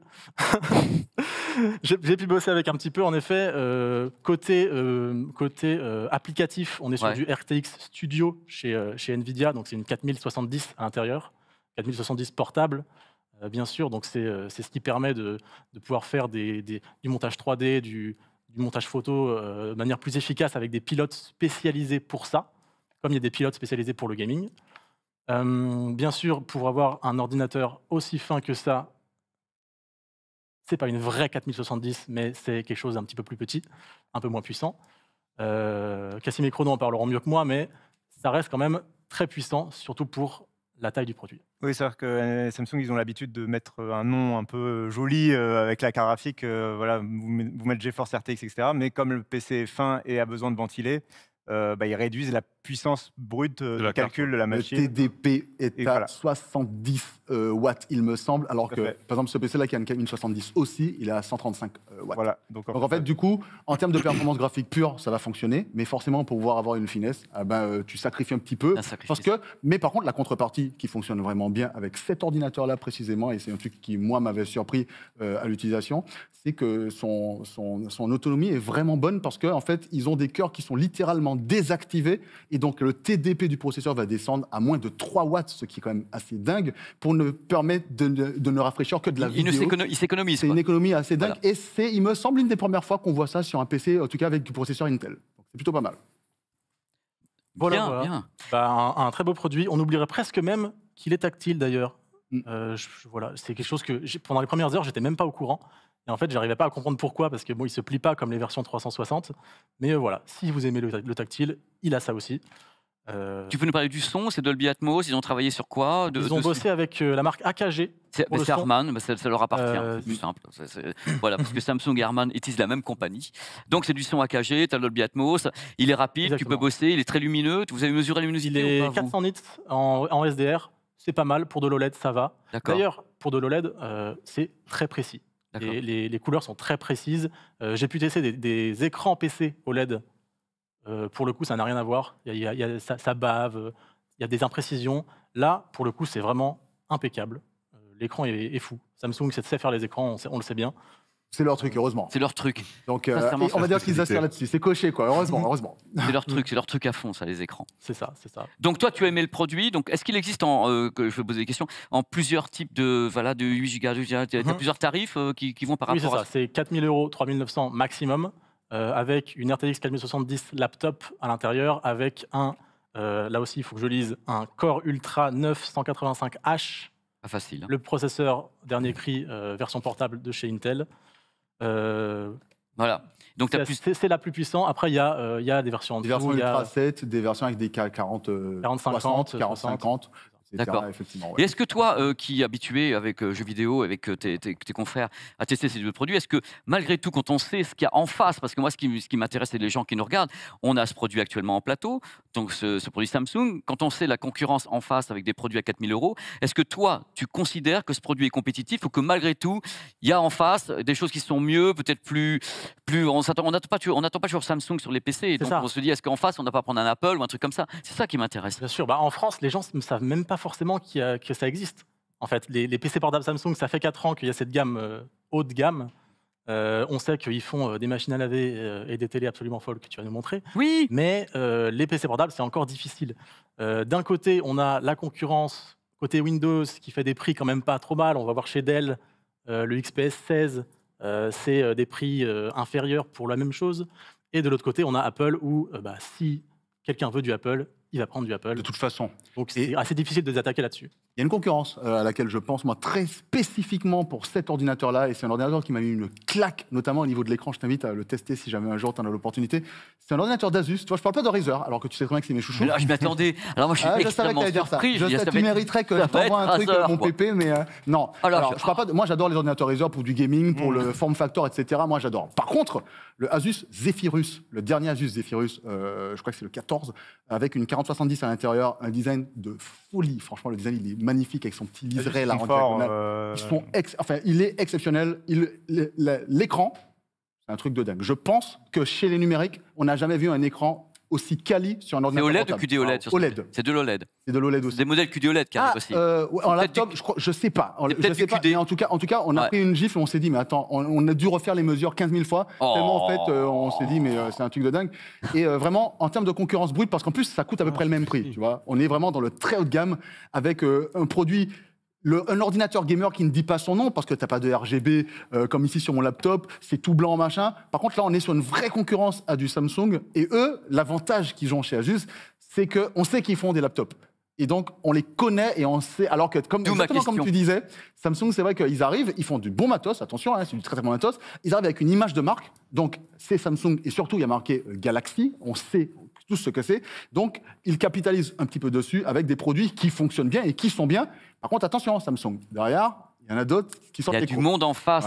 j'ai, pu bosser avec un petit peu, en effet. côté côté applicatif, on est sur du RTX Studio chez, chez Nvidia, donc c'est une 4070 à l'intérieur, 4070 portable. Euh, bien sûr. Donc euh, c'est ce qui permet de, pouvoir faire du montage 3D, du, montage photo euh, de manière plus efficace avec des pilotes spécialisés pour ça, comme il y a des pilotes spécialisés pour le gaming. bien sûr, pour avoir un ordinateur aussi fin que ça, c'est pas une vraie 4070, mais c'est quelque chose d'un petit peu plus petit, un peu moins puissant. Euh, Casimir Chrono en parleront mieux que moi, mais ça reste quand même très puissant, surtout pour la taille du produit. Oui, c'est vrai que euh, Samsung, ils ont l'habitude de mettre euh, un nom un peu euh, joli avec la carte graphique. voilà, vous, mettez GeForce RTX, etc. Mais comme le PC est fin et a besoin de ventiler, bah, ils réduisent la puissance brute euh, de, de calcul de la machine. Le TDP est à 70 euh, watts, il me semble, alors que, par exemple, ce PC-là qui a une 70 aussi, il est à 135 euh, watts. Voilà. Donc, en, fait, du coup, en termes de performance graphique pure, ça va fonctionner, mais forcément, pour pouvoir avoir une finesse, ah ben, tu sacrifies un petit peu. parce que, mais par contre, la contrepartie qui fonctionne vraiment bien avec cet ordinateur-là précisément, et c'est un truc qui, moi, m'avait surpris à l'utilisation, c'est que son, son, son autonomie est vraiment bonne parce qu'en en fait, ils ont des cœurs qui sont littéralement désactivés et et donc, le TDP du processeur va descendre à moins de 3 watts, ce qui est quand même assez dingue, pour ne permettre de ne, rafraîchir que de la il vidéo. il s'économise. C'est une économie assez dingue. Et c'est, il me semble, une des premières fois qu'on voit ça sur un PC, en tout cas avec du processeur Intel. C'est plutôt pas mal. Voilà, bah, un, très beau produit. On oublierait presque même qu'il est tactile d'ailleurs. Mm. Euh, voilà, c'est quelque chose que pendant les premières heures, j'étais même pas au courant. Et en fait, j'arrivais pas à comprendre pourquoi, parce que bon, il se plie pas comme les versions 360. Mais euh, voilà, si vous aimez le, tactile, il a ça aussi. Euh, tu peux nous parler du son C'est Dolby Atmos Ils ont travaillé sur quoi Ils ont bossé avec euh, la marque AKG. C'est Harman, ça, leur appartient. C'est plus simple. voilà, parce que Samsung et Harman utilisent la même compagnie. Donc c'est du son AKG, tu as Dolby Atmos. Il est rapide, tu peux bosser, il est très lumineux. Vous avez mesuré la luminosité Il est 400 nits en SDR. C'est pas mal. Pour de l'OLED, ça va. D'ailleurs, pour de l'OLED, c'est très précis les, couleurs sont très précises. Euh, j'ai pu tester des, écrans PC OLED. Euh, pour le coup, ça n'a rien à voir. Il y a, ça, bave, euh, il y a des imprécisions. Là, pour le coup, c'est vraiment impeccable. Euh, l'écran est, fou. Samsung sait faire les écrans, on le sait bien. C'est leur truc, heureusement. C'est leur truc. Donc, euh, on va dire qu'ils assurent là-dessus. C'est coché, Heureusement, heureusement. C'est leur truc, c'est leur truc à fond, ça, les écrans. C'est ça, c'est ça. Donc, toi, tu as aimé le produit. Donc, est-ce qu'il existe, en, euh, je vais poser des questions, en plusieurs types de, voilà, de 8 Go, tu plusieurs tarifs euh, qui, vont par rapport oui, c'est ça. C'est 4000 euros, 3900 maximum, avec une RTX 4070 laptop à l'intérieur, avec un, là aussi, il faut que je lise, un Core Ultra 985H. Pas facile. Hein. Le processeur dernier prix, version portable de chez Intel. Euh, voilà. Donc c'est, c'est la plus puissante. Après, il y, a, euh, y des versions en dessous. Des versions Ultra 7, des versions avec des 40, 40 50, 40, 50. D'accord. Effectivement. Et est-ce que toi, euh, qui qui habitué avec euh, jeux vidéo, avec euh, tes, tes, tes, confrères à tester ces deux produits, est-ce que malgré tout, quand on sait ce qu'il y a en face, parce que moi, ce qui, ce qui m'intéresse, c'est les gens qui nous regardent, on a ce produit actuellement en plateau, donc ce, produit Samsung, quand on sait la concurrence en face avec des produits à 4000 euros, est-ce que toi, tu considères que ce produit est compétitif ou que malgré tout, il y a en face des choses qui sont mieux, peut-être plus, plus. On n'attend pas, on pas sur Samsung sur les PC, et donc ça. on se dit, est-ce qu'en face, on n'a pas à prendre un Apple ou un truc comme ça C'est ça qui m'intéresse. Bien sûr, bah, en France, les gens ne savent même pas forcément que ça existe. En fait, les, PC portables Samsung, ça fait 4 ans qu'il y a cette gamme euh, haut de gamme. Euh, on sait qu'ils font euh, des machines à laver et, des télés absolument folles que tu vas nous montrer. Oui. Mais les PC portables, c'est encore difficile. D'un côté, on a la concurrence côté Windows qui fait des prix quand même pas trop mal. On va voir chez Dell le XPS 16, c'est des prix inférieurs pour la même chose. Et de l'autre côté, on a Apple où bah, si quelqu'un veut du Apple, il va prendre du Apple. De toute façon. Donc c'est assez difficile de les attaquer là-dessus. Il y a une concurrence euh, à laquelle je pense, moi, très spécifiquement pour cet ordinateur-là. Et c'est un ordinateur qui m'a mis une claque, notamment au niveau de l'écran. Je t'invite à le tester si jamais un jour tu en as l'opportunité. C'est un ordinateur d'Asus. Tu vois, je parle pas de Razer, alors que tu sais très bien que c'est mes chouchous. Là, je m'attendais. Alors, moi, je suis ah, extrêmement surpris. tu mériterais que je un truc, mon pépé, mais euh, non. Alors, je... je... pas Moi, j'adore les ordinateurs Razer pour du gaming, pour hmm. le form factor, etc. Moi, j'adore. Par contre, le Asus Zephyrus, le dernier Asus Zephyrus, euh, je crois que c'est le 14, avec une 4070 à l'intérieur, un design de folie. Franchement, le design, il est magnifique avec son petit liseré là en euh, Ils sont enfin, il est exceptionnel. L'écran, c'est un truc de dingue. Je pense que chez les numériques, on n'a jamais vu un écran aussi quali sur un ordinateur. C'est OLED ou QD OLED, ah, OLED. C'est de l'OLED. C'est de l'OLED aussi. Des modèles QD OLED carrément, ah, aussi. en euh, laptop, je, ne je sais pas. Je sais pas en tout cas, en tout cas, on a pris une gifle, on s'est dit mais attends, on, a dû refaire les mesures 15 000 fois. Oh. Tellement en fait, euh, on s'est dit mais euh, c'est un truc de dingue. Et vraiment en termes de concurrence brute, parce qu'en plus ça coûte à peu près le même prix, tu vois. On est vraiment dans le très haut de gamme avec un produit un ordinateur gamer qui ne dit pas son nom, parce que tu n'as pas de RGB euh, comme ici sur mon laptop, c'est tout blanc, machin. Par contre, là, on est sur une vraie concurrence à du Samsung. Et eux, l'avantage qu'ils ont chez Asus, c'est qu'on sait qu'ils font des laptops. Et donc, on les connaît et on sait. Alors que, comme, tu disais, Samsung, c'est vrai qu'ils arrivent, ils font du bon matos, attention, hein, c'est du très très bon matos. Ils arrivent avec une image de marque, donc c'est Samsung, et surtout, il y a marqué euh, Galaxy, on sait tout ce que c'est. Donc, ils capitalisent un petit peu dessus avec des produits qui fonctionnent bien et qui sont bien, par contre, attention, Samsung, derrière, il y en a d'autres qui sortent. Il y a du monde en face.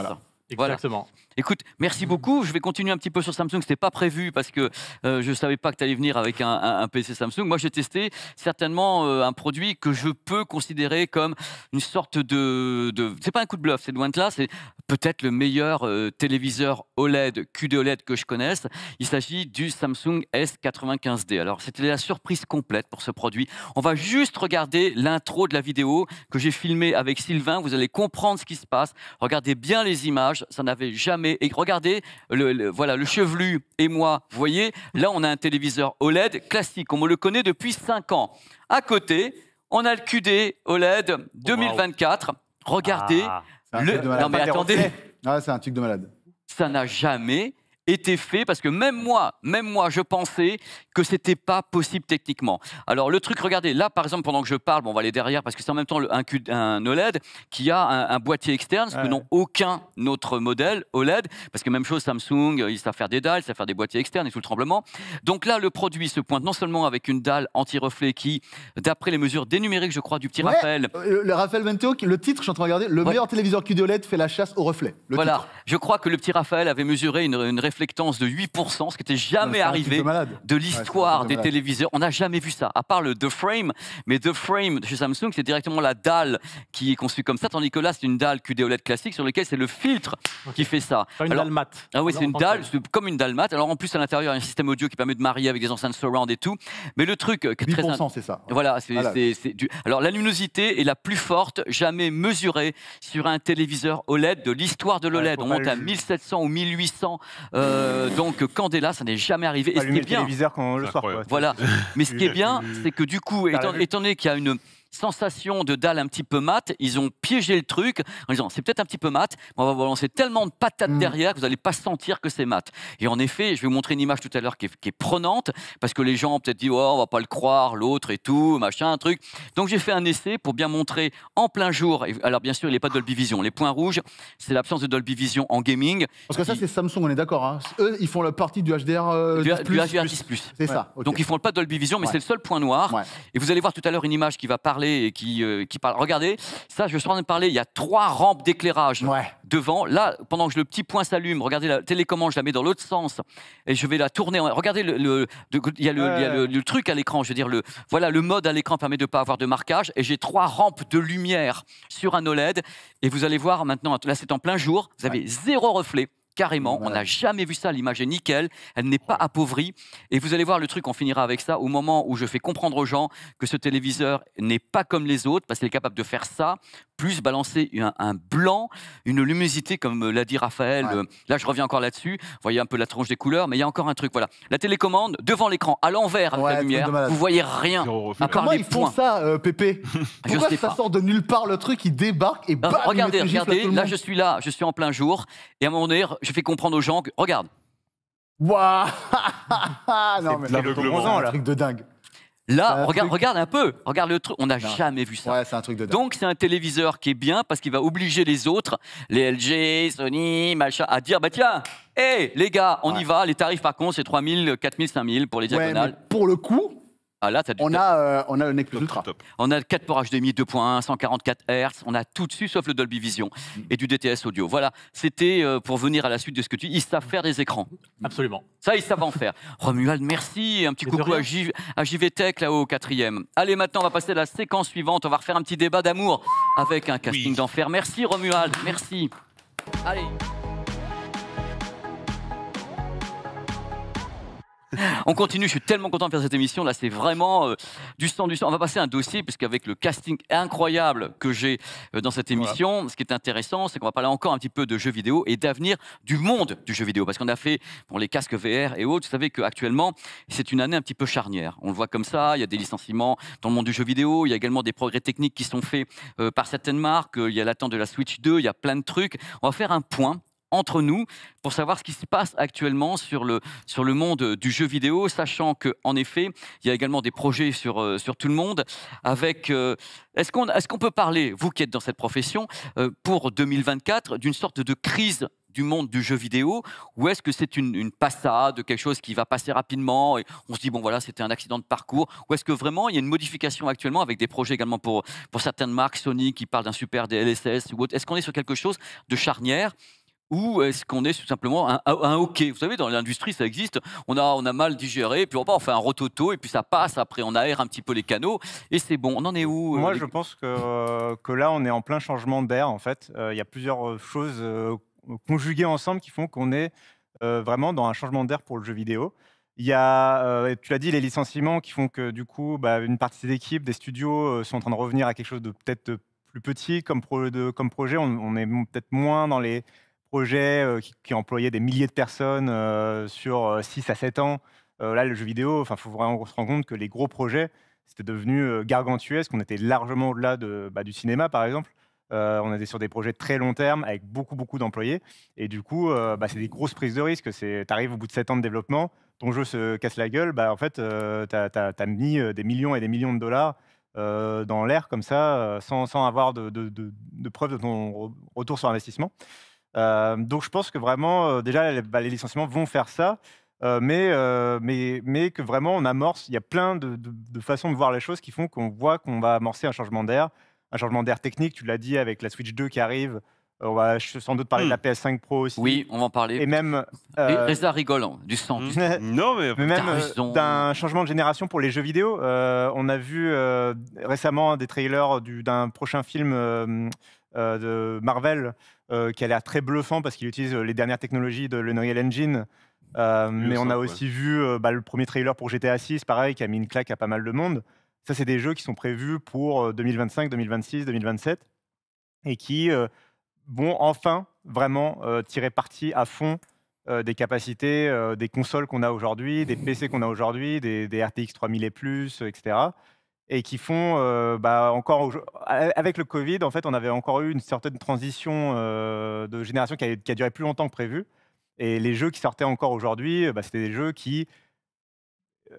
Exactement. Écoute, merci mm. beaucoup. Je vais continuer un petit peu sur Samsung. C'était pas prévu parce que euh, je savais pas que tu allais venir avec un, PC Samsung. Moi, j'ai testé certainement euh, un produit que je peux considérer comme une sorte de, Ce c'est pas un coup de bluff, c'est loin de là. C'est peut-être le meilleur euh, téléviseur OLED, QD OLED que je connaisse. Il s'agit du Samsung S95D. Alors, c'était la surprise complète pour ce produit. On va juste regarder l'intro de la vidéo que j'ai filmée avec Sylvain. Vous allez comprendre ce qui se passe. Regardez bien les images. Ça n'avait jamais et regardez, le, voilà, le chevelu et moi, vous voyez, là on a un téléviseur OLED classique, on le connaît depuis 5 ans. À côté, on a le QD OLED 2024. Regardez. Ah, non mais attendez. c'est un truc de malade. Ça n'a jamais été fait parce que même moi, même moi, je pensais que c'était pas possible techniquement. Alors le truc, regardez, là par exemple, pendant que je parle, on va aller derrière parce que c'est en même temps un, OLED qui a un, boîtier externe, ce que n'ont aucun autre modèle OLED, parce que même chose Samsung, euh, ils savent faire des dalles, ils savent faire des boîtiers externes et tout le tremblement. Donc là, le produit se pointe non seulement avec une dalle anti-reflet qui, d'après les mesures dénumériques, je crois, du petit Raphaël. Euh, le, Raphaël Vento, le titre, je suis en train de regarder, le meilleur téléviseur QD OLED fait la chasse au reflet. voilà, je crois que le petit Raphaël avait mesuré une, une de 8%, ce qui n'était jamais arrivé de l'histoire des téléviseurs. On n'a jamais vu ça, à part le The Frame. Mais The Frame chez Samsung, c'est directement la dalle qui est conçue comme ça, tandis Nicolas, c'est une dalle QD OLED classique sur laquelle c'est le filtre qui fait ça. une dalle mat. Ah oui, c'est une dalle, comme une dalle mat. Alors en plus, à l'intérieur, il y a un système audio qui permet de marier avec des enceintes surround et tout. Mais le truc. 8%, euh, c'est ça. Voilà, ah c'est du. Alors la luminosité est la plus forte jamais mesurée sur un téléviseur OLED de l'histoire de l'OLED. On monte à 1700 ou 1800 euh, donc Candela, ça n'est jamais arrivé. Et ce qui bien, le Voilà. Mais ce qui est bien, c'est que du coup, étant donné qu'il y a une sensation de dalle un petit peu mat, ils ont piégé le truc en disant c'est peut-être un petit peu mat, mais on va vous lancer tellement de patates mm. derrière que vous n'allez pas sentir que c'est mat. Et en effet, je vais vous montrer une image tout à l'heure qui, est prenante parce que les gens ont peut-être dit oh, on va pas le croire, l'autre et tout, machin, un truc. Donc j'ai fait un essai pour bien montrer en plein jour. alors bien sûr, il n'est pas Dolby Vision. Les points rouges, c'est l'absence de Dolby Vision en gaming. Parce que ça, c'est Samsung, on est d'accord. Hein. Eux, ils font la partie du HDR 10+. Euh, c'est ça. Donc ils font pas Dolby Vision, mais c'est le seul point noir. Et vous allez voir tout à l'heure une image qui va parler et qui, euh, qui parle. Regardez, ça, je suis en train de parler. Il y a trois rampes d'éclairage devant. Là, pendant que le petit point s'allume, regardez la télécommande, je la mets dans l'autre sens et je vais la tourner. Regardez, le, il y a, le, truc à l'écran. Je veux dire, le, voilà, le mode à l'écran permet de ne pas avoir de marquage et j'ai trois rampes de lumière sur un OLED. Et vous allez voir maintenant, là, c'est en plein jour, vous avez zéro reflet. Carrément, on n'a jamais vu ça, l'image est nickel, elle n'est pas appauvrie. Et vous allez voir le truc, on finira avec ça, au moment où je fais comprendre aux gens que ce téléviseur n'est pas comme les autres, parce qu'il est capable de faire ça, plus balancer un, blanc, une luminosité, comme l'a dit Raphaël. là, je reviens encore là-dessus. Vous voyez un peu la tronche des couleurs, mais il y a encore un truc. Voilà, La télécommande, devant l'écran, à l'envers avec la lumière, vous voyez rien. Comment ils font ça, euh, Pépé Pourquoi ça sort de nulle part le truc, il débarque et euh, bam, Regardez, regardez, là, je suis là, je suis en plein jour, et à un moment je fais comprendre aux gens que regarde. Waouh Non mais c'est un truc de dingue. Là, regarde, regarde un peu, regarde le truc. On n'a jamais vu ça. Ouais, c'est un truc de dingue. Donc c'est un téléviseur qui est bien parce qu'il va obliger les autres, les LG, Sony, machin, à dire bah tiens, hé les gars, on y va. Les tarifs par contre c'est 3000, 4000, 5000 pour les diagonales. pour le coup, ah là, on, a, euh, on a le Ultra. On a 4 ports HDMI 2.1, 144 Hz, on a tout dessus sauf le Dolby Vision mm. et du DTS audio. Voilà, c'était euh, pour venir à la suite de ce que tu dis. Ils savent faire des écrans. Absolument. Ça, ils savent en faire. Romuald, merci. Un petit coucou à, JVTech là-haut au quatrième. Allez, maintenant, on va passer à la séquence suivante. On va refaire un petit débat d'amour avec un casting d'enfer. Merci Romuald, merci. Allez. On continue, je suis tellement content de faire cette émission. Là, c'est vraiment euh, du sang, du sang. On va passer un dossier, puisqu'avec le casting incroyable que j'ai euh, dans cette émission, ce qui est intéressant, c'est qu'on va parler encore un petit peu de jeux vidéo et d'avenir du monde du jeu vidéo. Parce qu'on a fait pour les casques VR et autres, vous savez qu'actuellement, c'est une année un petit peu charnière. On le voit comme ça, il y a des licenciements dans le monde du jeu vidéo, il y a également des progrès techniques qui sont faits euh, par certaines marques, il y a l'attente de la Switch 2, il y a plein de trucs. On va faire un point entre nous pour savoir ce qui se passe actuellement sur le, sur le monde du jeu vidéo, sachant qu'en effet, il y a également des projets sur, euh, sur tout le monde. Avec, euh, est-ce qu'on est qu'on peut parler, vous qui êtes dans cette profession, euh, pour 2024, d'une sorte de crise du monde du jeu vidéo ou est-ce que c'est une, une, passade, quelque chose qui va passer rapidement et on se dit, bon voilà, c'était un accident de parcours Ou est-ce que vraiment il y a une modification actuellement avec des projets également pour, pour certaines marques, Sony qui parle d'un super DLSS ou Est-ce qu'on est sur quelque chose de charnière ou est-ce qu'on est tout simplement un, un Vous savez, dans l'industrie, ça existe. On a, on a mal digéré, puis on, on fait un rototo, et puis ça passe. Après, on aère un petit peu les canaux, et c'est bon. On en est où euh, Moi, je pense que, euh, que là, on est en plein changement d'air, en fait. Euh, il y a plusieurs choses conjuguées ensemble qui font qu'on est vraiment dans un changement d'air pour le jeu vidéo. Il y a, tu l'as dit, les licenciements qui font que du coup, bah, une partie des équipes, des studios sont en train de revenir à quelque chose de peut-être plus petit comme, projet. on est peut-être moins dans les projets euh, qui, employait employaient des milliers de personnes euh, sur 6 euh, à 7 ans. là, le jeu vidéo, il faut vraiment se rendre compte que les gros projets, c'était devenu gargantuesque. On était largement au-delà de, bah, du cinéma, par exemple. on était sur des projets très long terme avec beaucoup, beaucoup d'employés. Et du coup, bah, c'est des grosses prises de risque. Tu arrives au bout de 7 ans de développement, ton jeu se casse la gueule. Bah, en fait, tu as, mis des millions et des millions de dollars dans l'air comme ça, sans, avoir de, preuves de, de ton retour sur investissement. Euh, donc je pense que vraiment, euh, déjà, bah, les, licenciements vont faire ça. Euh, mais, mais, mais que vraiment on amorce, il y a plein de, façons de voir les choses qui font qu'on voit qu'on va amorcer un changement d'air, un changement d'air technique, tu l'as dit, avec la Switch 2 qui arrive, on va sans doute parler de la hmm. PS5 Pro aussi. Oui, on va en parler. Et même. Euh... Reza hein, du sang. non, mais. mais même d'un changement de génération pour les jeux vidéo. on a vu récemment des trailers d'un prochain film de Marvel euh, qui a l'air très bluffant parce qu'il utilise euh, les dernières technologies de l'Unreal Engine. Euh, mais on a aussi vu bah, le premier trailer pour GTA 6, pareil, qui a mis une claque à pas mal de monde. Ça, c'est des jeux qui sont prévus pour 2025, 2026, 2027 et qui vont enfin vraiment tirer parti à fond des capacités des consoles qu'on a aujourd'hui, des PC qu'on a aujourd'hui, des, des, RTX 3000 et plus, etc et qui font euh, bah, encore avec le Covid en fait on avait encore eu une certaine transition euh, de génération qui a, duré plus longtemps que prévu et les jeux qui sortaient encore aujourd'hui euh, bah, c'était des jeux qui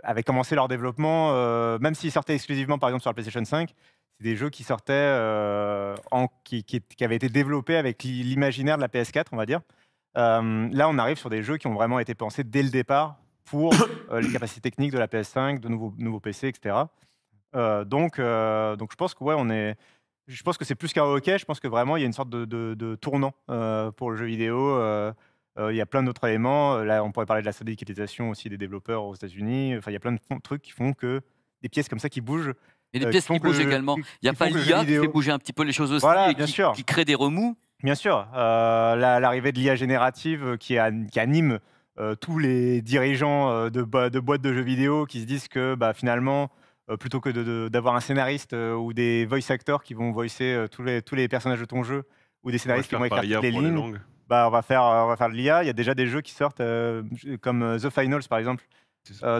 avaient commencé leur développement même s'ils sortaient exclusivement par exemple sur la PlayStation 5 c'est des jeux qui sortaient qui, avaient été développés avec l'imaginaire de la PS4 on va dire là on arrive sur des jeux qui ont vraiment été pensés dès le départ pour les capacités techniques de la PS5 de nouveaux, nouveaux PC etc euh, donc, euh, donc, je pense que ouais, on est je pense que c'est plus qu'un hockey. Je pense que vraiment, il y a une sorte de, tournant euh, pour le jeu vidéo. il y a plein d'autres éléments. Là, on pourrait parler de la syndicalisation aussi des développeurs aux États-Unis. Enfin, il y a plein de trucs qui font que des pièces comme ça qui bougent. Et des pièces qui, bougent également. Il n'y a pas l'IA qui fait bouger un petit peu les choses aussi qui, qui crée des remous. Bien sûr. L'arrivée de l'IA générative qui, anime tous les dirigeants de, boîtes de jeux vidéo qui se disent que bah, finalement, euh, plutôt que d'avoir un scénariste euh, ou des voice actors qui vont voicer euh, tous, les, tous les personnages de ton jeu ou des scénaristes qui vont écrire les lignes. bah, on va faire, on va faire de l'IA. Il y a déjà des jeux qui sortent, comme The Finals par exemple,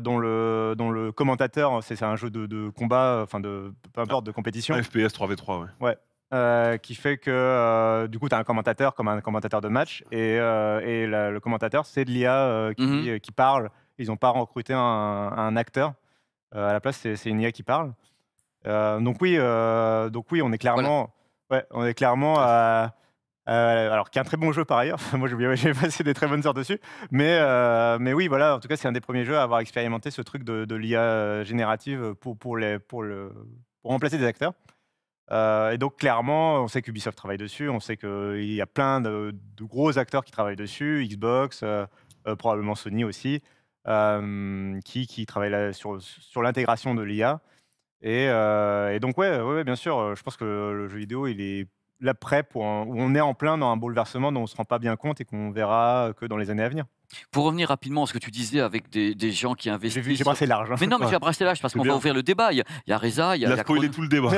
dont, le, le commentateur, c'est un jeu de, combat, enfin de peu ah. importe, de compétition. Ah, FPS 3v3, ouais. qui fait que du coup, tu as un commentateur comme un commentateur de match, et, le commentateur, c'est de l'IA mm-hmm. qui, parle. Ils n'ont pas recruté un, un acteur. Euh, à la place, c'est une IA qui parle. Euh, donc, oui, euh, donc oui, on est clairement, on est clairement à. alors, qui un très bon jeu par ailleurs. Moi, j'ai passé des très bonnes heures dessus. Mais, mais oui, voilà, en tout cas, c'est un des premiers jeux à avoir expérimenté ce truc de, l'IA générative pour, pour, les, pour, le, pour remplacer des acteurs. et donc, clairement, on sait qu'Ubisoft travaille dessus. On sait qu'il y a plein de, de, gros acteurs qui travaillent dessus Xbox, probablement Sony aussi qui, travaille sur, sur l'intégration de l'IA. Et, donc, ouais, ouais, bien sûr, je pense que le jeu vidéo, il est là prêt pour où on est en plein dans un bouleversement dont on ne se rend pas bien compte et qu'on verra que dans les années à venir. Pour revenir rapidement à ce que tu disais avec des, gens qui investissent. J'ai brassé large. Hein. Mais non, mais j'ai as brassé large parce qu'on va ouvrir le débat. Il y a, Reza, il y a. Il a, spoilé tout le débat.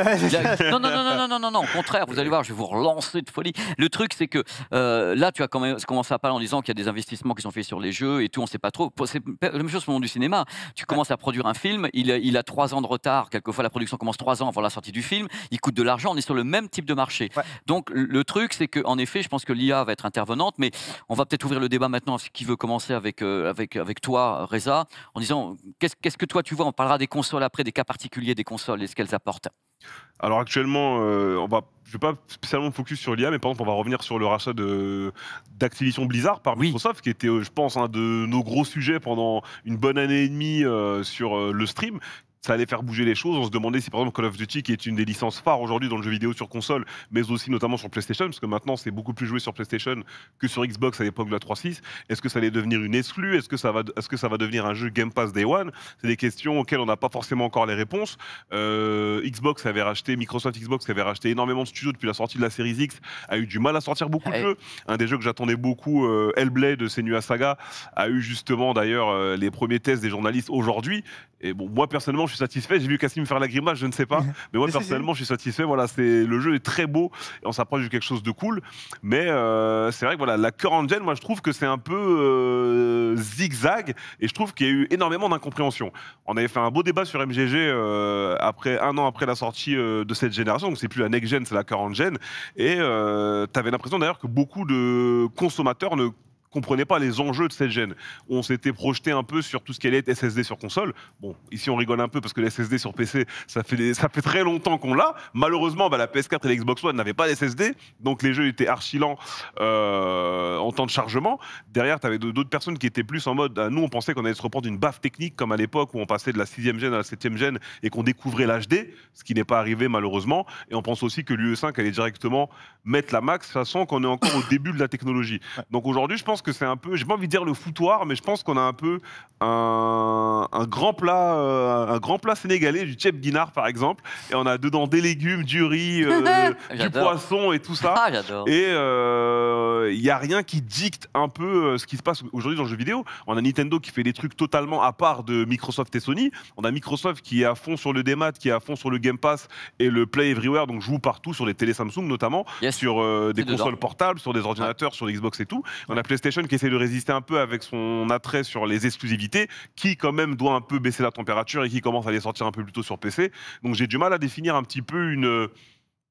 Non, non, non, non, non, non, non, au contraire, vous allez voir, je vais vous relancer de folie. Le truc, c'est que euh, là, tu as commencé à parler en disant qu'il y a des investissements qui sont faits sur les jeux et tout, on ne sait pas trop. C'est la même chose au moment du cinéma. Tu commences à produire un film, il, il a trois ans de retard. Quelquefois, la production commence trois ans avant la sortie du film. Il coûte de l'argent, on est sur le même type de marché. Donc, le truc, c'est qu'en effet, je pense que l'IA va être intervenante, mais on va peut-être ouvrir le débat maintenant à ce qui veut commencer avec, euh, avec, avec toi, Reza, en disant qu'est-ce que toi tu vois On parlera des consoles après, des cas particuliers des consoles et ce qu'elles apportent. Alors actuellement, euh, on va, je ne vais pas spécialement focus sur l'IA, mais par exemple, on va revenir sur le rachat d'Activision Blizzard par Microsoft, qui était, euh, je pense, un de nos gros sujets pendant une bonne année et demie sur le stream, ça allait faire bouger les choses. On se demandait si par exemple Call of Duty, qui est une des licences phares aujourd'hui dans le jeu vidéo sur console, mais aussi notamment sur PlayStation, parce que maintenant c'est beaucoup plus joué sur PlayStation que sur Xbox à l'époque de la 3.6, est-ce que ça allait devenir une exclue Est-ce que, ça va, est que ça va devenir un jeu Game Pass Day One C'est des questions auxquelles on n'a pas forcément encore les réponses. Euh, Xbox avait racheté, Microsoft Xbox avait racheté énormément de studios depuis la sortie de la série X, a eu du mal à sortir beaucoup de jeux. Un des jeux que j'attendais beaucoup, euh, Hellblade, Senua Saga, a eu justement d'ailleurs euh, les premiers tests des journalistes aujourd'hui. Et bon, moi personnellement, je suis satisfait. J'ai vu Cassim faire la grimace, je ne sais pas. Mais moi personnellement, je suis satisfait. Voilà, c'est le jeu est très beau. Et on s'approche de quelque chose de cool. Mais euh, c'est vrai que voilà, la current gen, moi je trouve que c'est un peu euh, zigzag. Et je trouve qu'il y a eu énormément d'incompréhension. On avait fait un beau débat sur MGG euh, après un an après la sortie de cette génération. Donc c'est plus la next gen, c'est la current gen. Et tu avais l'impression d'ailleurs que beaucoup de consommateurs ne comprenait pas les enjeux de cette gêne. On s'était projeté un peu sur tout ce qu'elle être SSD sur console. Bon, ici on rigole un peu parce que l'SSD SSD sur PC, ça fait, ça fait très longtemps qu'on l'a. Malheureusement, bah, la PS4 et l'Xbox Xbox One n'avaient pas d'SSD, donc les jeux étaient archi lents euh, en temps de chargement. Derrière, tu avais d'autres personnes qui étaient plus en mode, ah, nous on pensait qu'on allait se reprendre une baffe technique comme à l'époque où on passait de la 6ème gène à la 7ème gène et qu'on découvrait l'HD, ce qui n'est pas arrivé malheureusement. Et on pense aussi que l'UE5 allait directement mettre la max, façon qu'on est encore au début de la technologie. Donc aujourd'hui, je pense que c'est un peu, j'ai pas envie de dire le foutoir, mais je pense qu'on a un peu un, un grand plat, euh, un grand plat sénégalais du chef guinard par exemple, et on a dedans des légumes, du riz, euh, du poisson et tout ça. Ah, et il euh, n'y a rien qui dicte un peu ce qui se passe aujourd'hui dans le jeu vidéo. On a Nintendo qui fait des trucs totalement à part de Microsoft et Sony. On a Microsoft qui est à fond sur le démat, qui est à fond sur le Game Pass et le Play Everywhere, donc joue partout sur les télé Samsung notamment, sur des consoles portables, sur des ordinateurs, sur l'Xbox et tout. On a PlayStation qui essaie de résister un peu avec son attrait sur les exclusivités, qui quand même doit un peu baisser la température et qui commence à les sortir un peu plus tôt sur PC. Donc j'ai du mal à définir un petit peu une euh,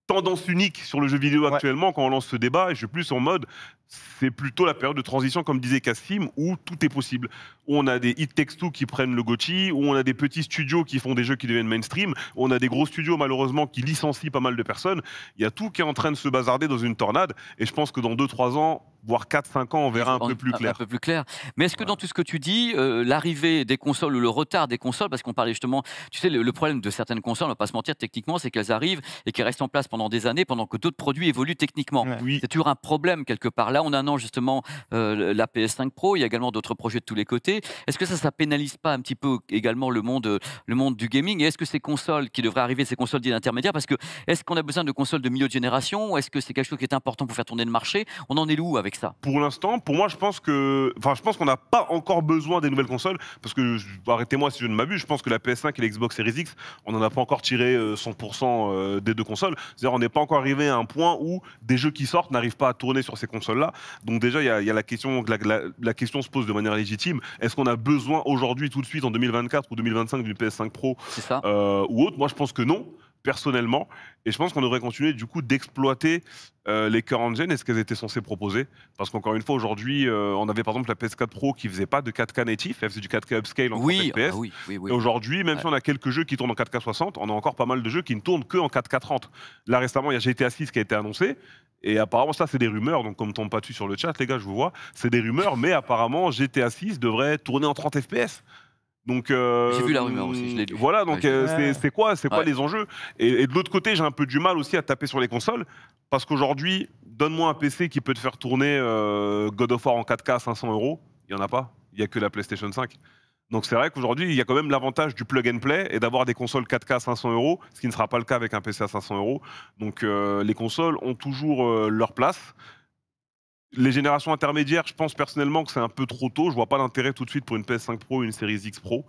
tendance unique sur le jeu vidéo actuellement quand on lance ce débat et je suis plus en mode c'est plutôt la période de transition comme disait Cassim où tout est possible on a des hit 2 qui prennent le gochi, où on a des petits studios qui font des jeux qui deviennent mainstream, on a des gros studios malheureusement qui licencient pas mal de personnes. Il y a tout qui est en train de se bazarder dans une tornade et je pense que dans 2-3 ans, voire 4-5 ans, on verra un peu plus clair. Un peu plus clair. Mais est-ce que dans tout ce que tu dis, euh, l'arrivée des consoles ou le retard des consoles, parce qu'on parlait justement, tu sais, le, problème de certaines consoles, on va pas se mentir, techniquement, c'est qu'elles arrivent et qu'elles restent en place pendant des années, pendant que d'autres produits évoluent techniquement. C'est toujours un problème quelque part. Là, on a un an justement euh, la PS5 Pro, il y a également d'autres projets de tous les côtés. Est-ce que ça, ça pénalise pas un petit peu également le monde, le monde du gaming Et est-ce que ces consoles qui devraient arriver, ces consoles d'intermédiaire parce que est-ce qu'on a besoin de consoles de milieu de génération Est-ce que c'est quelque chose qui est important pour faire tourner le marché On en est où avec ça Pour l'instant, pour moi, je pense que, enfin, je pense qu'on n'a pas encore besoin des nouvelles consoles, parce que arrêtez-moi si je ne m'abuse, je pense que la PS5 et l'Xbox Series X, on n'en a pas encore tiré 100% euh, euh, des deux consoles. C'est-à-dire, on n'est pas encore arrivé à un point où des jeux qui sortent n'arrivent pas à tourner sur ces consoles-là. Donc déjà, il y, a la question, la question se pose de manière légitime est-ce qu'on a besoin aujourd'hui, tout de suite, en 2024 ou 2025, d'une PS5 Pro ça. Euh, ou autre Moi, je pense que non personnellement. Et je pense qu'on devrait continuer du coup d'exploiter euh, les 40 gen et ce qu'elles étaient censées proposer. Parce qu'encore une fois, aujourd'hui, euh, on avait par exemple la PS4 Pro qui faisait pas de 4K natif, elle faisait du 4K upscale en oui, FPS. Ah Aujourd'hui, même si on a quelques jeux qui tournent en 4K 60, on a encore pas mal de jeux qui ne tournent que en 4K 30. Là récemment, il y a GTA 6 qui a été annoncé. Et apparemment, ça, c'est des rumeurs, donc comme tombe pas dessus sur le chat, les gars, je vous vois. C'est des rumeurs, mais apparemment, GTA 6 devrait tourner en 30 FPS. Euh, j'ai vu la rumeur aussi. Je voilà, donc euh, c'est quoi, c'est quoi les enjeux et, de l'autre côté, j'ai un peu du mal aussi à taper sur les consoles parce qu'aujourd'hui, donne-moi un PC qui peut te faire tourner euh, God of War en 4K à 500 euros. Il y en a pas. Il y a que la PlayStation 5. Donc c'est vrai qu'aujourd'hui, il y a quand même l'avantage du plug and play et d'avoir des consoles 4K à 500 euros, ce qui ne sera pas le cas avec un PC à 500 euros. Donc les consoles ont toujours leur place les générations intermédiaires, je pense personnellement que c'est un peu trop tôt. Je vois pas l'intérêt tout de suite pour une PS5 Pro, ou une série X Pro.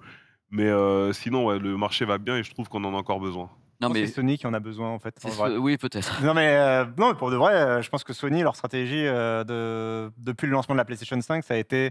Mais euh, sinon, le marché va bien et je trouve qu'on en a encore besoin. Non, mais... C'est Sony qui en a besoin en fait. Oui, peut-être. Non mais, euh, non, pour de vrai, euh, je pense que Sony, leur stratégie de... depuis le lancement de la PlayStation 5, ça a été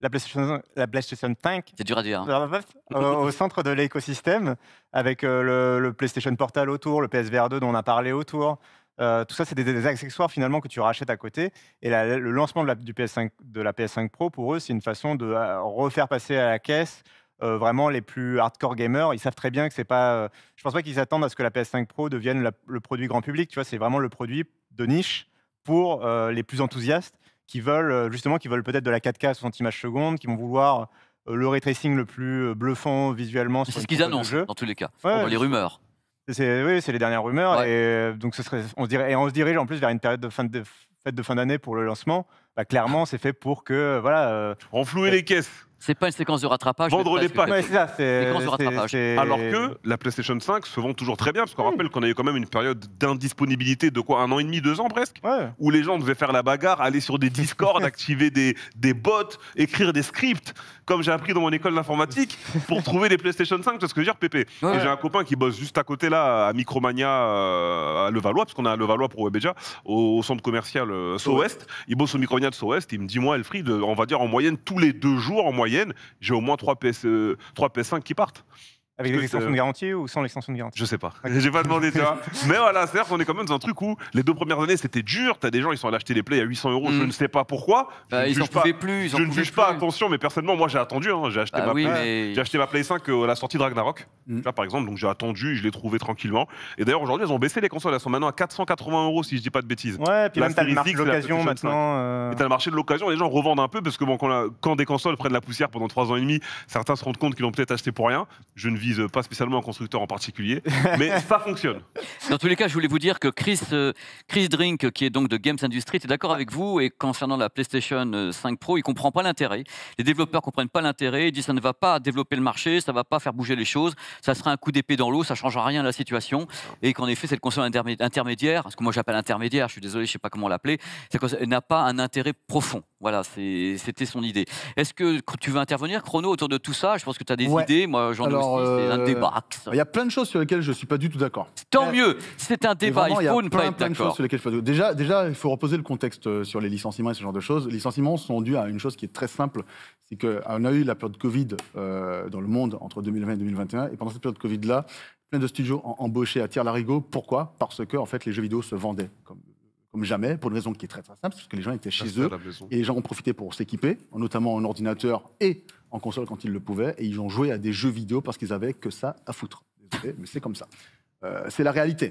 la PlayStation, la PlayStation 5. C'est dur à dire. Hein. au centre de l'écosystème, avec le, le PlayStation Portal autour, le PSVR 2 dont on a parlé autour, euh, tout ça, c'est des, accessoires finalement que tu rachètes à côté. Et le lancement de la, PS5, de la PS5 Pro, pour eux, c'est une façon de euh, refaire passer à la caisse euh, vraiment les plus hardcore gamers. Ils savent très bien que c'est pas. je pense pas qu'ils attendent à ce que la PS5 Pro devienne le produit grand public. Tu vois, c'est vraiment le produit de niche pour les plus enthousiastes qui veulent justement, qui veulent peut-être de la 4K à 60 images secondes, qui vont vouloir le ray tracing le plus bluffant visuellement. C'est ce qu'ils annoncent dans tous les cas. les rumeurs. C'est, oui, c'est les dernières rumeurs. Et donc, ce serait, on se dirige en plus vers une période de fin de fête de fin d'année pour le lancement. Bah, clairement, c'est fait pour que voilà. Euh, Renflouer bah, les caisses. C'est pas une séquence de rattrapage. Vendre les packs. Séquence de rattrapage. Alors que la PlayStation 5 se vend toujours très bien, parce qu'on hmm. rappelle qu'on a eu quand même une période d'indisponibilité de quoi, un an et demi, deux ans presque, où les gens devaient faire la bagarre, aller sur des Discord, activer des, des bots, écrire des scripts, comme j'ai appris dans mon école d'informatique, pour trouver des PlayStation 5, c'est ce que je veux dire, Pépé. Et j'ai un copain qui bosse juste à côté là, à Micromania, euh, à Levallois, parce qu'on a à Levallois pour Webeja, au, centre commercial euh, Il bosse au Micromania de Soest, il me dit, moi, Elfried, euh, on va dire en moyenne tous les deux jours, en moyenne, j'ai au moins 3 PS, 3 PS5 qui partent. Avec des extensions de garantie ou sans l'extension de garantie Je sais pas. je J'ai pas demandé, tu Mais voilà, c'est-à-dire qu'on est quand même dans un truc où les deux premières années c'était dur. Tu as des gens, ils sont allés acheter des Play à 800 euros, je mm. ne sais pas pourquoi. ils n'en pouvaient plus. je ne juge pas, attention, mais personnellement, moi j'ai attendu. Hein. Bah j'ai acheté, ma play, j'ai acheté ma Play 5 à la sortie de Ragnarok, mm. là par exemple. Donc j'ai attendu, je l'ai trouvé tranquillement. Et d'ailleurs, aujourd'hui, elles ont baissé les consoles. Elles sont maintenant à 480 euros, si je dis pas de bêtises. Ouais, puis même as le marché de l'occasion maintenant. Euh. Tu le marché de l'occasion, les gens revendent un peu parce que quand, quand des consoles prennent la poussière pendant 3 ans et demi, certains se rendent compte qu'ils l'ont peut-être acheté pour rien. Je ne vise pas spécialement un constructeur en particulier, mais ça fonctionne. Dans tous les cas, je voulais vous dire que Chris, euh, Chris Drink, qui est donc de Games Industry, est d'accord avec vous et concernant la PlayStation 5 euh, Pro, il comprend pas l'intérêt. Les développeurs comprennent pas l'intérêt, dit disent ça ne va pas développer le marché, ça va pas faire bouger les choses, ça sera un coup d'épée dans l'eau, ça changera rien à la situation et qu'en effet cette console intermédiaire, ce que moi j'appelle intermédiaire, je suis désolé, je sais pas comment l'appeler, n'a pas un intérêt profond. Voilà, c'était son idée. Est-ce que tu veux intervenir, Chrono, autour de tout ça Je pense que tu as des idées. Moi, j'en débat. Euh, il y a plein de choses sur lesquelles je ne suis pas du tout d'accord. Tant mieux C'est un débat, il faut ne pas être d'accord. Déjà, déjà, il faut reposer le contexte euh, sur les licenciements et ce genre de choses. Les licenciements sont dus à une chose qui est très simple, c'est qu'on a eu la période Covid euh, dans le monde entre 2020 et 2021, et pendant cette période Covid-là, plein de studios ont embauché à tir larigot. Pourquoi Parce que en fait, les jeux vidéo se vendaient comme comme jamais, pour une raison qui est très très simple, parce que les gens étaient chez eux et les gens ont profité pour s'équiper, notamment en ordinateur et en console quand ils le pouvaient et ils ont joué à des jeux vidéo parce qu'ils avaient que ça à foutre. mais c'est comme ça. Euh, c'est la réalité.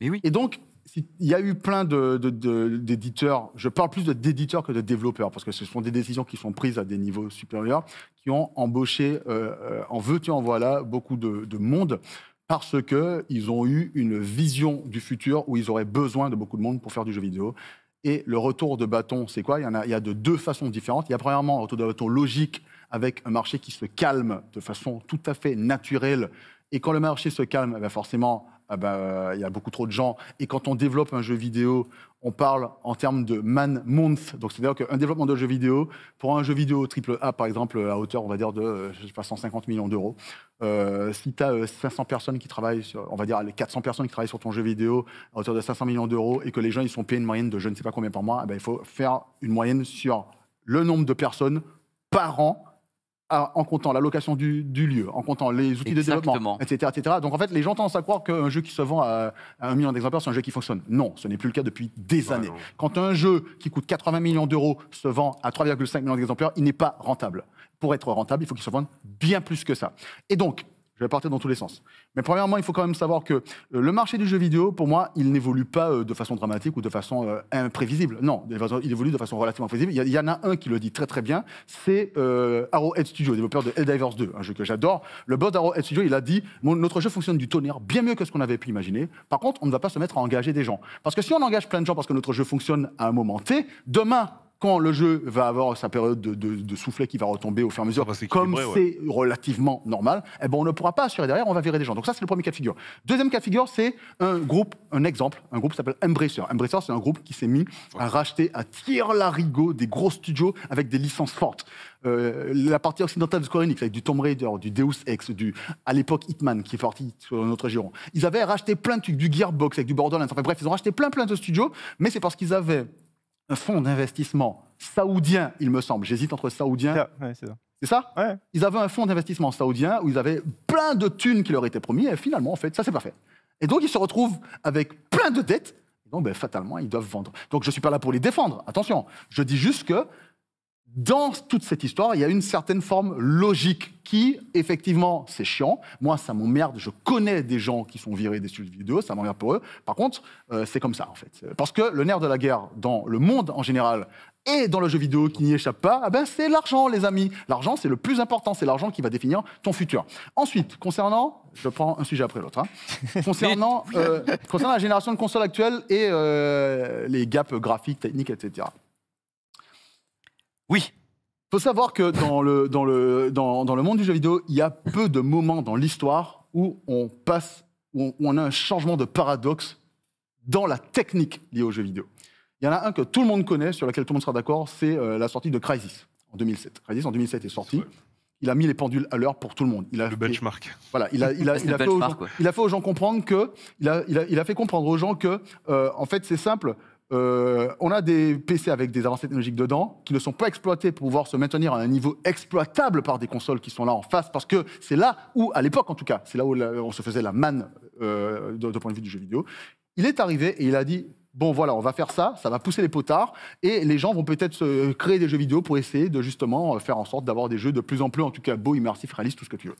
oui. Et donc, il y a eu plein d'éditeurs, je parle plus d'éditeurs que de développeurs, parce que ce sont des décisions qui sont prises à des niveaux supérieurs, qui ont embauché, euh, euh, en veux-tu, en voilà, beaucoup de, monde, parce qu'ils ont eu une vision du futur où ils auraient besoin de beaucoup de monde pour faire du jeu vidéo. Et le retour de bâton, c'est quoi il y, en a, il y a de deux façons différentes. Il y a premièrement un retour de bâton logique avec un marché qui se calme de façon tout à fait naturelle. Et quand le marché se calme, eh ben, forcément, ah ben, euh, il y a beaucoup trop de gens. Et quand on développe un jeu vidéo, on parle en termes de man month. Donc, c'est-à-dire qu'un développement de jeu vidéo, pour un jeu vidéo triple A, par exemple, à hauteur, on va dire, de pas, 150 millions d'euros, euh, si tu as 500 personnes qui travaillent, on va dire les 400 personnes qui travaillent sur ton jeu vidéo à hauteur de 500 millions d'euros et que les gens, ils sont payés une moyenne de je ne sais pas combien par mois, eh ben, il faut faire une moyenne sur le nombre de personnes par an en comptant la location du, lieu, en comptant les outils de développement, etc., etc. Donc en fait, les gens tendent à croire qu'un jeu qui se vend à, un million d'exemplaires, c'est un jeu qui fonctionne. Non, ce n'est plus le cas depuis des ah années. Quand un jeu qui coûte 80 millions d'euros se vend à 3,5 millions d'exemplaires, il n'est pas rentable. Pour être rentable, il faut qu'il se vende bien plus que ça. Et donc, je vais partir dans tous les sens. Mais premièrement, il faut quand même savoir que euh, le marché du jeu vidéo, pour moi, il n'évolue pas euh, de façon dramatique ou de façon euh, imprévisible. Non, il évolue de façon relativement prévisible. Il y en a un qui le dit très très bien, c'est Arrowhead Studio, développeur de Helldivers 2, un jeu que j'adore. Le boss d'Arrowhead Studio, il a dit notre jeu fonctionne du tonnerre bien mieux que ce qu'on avait pu imaginer. Par contre, on ne va pas se mettre à engager des gens. Parce que si on engage plein de gens parce que notre jeu fonctionne à un moment T, demain, quand le jeu va avoir sa période de, soufflet qui va retomber au fur et à mesure, comme c'est relativement normal, eh ben, on ne pourra pas assurer derrière, on va virer des gens. Donc ça, c'est le premier cas de figure. Deuxième cas de figure, c'est un groupe, un exemple, un groupe s'appelle Embracer. Embracer, c'est un groupe qui s'est mis à racheter à tire-larigot des gros studios avec des licences fortes. Euh, la partie occidentale de Square Enix, avec du Tomb Raider, du Deus Ex, du, à l'époque Hitman, qui est sorti sur notre giron. Ils avaient racheté plein de trucs, du Gearbox, avec du Borderlands, enfin bref, ils ont racheté plein plein de studios, mais c'est parce qu'ils avaient un fonds d'investissement saoudien, il me semble. J'hésite entre saoudien. Ah, c'est ça. Ils avaient un fonds d'investissement saoudien où ils avaient plein de thunes qui leur étaient promis et finalement, en fait, ça s'est pas fait. Et donc, ils se retrouvent avec plein de dettes. Donc, ben, fatalement, ils doivent vendre. Donc, je ne suis pas là pour les défendre. Attention, je dis juste que dans toute cette histoire, il y a une certaine forme logique qui, effectivement, c'est chiant. Moi, ça m'emmerde. Je connais des gens qui sont virés des studios vidéo, ça m'emmerde pour eux. Par contre, euh, c'est comme ça, en fait. Parce que le nerf de la guerre dans le monde en général et dans le jeu vidéo qui n'y échappe pas, eh ben, c'est l'argent, les amis. L'argent, c'est le plus important. C'est l'argent qui va définir ton futur. Ensuite, concernant. Je prends un sujet après l'autre. Hein. Euh, concernant, la génération de consoles actuelles et euh, les gaps graphiques, techniques, etc. Oui. Il Faut savoir que dans le, dans, le, dans, le monde du jeu vidéo, il y a peu de moments dans l'histoire où on passe, où on, a un changement de paradoxe dans la technique liée au jeu vidéo. Il y en a un que tout le monde connaît, sur lequel tout le monde sera d'accord, c'est euh, la sortie de Crisis en 2007. Crisis en 2007 est sorti. Il a mis les pendules à l'heure pour tout le monde. Il a le benchmark. Voilà, il a, fait, gens comprendre que, il a, fait comprendre aux gens que, euh, en fait, c'est simple. Euh, on a des PC avec des avancées technologiques dedans qui ne sont pas exploités pour pouvoir se maintenir à un niveau exploitable par des consoles qui sont là en face, parce que c'est là où, à l'époque en tout cas, c'est là où on se faisait la manne euh, de, point de vue du jeu vidéo. Il est arrivé et il a dit bon voilà, on va faire ça, ça va pousser les potards, et les gens vont peut-être se créer des jeux vidéo pour essayer de justement euh, faire en sorte d'avoir des jeux de plus en plus, en tout cas beaux, immersifs, réalistes, tout ce que tu veux.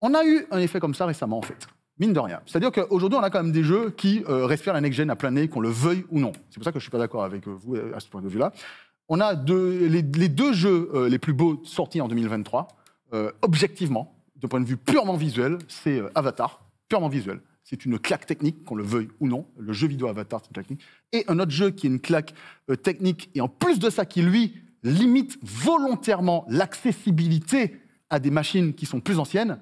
On a eu un effet comme ça récemment en fait. Mine de rien. C'est-à-dire qu'aujourd'hui, on a quand même des jeux qui euh, respirent la next-gen à plein nez, qu'on le veuille ou non. C'est pour ça que je ne suis pas d'accord avec euh, vous euh, à ce point de vue-là. On a deux, les, deux jeux les plus beaux sortis en 2023, objectivement, de point de vue purement visuel, c'est Avatar, purement visuel. C'est une claque technique, qu'on le veuille ou non. Le jeu vidéo Avatar, c'est technique. Et un autre jeu qui est une claque technique, et en plus de ça, qui lui limite volontairement l'accessibilité à des machines qui sont plus anciennes,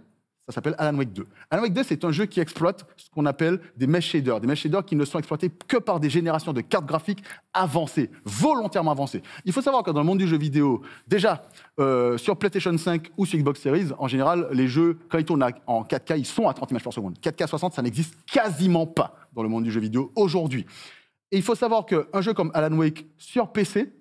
ça s'appelle Alan Wake 2. Alan Wake 2, c'est un jeu qui exploite ce qu'on appelle des mesh shaders, des mesh shaders qui ne sont exploités que par des générations de cartes graphiques avancées, volontairement avancées. Il faut savoir que dans le monde du jeu vidéo, déjà euh, sur PlayStation 5 ou sur Xbox Series, en général, les jeux, quand ils tournent en 4K, ils sont à 30 images par seconde. 4K 60, ça n'existe quasiment pas dans le monde du jeu vidéo aujourd'hui. Et il faut savoir qu'un jeu comme Alan Wake sur PC,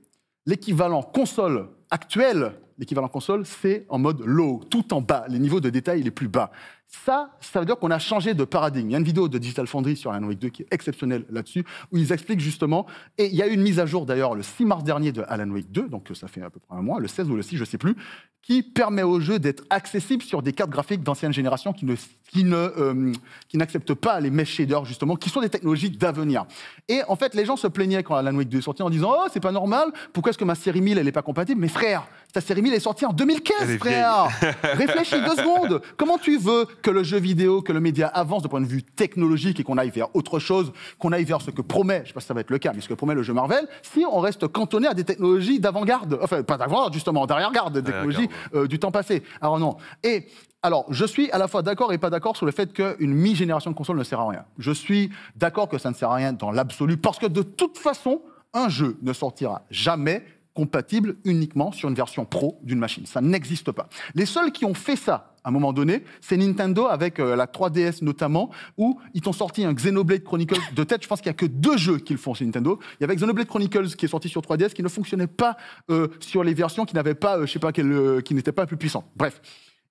l'équivalent console actuel l'équivalent console, c'est en mode low, tout en bas, les niveaux de détails les plus bas. Ça, ça veut dire qu'on a changé de paradigme. Il y a une vidéo de Digital Foundry sur Alan Wake 2 qui est exceptionnelle là-dessus, où ils expliquent justement, et il y a eu une mise à jour d'ailleurs le 6 mars dernier de Alan Wake 2, donc ça fait à peu près un mois, le 16 ou le 6, je ne sais plus, qui permet au jeu d'être accessible sur des cartes graphiques d'ancienne génération qui ne, qui ne, euh, qui n'acceptent pas les mesh shaders justement, qui sont des technologies d'avenir. Et en fait, les gens se plaignaient quand Alan Wake 2 est sorti en disant "Oh, c'est pas normal, pourquoi est-ce que ma série 1000 elle est pas compatible Mais frère, ta série 1000 est sortie en 2015, frère. Réfléchis deux secondes. Comment tu veux que le jeu vidéo, que le média avance de point de vue technologique et qu'on aille vers autre chose, qu'on aille vers ce que promet, je sais pas si ça va être le cas, mais ce que promet le jeu Marvel, si on reste cantonné à des technologies d'avant-garde, enfin pas d'avant-garde justement, d'arrière-garde, des technologies euh, du temps passé. Alors non. Et alors, je suis à la fois d'accord et pas d'accord sur le fait qu'une mi-génération de console ne sert à rien. Je suis d'accord que ça ne sert à rien dans l'absolu, parce que de toute façon, un jeu ne sortira jamais compatible uniquement sur une version pro d'une machine. Ça n'existe pas. Les seuls qui ont fait ça à un moment donné, c'est Nintendo avec euh, la 3DS notamment, où ils ont sorti un Xenoblade Chronicles de tête. Je pense qu'il n'y a que deux jeux qu'ils font chez Nintendo. Il y avait Xenoblade Chronicles qui est sorti sur 3DS, qui ne fonctionnait pas euh, sur les versions qui n'avaient pas, euh, je sais pas, qui n'étaient pas plus puissantes. Bref.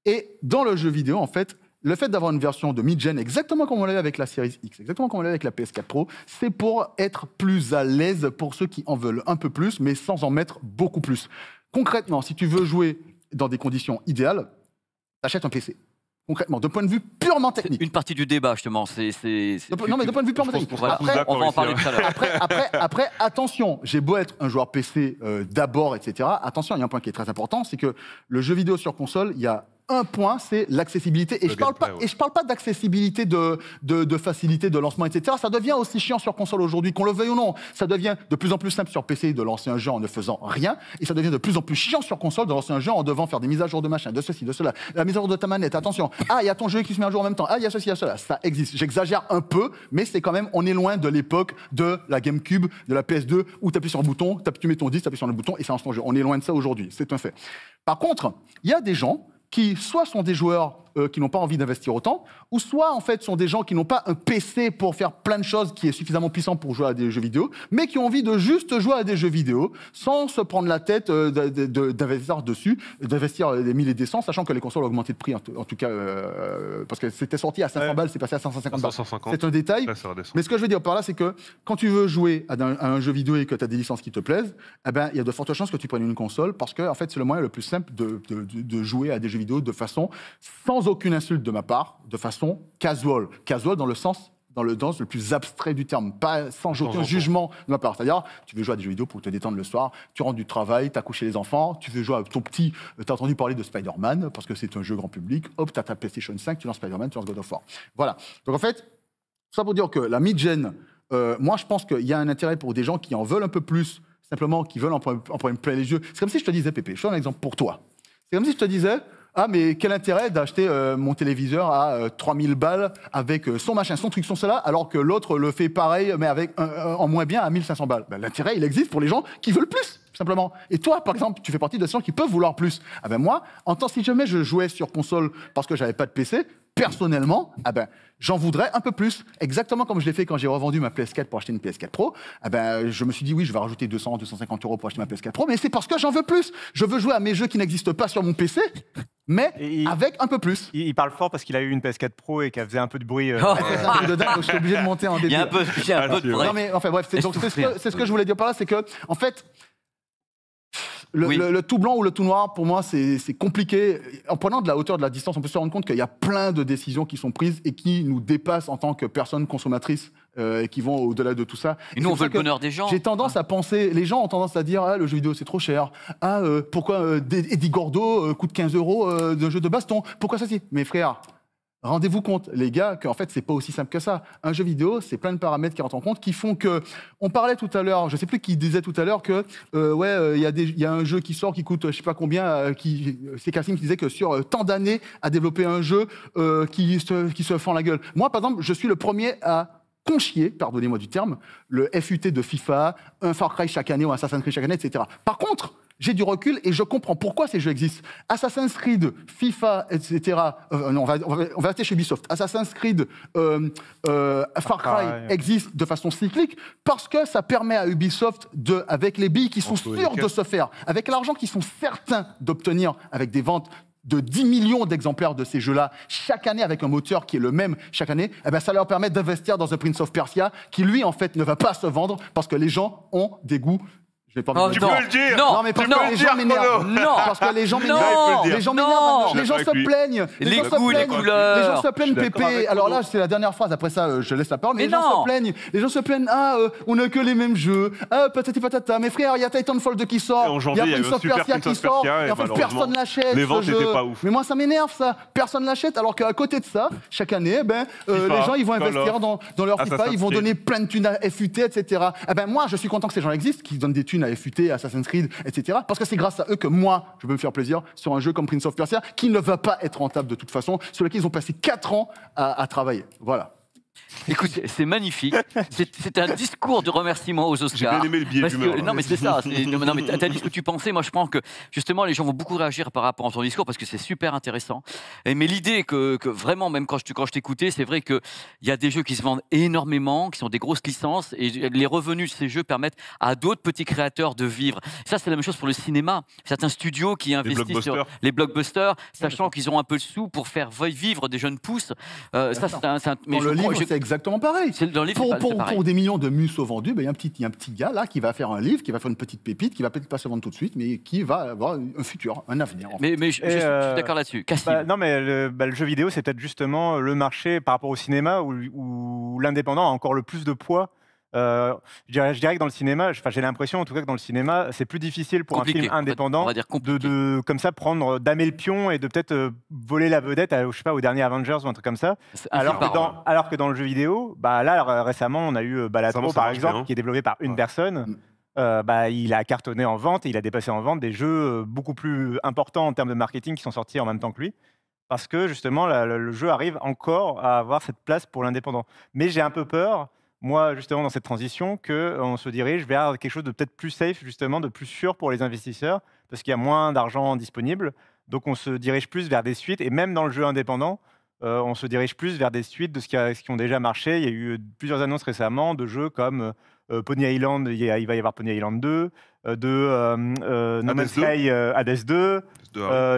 Et dans le jeu vidéo, en fait, le fait d'avoir une version de mid-gen, exactement comme on l'avait avec la Series X, exactement comme on l'avait avec la PS4 Pro, c'est pour être plus à l'aise pour ceux qui en veulent un peu plus, mais sans en mettre beaucoup plus. Concrètement, si tu veux jouer dans des conditions idéales, achète un PC. Concrètement, d'un point de vue purement technique. Une partie du débat, justement. C'est, Non, mais d'un point de vue purement technique. Après, on va en parler tout à l'heure. Après, après, après attention, j'ai beau être un joueur PC euh, d'abord, etc. Attention, il y a un point qui est très important, c'est que le jeu vidéo sur console, il y a un point, c'est l'accessibilité. Et, je parle pas, et je parle pas d'accessibilité, de, facilité, de lancement, etc. Ça devient aussi chiant sur console aujourd'hui, qu'on le veuille ou non. Ça devient de plus en plus simple sur PC de lancer un jeu en ne faisant rien. Et ça devient de plus en plus chiant sur console de lancer un jeu en devant faire des mises à jour de machin, de ceci, de cela. La mise à jour de ta manette, attention. Ah, il y a ton jeu qui se met à jour en même temps. Ah, il y a ceci, il y a cela. Ça existe. J'exagère un peu, mais c'est quand même, on est loin de l'époque de la GameCube, de la PS2, où tu appuies sur un bouton, tu mets ton disque, tu appuies sur le bouton et ça lance ton jeu. On est loin de ça aujourd'hui. C'est un fait. Par contre, il y a des gens qui soit sont des joueurs euh, qui n'ont pas envie d'investir autant, ou soit en fait sont des gens qui n'ont pas un PC pour faire plein de choses qui est suffisamment puissant pour jouer à des jeux vidéo, mais qui ont envie de juste jouer à des jeux vidéo sans se prendre la tête euh, d'investir de, dessus, d'investir euh, des milliers et des cents, sachant que les consoles ont augmenté de prix en, tout cas parce que c'était sorti à 500 balles, c'est passé à 150 balles. C'est un détail. mais ce que je veux dire par là, c'est que quand tu veux jouer à un, jeu vidéo et que tu as des licences qui te plaisent, eh ben il y a de fortes chances que tu prennes une console parce que en fait c'est le moyen le plus simple de, de jouer à des jeux vidéo de façon sans aucune insulte de ma part, de façon casual. Casual dans le sens dans le, dans le plus abstrait du terme, pas sans aucun jugement de ma part. C'est-à-dire, tu veux jouer à des jeux vidéo pour te détendre le soir, tu rentres du travail, as couché les enfants, tu veux jouer à ton petit, euh, tu as entendu parler de Spider-Man, parce que c'est un jeu grand public, hop, t'as ta PlayStation 5, tu lances Spider-Man, tu lances God of War. Voilà. Donc en fait, ça pour dire que la mid-gen, euh, moi je pense qu'il y a un intérêt pour des gens qui en veulent un peu plus, simplement qui veulent en, prendre en, les yeux C'est comme si je te disais, Pépé, je fais un exemple pour toi. C'est comme si je te disais, ah, mais quel intérêt d'acheter euh, mon téléviseur à 3000 euh, balles avec euh, son machin, son truc, son cela, alors que l'autre le fait pareil, mais avec en moins bien à 1500 balles ben, L'intérêt, il existe pour les gens qui veulent plus, simplement. Et toi, par exemple, tu fais partie de ceux qui peuvent vouloir plus. Avec ah ben, moi, en tant si jamais je jouais sur console parce que j'avais pas de PC, personnellement, ah ben, j'en voudrais un peu plus. Exactement comme je l'ai fait quand j'ai revendu ma PS4 pour acheter une PS4 Pro. Ah ben, je me suis dit, oui, je vais rajouter 200, 250 euros pour acheter ma PS4 Pro, mais c'est parce que j'en veux plus. Je veux jouer à mes jeux qui n'existent pas sur mon PC, mais avec un peu plus. Il, parle fort parce qu'il a eu une PS4 Pro et qu'elle faisait un peu de bruit. Euh... Oh. Ah, un de dingue, je suis obligé de monter en début. Il y a un peu, ah, peu de bruit. Non, mais enfin bref, c'est ce, ce que je voulais dire par là, c'est que, en fait, le, tout blanc ou le tout noir, pour moi, c'est compliqué. En prenant de la hauteur, de la distance, on peut se rendre compte qu'il y a plein de décisions qui sont prises et qui nous dépassent en tant que personnes consommatrices euh, et qui vont au-delà de tout ça. Et, nous, on veut le bonheur des gens. J'ai tendance ah. à penser, les gens ont tendance à dire ah, le jeu vidéo c'est trop cher. Ah, euh, pourquoi euh, Eddie Gordo coûte 15 euros de jeu de baston Pourquoi ça, si Mes frères, Rendez-vous compte, les gars, qu'en fait, c'est pas aussi simple que ça. Un jeu vidéo, c'est plein de paramètres qui rentrent en compte, qui font que. On parlait tout à l'heure, je sais plus qui disait tout à l'heure que, euh, ouais, euh, il y, a un jeu qui sort qui coûte, je sais pas combien, euh, qui. C'est Cassim qui disait que sur tant d'années à développer un jeu qui, se, qui se fend la gueule. Moi, par exemple, je suis le premier à conchier, pardonnez-moi du terme, le FUT de FIFA, un Far Cry chaque année ou un Assassin's Creed chaque année, etc. Par contre, j'ai du recul et je comprends pourquoi ces jeux existent. Assassin's Creed, FIFA, etc. Euh, euh, on va, rester chez Ubisoft. Assassin's Creed, euh, Far Cry existent de façon cyclique parce que ça permet à Ubisoft, de, avec les billes qui sont sûres de se faire, avec l'argent qu'ils sont certains d'obtenir avec des ventes de 10 millions d'exemplaires de ces jeux-là chaque année avec un moteur qui est le même chaque année, eh ben, ça leur permet d'investir dans The Prince of Persia qui lui en fait ne va pas se vendre parce que les gens ont des goûts je vais pas oh, non. le dire. Non, mais parce que les gens m'énervent. Non, parce que les gens m'énervent. Les gens m'énervent. Les gens se plaignent. Les goûts, les couleurs. Les gens se plaignent, Pépé. Alors là, c'est la dernière phrase. Après ça, euh, je laisse la parole. Mais les gens se plaignent. Les gens se plaignent. Ah, euh, on n'a que les mêmes jeux. Ah, patati patata. Mais frère, il y a Titanfall 2 qui sort. Il y a Prince of Persia qui sort. Et en fait, personne l'achète. Les ventes n'étaient pas ouf. Mais moi, ça m'énerve, ça. Personne l'achète. Alors qu'à côté de ça, chaque année, eh ben, euh, les gens, ils vont investir dans leur ah, FIFA. Ils vont donner plein de thunes à FUT, etc. Eh ben moi, je suis content que ces gens existent, qu'ils donnent des thunes la FUT, Assassin's Creed, etc. Parce que c'est grâce à eux que moi, je peux me faire plaisir sur un jeu comme Prince of Persia, qui ne va pas être rentable de toute façon, sur lequel ils ont passé 4 ans à travailler. Voilà. Écoute, c'est magnifique. C'est un discours de remerciement aux Oscars. J'ai bien aimé le Non, mais c'est ça. Non, mais t'as dit ce que tu pensais. Moi, je pense que justement, les gens vont beaucoup réagir par rapport à ton discours parce que c'est super intéressant. mais l'idée que, vraiment, même quand je, quand je t'écoutais, c'est vrai qu'il y a des jeux qui se vendent énormément, qui sont des grosses licences, et les revenus de ces jeux permettent à d'autres petits créateurs de vivre. Ça, c'est la même chose pour le cinéma. Certains studios qui investissent sur les blockbusters, sachant qu'ils ont un peu de sous pour faire vivre des jeunes pousses. Euh, ça, c'est un, c'est exactement pareil. pour, des millions de musos vendus, ben, il y, a un petit, un petit gars là qui va faire un livre, qui va faire une petite pépite, qui va peut-être pas se vendre tout de suite, mais qui va avoir un futur, un avenir. mais, je, suis euh, d'accord là-dessus. Bah, non, mais bah, le, jeu vidéo, c'est peut-être justement le marché par rapport au cinéma où l'indépendant a encore le plus de poids euh, je, dirais, je, dirais, que dans le cinéma, j'ai l'impression en tout cas que dans le cinéma, c'est plus difficile pour un film indépendant de, comme ça, prendre, euh, damer le pion et de peut-être euh, voler la vedette à, je sais pas, au dernier Avengers ou un truc comme ça. Alors que, dans, alors que, dans, le jeu vidéo, bah, là, récemment, on a eu Balatro, par exemple, hein. qui est développé par une personne. Mm. Bah, il a cartonné en vente et il a dépassé en vente des jeux beaucoup plus importants en termes de marketing qui sont sortis en même temps que lui parce que justement le jeu arrive encore à avoir cette place pour l'indépendant. Mais j'ai un peu peur moi, justement, dans cette transition, qu'on euh, se dirige vers quelque chose de peut-être plus safe, justement, de plus sûr pour les investisseurs, parce qu'il y a moins d'argent disponible. Donc, on se dirige plus vers des suites, et même dans le jeu indépendant, euh, on se dirige plus vers des suites de ce qui, a, ont déjà marché. Il y a eu euh, plusieurs annonces récemment de jeux comme Pony Island, il, va y avoir Pony Island 2, de No Man's Sky Hades 2.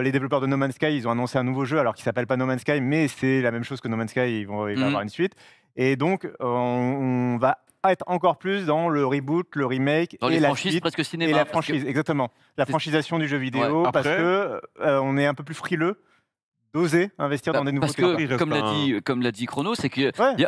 les développeurs de No Man's Sky, ils ont annoncé un nouveau jeu, alors qu'il s'appelle pas No Man's Sky, mais c'est la même chose que No Man's Sky, ils vont, mhm. avoir une suite. Et donc, euh, on va être encore plus dans le reboot, le remake dans et les la franchises, presque cinéma, et la franchise, exactement, la franchisation du jeu vidéo, parce que euh, on est un peu plus frileux d'oser investir dans bah, des nouveaux Parce que, comme l'a dit, comme l'a dit Chrono, c'est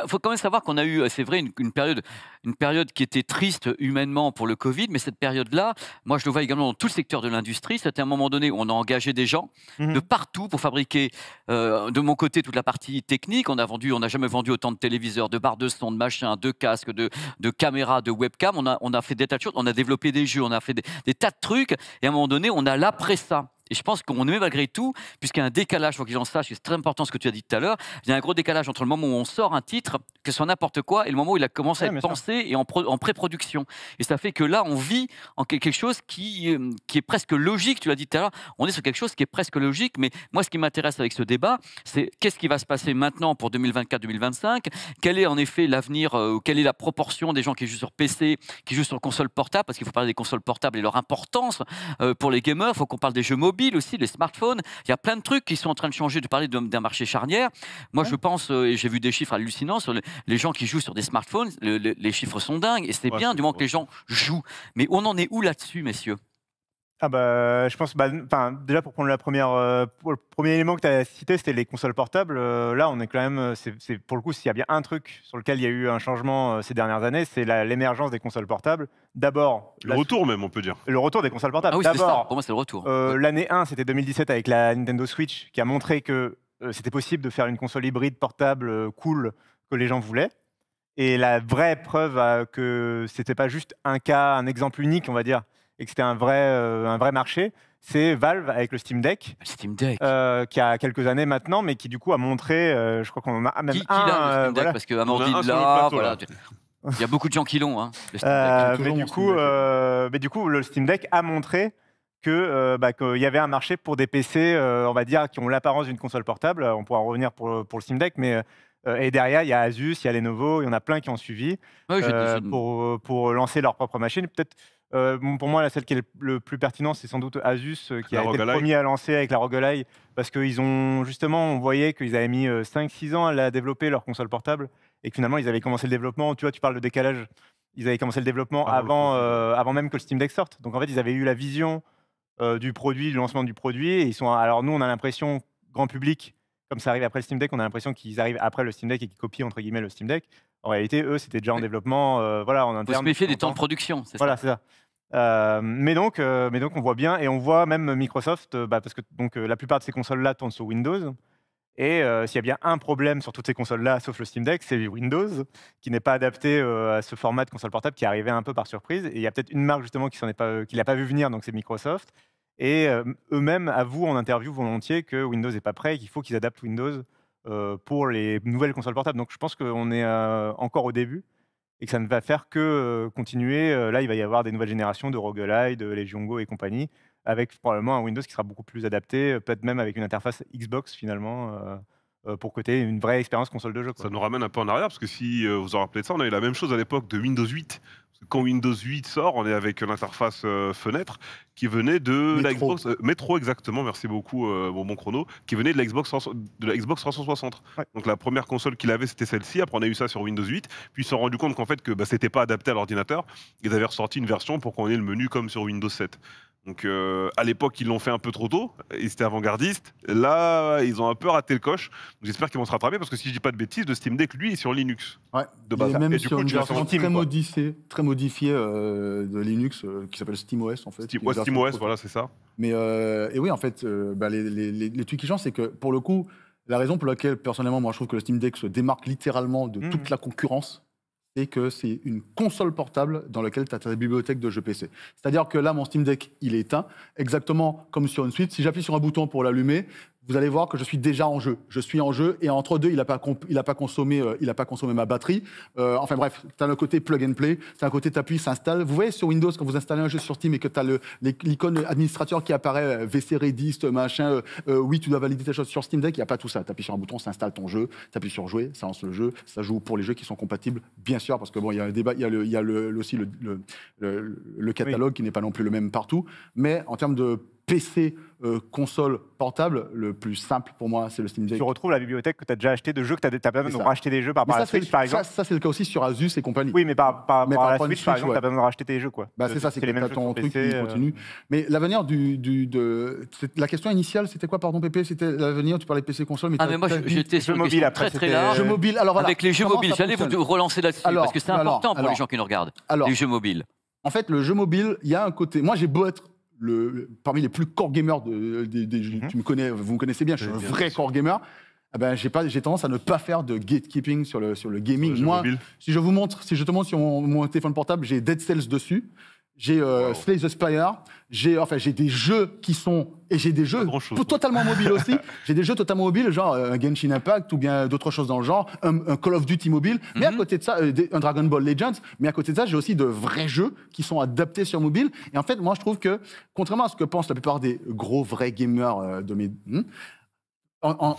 faut quand même savoir qu'on a eu, c'est vrai, une, période, une période qui était triste humainement pour le Covid, mais cette période-là, moi je le vois également dans tout le secteur de l'industrie. C'était un moment donné où on a engagé des gens mhm. de partout pour fabriquer, euh, de mon côté, toute la partie technique. On a vendu, on n'a jamais vendu autant de téléviseurs, de barres de son, de machins, de casques, de, caméras, de webcams. On a, on a fait des tas de choses. On a développé des jeux, on a fait des, des tas de trucs. Et à un moment donné, on a l'après ça. Et je pense qu'on est malgré tout, puisqu'il y a un décalage, il faut que les gens sachent, c'est très important ce que tu as dit tout à l'heure, il y a un gros décalage entre le moment où on sort un titre, que ce soit n'importe quoi, et le moment où il a commencé à être pensé et en, en pré-production. Et ça fait que là, on vit en quelque chose euh, qui, est presque logique, tu l'as dit tout à l'heure, on est sur quelque chose qui est presque logique, mais moi, ce qui m'intéresse avec ce débat, c'est qu'est-ce qui va se passer maintenant pour 2024-2025 Quel est en effet l'avenir, euh, quelle est la proportion des gens qui jouent sur PC, qui jouent sur console portable, parce qu'il faut parler des consoles portables et leur importance euh, pour les gamers, il faut qu'on parle des jeux mobiles aussi, les smartphones. Il y a plein de trucs qui sont en train de changer. De parler d'un marché charnière. Moi, je pense, euh, et j'ai vu des chiffres hallucinants sur les gens qui jouent sur des smartphones. les chiffres sont dingues et c'est bien du moment que les gens jouent. Mais on en est où là-dessus, messieurs ah bah, je pense, bah, déjà pour prendre la première, euh, le premier élément que tu as cité, c'était les consoles portables. Euh, là, on est quand même, c'est pour le coup, s'il y a bien un truc sur lequel il y a eu un changement euh, ces dernières années, c'est l'émergence des consoles portables. D'abord, le retour même, on peut dire. Le retour des consoles portables. Ah D'abord, pour moi, c'est le retour. L'année 1, c'était 2017 avec la Nintendo Switch, qui a montré que c'était possible de faire une console hybride portable cool que les gens voulaient. Et la vraie preuve que c'était pas juste un cas, un exemple unique, on va dire et que c'était un vrai, euh, un vrai marché, c'est Valve avec le Steam Deck, Steam Deck. Euh, qui a quelques années maintenant, mais qui du coup a montré, euh, je crois qu'on a ah, même qui, un, Steam Deck parce que il y a beaucoup de gens qui l'ont. Hein, mais, du coup, mais du coup, le Steam Deck a montré que bah, qu'il y avait un marché pour des PC, on va dire, qui ont l'apparence d'une console portable. On pourra en revenir pour, pour le Steam Deck, mais et derrière, il y a Asus, il y a Lenovo, il y en a plein qui ont suivi pour, pour lancer leur propre machine. Peut-être euh, pour moi, la celle qui est le, plus pertinente, c'est sans doute Asus, euh, qui a été le premier à lancer avec la roguelite. parce qu'ils ont justement, on voyait qu'ils avaient mis 5-6 euh, ans à la développer, leur console portable, et que finalement, ils avaient commencé le développement. Tu vois, tu parles de décalage. Ils avaient commencé le développement ah, avant, avant même que le Steam Deck sorte. Donc, en fait, ils avaient eu la vision du produit, du lancement du produit. Et ils sont, alors, nous, on a l'impression, grand public, comme ça arrive après le Steam Deck, on a l'impression qu'ils arrivent après le Steam Deck et qu'ils copient entre guillemets le Steam Deck. En réalité, eux, c'était déjà en développement. Euh, voilà, en interne, Faut se méfier des temps de production, c'est ça. Voilà, c'est ça. Euh, mais, donc, euh, mais donc, on voit bien, et on voit même Microsoft, bah, parce que donc, la plupart de ces consoles-là tournent sur Windows. Et s'il y a bien un problème sur toutes ces consoles-là, sauf le Steam Deck, c'est Windows, qui n'est pas adapté à ce format de console portable qui est arrivé un peu par surprise. Et il y a peut-être une marque justement qui ne l'a pas vu venir, donc c'est Microsoft. Et eux-mêmes avouent en interview volontiers que Windows n'est pas prêt et qu'il faut qu'ils adaptent Windows euh, pour les nouvelles consoles portables. Donc je pense qu'on est euh, encore au début et que ça ne va faire que euh, continuer. là, il va y avoir des nouvelles générations de Roguelite, de Legion Go et compagnie, avec probablement un Windows qui sera beaucoup plus adapté, peut-être même avec une interface Xbox finalement. pour côté une vraie expérience console de jeu. Ça nous ramène un peu en arrière, parce que si vous en rappelez de ça, on avait la même chose à l'époque de Windows 8, quand Windows 8 sort, on est avec l'interface fenêtre qui venait de la Xbox euh, Metro exactement, merci beaucoup euh, bon, chrono, qui venait de la Xbox, de la Xbox 360. Donc la première console qu'il avait c'était celle-ci, après on a eu ça sur Windows 8, puis ils se sont rendus compte qu'en fait que bah, c'était pas adapté à l'ordinateur, ils avaient ressorti une version pour qu'on ait le menu comme sur Windows 7. Donc euh, à l'époque, ils l'ont fait un peu trop tôt, ils étaient avant-gardistes. Là, ils ont un peu raté le coche. J'espère qu'ils vont se rattraper parce que si je dis pas de bêtises, le Steam Deck, lui, est sur Linux. Ouais, de base. Et du coup, une version très, modifiée, très de Linux qui s'appelle SteamOS en fait voilà, c'est ça. Mais euh, et oui, en fait, euh, bah, les, les, qui changent, c'est que pour le coup, la raison pour laquelle, personnellement, moi, je trouve que le Steam Deck se démarque littéralement de toute mhm. la concurrence, c'est que c'est une console portable dans laquelle tu as ta bibliothèque de jeux PC. C'est-à-dire que là, mon Steam Deck, il est éteint, exactement comme sur une suite. Si j'appuie sur un bouton pour l'allumer, vous allez voir que je suis déjà en jeu. Je suis en jeu et entre deux, il n'a pas, il a pas, consommé, euh, il a pas consommé ma batterie. Euh, enfin bref, tu as le côté plug and play, tu as un côté t'appuies, s'installe. Vous voyez sur Windows, quand vous installez un jeu sur Steam et que tu as l'icône administrateur qui apparaît, euh, VC Redist, machin, oui, tu dois valider ta choses sur Steam Deck, il n'y a pas tout ça. Tu appuies sur un bouton, s'installe ton jeu, tu appuies sur jouer, ça lance le jeu, ça joue pour les jeux qui sont compatibles, bien sûr, parce que bon, il y a un débat, il y a, le, aussi le, le catalogue qui n'est pas non plus le même partout, mais en termes de PC euh, console portable, le plus simple pour moi, c'est le Steam Deck. Tu retrouves la bibliothèque que tu as déjà acheté de jeux que tu as, pas besoin de racheter des jeux par rapport à la Switch, par exemple. Ça, c'est le cas aussi sur Asus et compagnie. Oui, mais par, par, mais la Switch, par exemple, tu as besoin de racheter tes jeux, quoi. Bah, euh, c'est ça, c'est que tu ton truc qui continue. Euh. Mais l'avenir du, de. La question initiale, c'était quoi, pardon, Pépé C'était l'avenir, tu parlais PC console, mais Ah, mais moi, j'étais sur mobile après, très très large. Avec les jeux mobiles, j'allais vous relancer là-dessus, parce que c'est important pour les gens qui nous regardent. Les jeux mobiles. En fait, le jeu mobile, il y a un côté. Moi, j'ai beau être parmi les plus core gamers mhm. tu me connais, vous me connaissez bien, je suis un vrai core gamer. Ah ben, j'ai pas, j'ai tendance à ne pas faire de gatekeeping sur le sur le gaming. Moi, si je vous montre, si je te montre sur mon, mon téléphone portable, j'ai Dead Cells dessus j'ai euh, Slay the Spire, j'ai enfin j'ai des jeux qui sont et j'ai des jeux totalement mobiles aussi. j'ai des jeux totalement mobiles, genre euh, un Genshin Impact ou bien d'autres choses dans le genre, un, Call of Duty mobile. Mais à mhm. côté de ça, euh, un Dragon Ball Legends. Mais à côté de ça, j'ai aussi de vrais jeux qui sont adaptés sur mobile. Et en fait, moi, je trouve que contrairement à ce que pensent la plupart des gros vrais gamers euh, de mes hmm, dans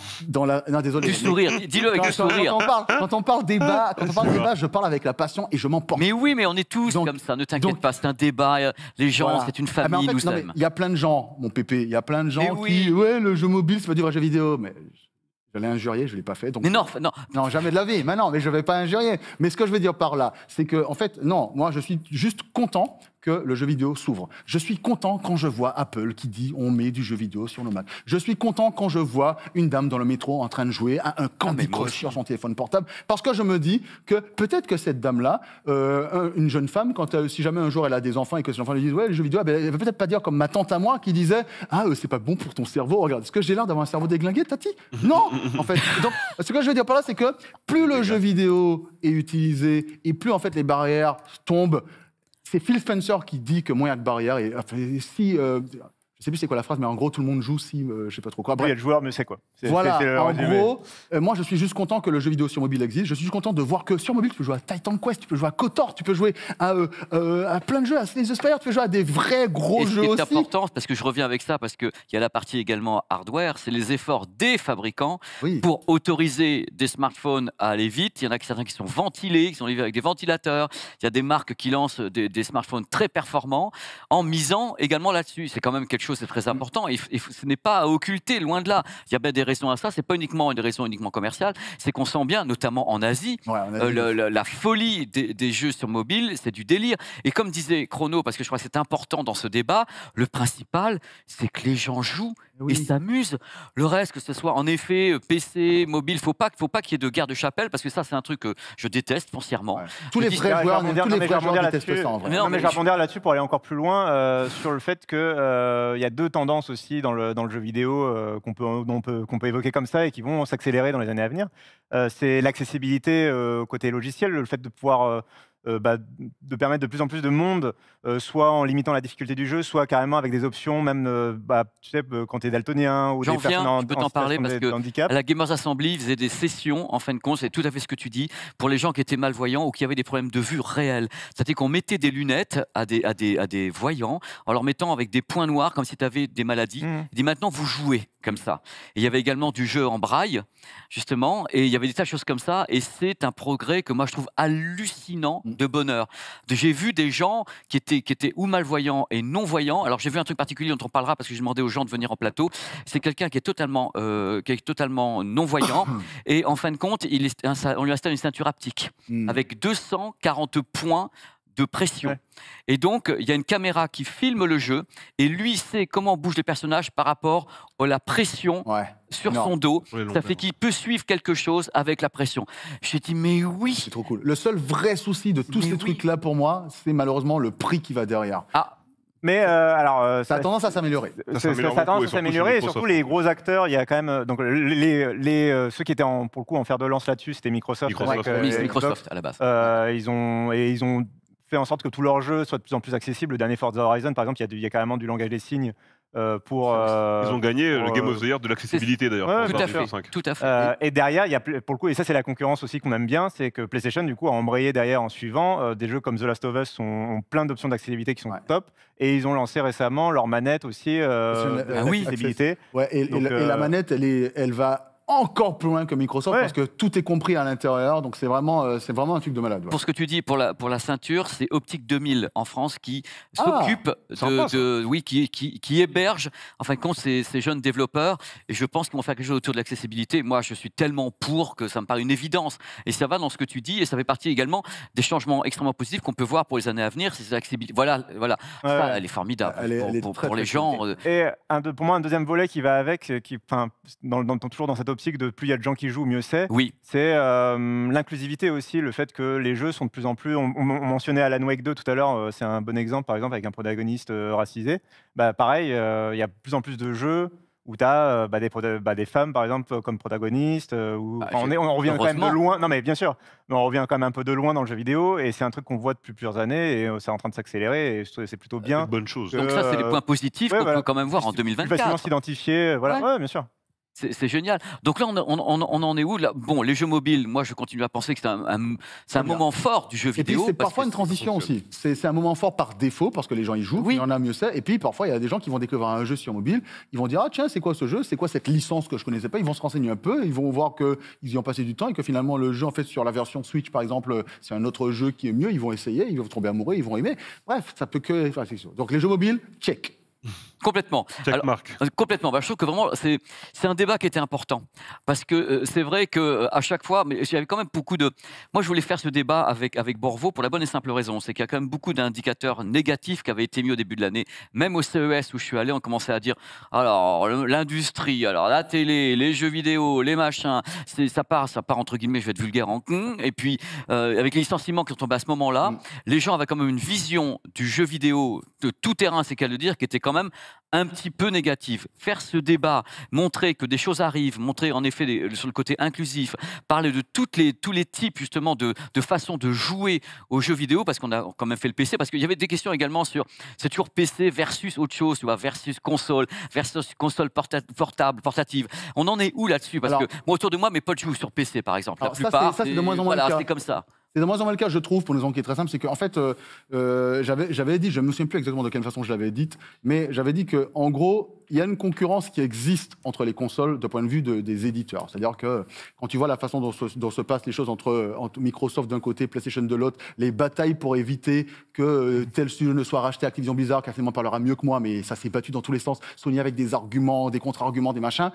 Du sourire, dis-le avec quand, sourire. Quand on, parle, débat, ah, je parle avec la passion et je m'en m'emporte. Mais oui, mais on est tous comme ça, ne t'inquiète pas, c'est un débat, euh, les gens, c'est une ah, famille, nous Il y a plein de gens, mon pépé, il y a plein de gens qui, oui. ouais, le jeu mobile, c'est pas du vrai jeu vidéo, mais j'allais injurier, je ne l'ai pas fait. Donc... Mais non, non. non, jamais de la vie. Mais non, mais je vais pas injurier. Mais ce que je veux dire par là, c'est que, en fait, non, moi, je suis juste content que le jeu vidéo s'ouvre. Je suis content quand je vois Apple qui dit on met du jeu vidéo sur nos Mac. Je suis content quand je vois une dame dans le métro en train de jouer à un Candy ah, Crush sur son téléphone portable, parce que je me dis que peut-être que cette dame-là, euh, une jeune femme, quand euh, si jamais un jour elle a des enfants et que ses enfants lui disent ouais le jeu vidéo, ben, elle va peut-être pas dire comme ma tante à moi qui disait ah euh, c'est pas bon pour ton cerveau. Regarde, est-ce que j'ai l'air d'avoir un cerveau déglingué, Tati Non, en fait. Donc ce que je veux dire par là, c'est que plus le jeu vidéo est utilisé et plus en fait les barrières tombent c'est Phil Spencer qui dit que moins il y a de barrières, et, si euh, je sais plus c'est quoi la phrase, mais en gros, tout le monde joue si, Je euh, je sais pas trop quoi. il y a le joueur, mais c'est quoi Voilà, en gros, euh, moi, je suis juste content que le jeu vidéo sur mobile existe. Je suis juste content de voir que sur mobile, tu peux jouer à Titan Quest, tu peux jouer à KOTOR, tu peux jouer à, euh, plein de jeux, à Slay the Spire, tu peux jouer à des vrais gros jeux aussi. C'est important, parce que je reviens avec ça, parce qu'il y a la partie également hardware, c'est les efforts des fabricants pour autoriser des smartphones à aller vite. Il y en a certains qui sont ventilés, qui sont livrés avec des ventilateurs. Il y a des marques qui lancent des, des smartphones très performants en misant également là-dessus. C'est quand même quelque chose c'est très important. Et, ce n'est pas à occulter, loin de là. Il y a bien des raisons à ça. C'est pas uniquement une raison uniquement commerciale C'est qu'on sent bien, notamment en Asie, euh, la folie des, jeux sur mobile, c'est du délire. Et comme disait Chrono, parce que je crois que c'est important dans ce débat, le principal, c'est que les gens jouent oui. et s'amusent. Le reste, que ce soit en effet euh, PC, mobile, faut pas, faut pas qu'il y ait de guerre de chapelle parce que ça, c'est un truc que euh, je déteste foncièrement. Tous, les vrais joueurs, tous là-dessus pour aller encore plus loin euh, sur le fait qu'il y a deux tendances aussi dans le, jeu vidéo qu'on qu'on peut évoquer comme ça et qui vont s'accélérer dans les années à venir. c'est l'accessibilité côté logiciel, le fait de pouvoir euh, bah, de permettre de plus en plus de monde, euh, soit en limitant la difficulté du jeu, soit carrément avec des options, même euh, bah, tu sais, quand tu es daltonien ou des viens, peux t'en parler parce que handicap. la Gamers Assembly faisait des sessions, en fin de compte, c'est tout à fait ce que tu dis, pour les gens qui étaient malvoyants ou qui avaient des problèmes de vue réels. C'est-à-dire qu'on mettait des lunettes à des, à, des, voyants en leur mettant avec des points noirs comme si tu avais des maladies. Mmh. dit maintenant, vous jouez comme ça. il y avait également du jeu en braille, justement, et il y avait des tas de choses comme ça, et c'est un progrès que moi je trouve hallucinant mm. de bonheur. J'ai vu des gens qui étaient, qui étaient ou malvoyants et non-voyants, alors j'ai vu un truc particulier dont on parlera parce que j'ai demandé aux gens de venir en plateau, c'est quelqu'un qui est totalement, euh, totalement non-voyant, et en fin de compte, il est, on lui installe une ceinture haptique, mm. avec 240 points de pression. Et donc, il y a une caméra qui filme le jeu et lui sait comment bougent les personnages par rapport à la pression sur son dos. ça fait qu'il peut suivre quelque chose avec la pression. J'ai dit, mais oui. C'est trop cool. Le seul vrai souci de tous ces trucs-là pour moi, c'est malheureusement le prix qui va derrière. Ah. Mais euh, alors, euh, ça, a tendance à s'améliorer. Ça, a tendance à s'améliorer et surtout les gros acteurs, il y a quand même donc les, les euh, ceux qui étaient pour le coup en fer de lance là-dessus, c'était Microsoft, Microsoft, Microsoft, à la base. ils ont et ils ont fait en sorte que tous leurs jeux soient de plus en plus accessibles. Le dernier Forza Horizon, par exemple, il y, a carrément du langage des signes. Euh, pour, Ils ont euh, gagné euh, le Game of the Year de l'accessibilité d'ailleurs. tout, à fait. et derrière, il y a, pour le coup, et ça c'est la concurrence aussi qu'on aime bien, c'est que PlayStation du coup a embrayé derrière en suivant. des jeux comme The Last of Us ont, ont plein d'options d'accessibilité qui sont top. Et ils ont lancé récemment leur manette aussi. Euh, ah oui. Ouais, et, la, manette, elle, est, elle va encore plus loin que Microsoft parce que tout est compris à l'intérieur. Donc c'est vraiment, euh, c'est vraiment un truc de malade. Pour ce que tu dis pour la, pour la ceinture, c'est Optique 2000 en France qui ah, s'occupe de, oui, qui, qui, héberge en fin de compte ces, ces jeunes développeurs. Et je pense qu'ils vont faire quelque chose autour de l'accessibilité. Moi, je suis tellement pour que ça me paraît une évidence. Et ça va dans ce que tu dis et ça fait partie également des changements extrêmement positifs qu'on peut voir pour les années à venir. C'est l'accessibilité. Voilà, voilà. Ça, elle est formidable pour, les gens. Et un, pour moi, un deuxième volet qui va avec, euh, qui, dans, toujours dans cette optique de plus il y a de gens qui jouent, mieux c'est. Oui. C'est euh, l'inclusivité aussi, le fait que les jeux sont de plus en plus. On, mentionnait Alan Wake 2 tout à l'heure, euh, c'est un bon exemple, par exemple, avec un protagoniste euh, racisé. Bah, pareil, il y a de plus en plus de jeux où tu as bah, des, bah, des, femmes, par exemple, comme protagonistes. Bah, on, on, revient quand même de loin. Non, mais bien sûr, mais on revient quand même un peu de loin dans le jeu vidéo. Et c'est un truc qu'on voit depuis plusieurs années. Et c'est en train de s'accélérer. Et c'est plutôt bien. bonne chose. Donc, ça, c'est des points positifs qu'on peut quand même voir en 2024. Plus facilement s'identifier. Voilà, bien sûr. C'est génial. Donc là, on, en est où Bon, les jeux mobiles, moi, je continue à penser que c'est un, moment fort du jeu vidéo. Et puis, c'est parfois une transition aussi. C'est un moment fort par défaut, parce que les gens y jouent, oui. il y a mieux ça. Et puis, parfois, il y a des gens qui vont découvrir un jeu sur mobile, ils vont dire, ah tiens, c'est quoi ce jeu C'est quoi cette licence que je connaissais pas Ils vont se renseigner un peu, ils vont voir qu'ils y ont passé du temps et que finalement, le jeu, en fait, sur la version Switch, par exemple, c'est un autre jeu qui est mieux, ils vont essayer, ils vont tomber amoureux, ils vont aimer. Bref, ça peut que... Donc les jeux mobiles, check. Complètement. Alors, complètement. Bah, je trouve que vraiment, c'est, un débat qui était important. Parce que euh, c'est vrai qu'à euh, à chaque fois, mais j'avais quand même beaucoup de. Moi, je voulais faire ce débat avec, avec Borvo pour la bonne et simple raison. C'est qu'il y a quand même beaucoup d'indicateurs négatifs qui avaient été mis au début de l'année. Même au CES où je suis allé, on commençait à dire alors, l'industrie, alors la télé, les jeux vidéo, les machins, ça part, ça part entre guillemets, je vais être vulgaire en. con. Et puis, euh, avec les licenciements qui sont tombés à ce moment-là, mm. les gens avaient quand même une vision du jeu vidéo de tout terrain, c'est qu'à le dire, qui était quand même un petit peu négative. Faire ce débat, montrer que des choses arrivent, montrer en effet sur le côté inclusif, parler de toutes les, tous les types justement de, de façons de jouer aux jeux vidéo, parce qu'on a quand même fait le PC, parce qu'il y avait des questions également sur, c'est toujours PC versus autre chose, tu vois, versus console, versus console portable, portative. On en est où là-dessus Parce que moi, autour de moi, mes potes jouent sur PC par exemple. La plupart, ça c'est de moins en moins. Voilà, c'est comme ça. C'est de moins en le cas, je trouve, pour une raison qui est très simple, c'est qu'en fait, euh, euh j'avais dit, je me souviens plus exactement de quelle façon je l'avais dite, mais j'avais dit qu'en gros, il y a une concurrence qui existe entre les consoles de point de vue des éditeurs. C'est-à-dire que quand tu vois la façon dont se, passent les choses entre, Microsoft d'un côté, PlayStation de l'autre, les batailles pour éviter que euh, tel studio ne soit racheté à Activision Blizzard, car finalement parlera mieux que moi, mais ça s'est battu dans tous les sens. Sony avec des arguments, des contre-arguments, des machins.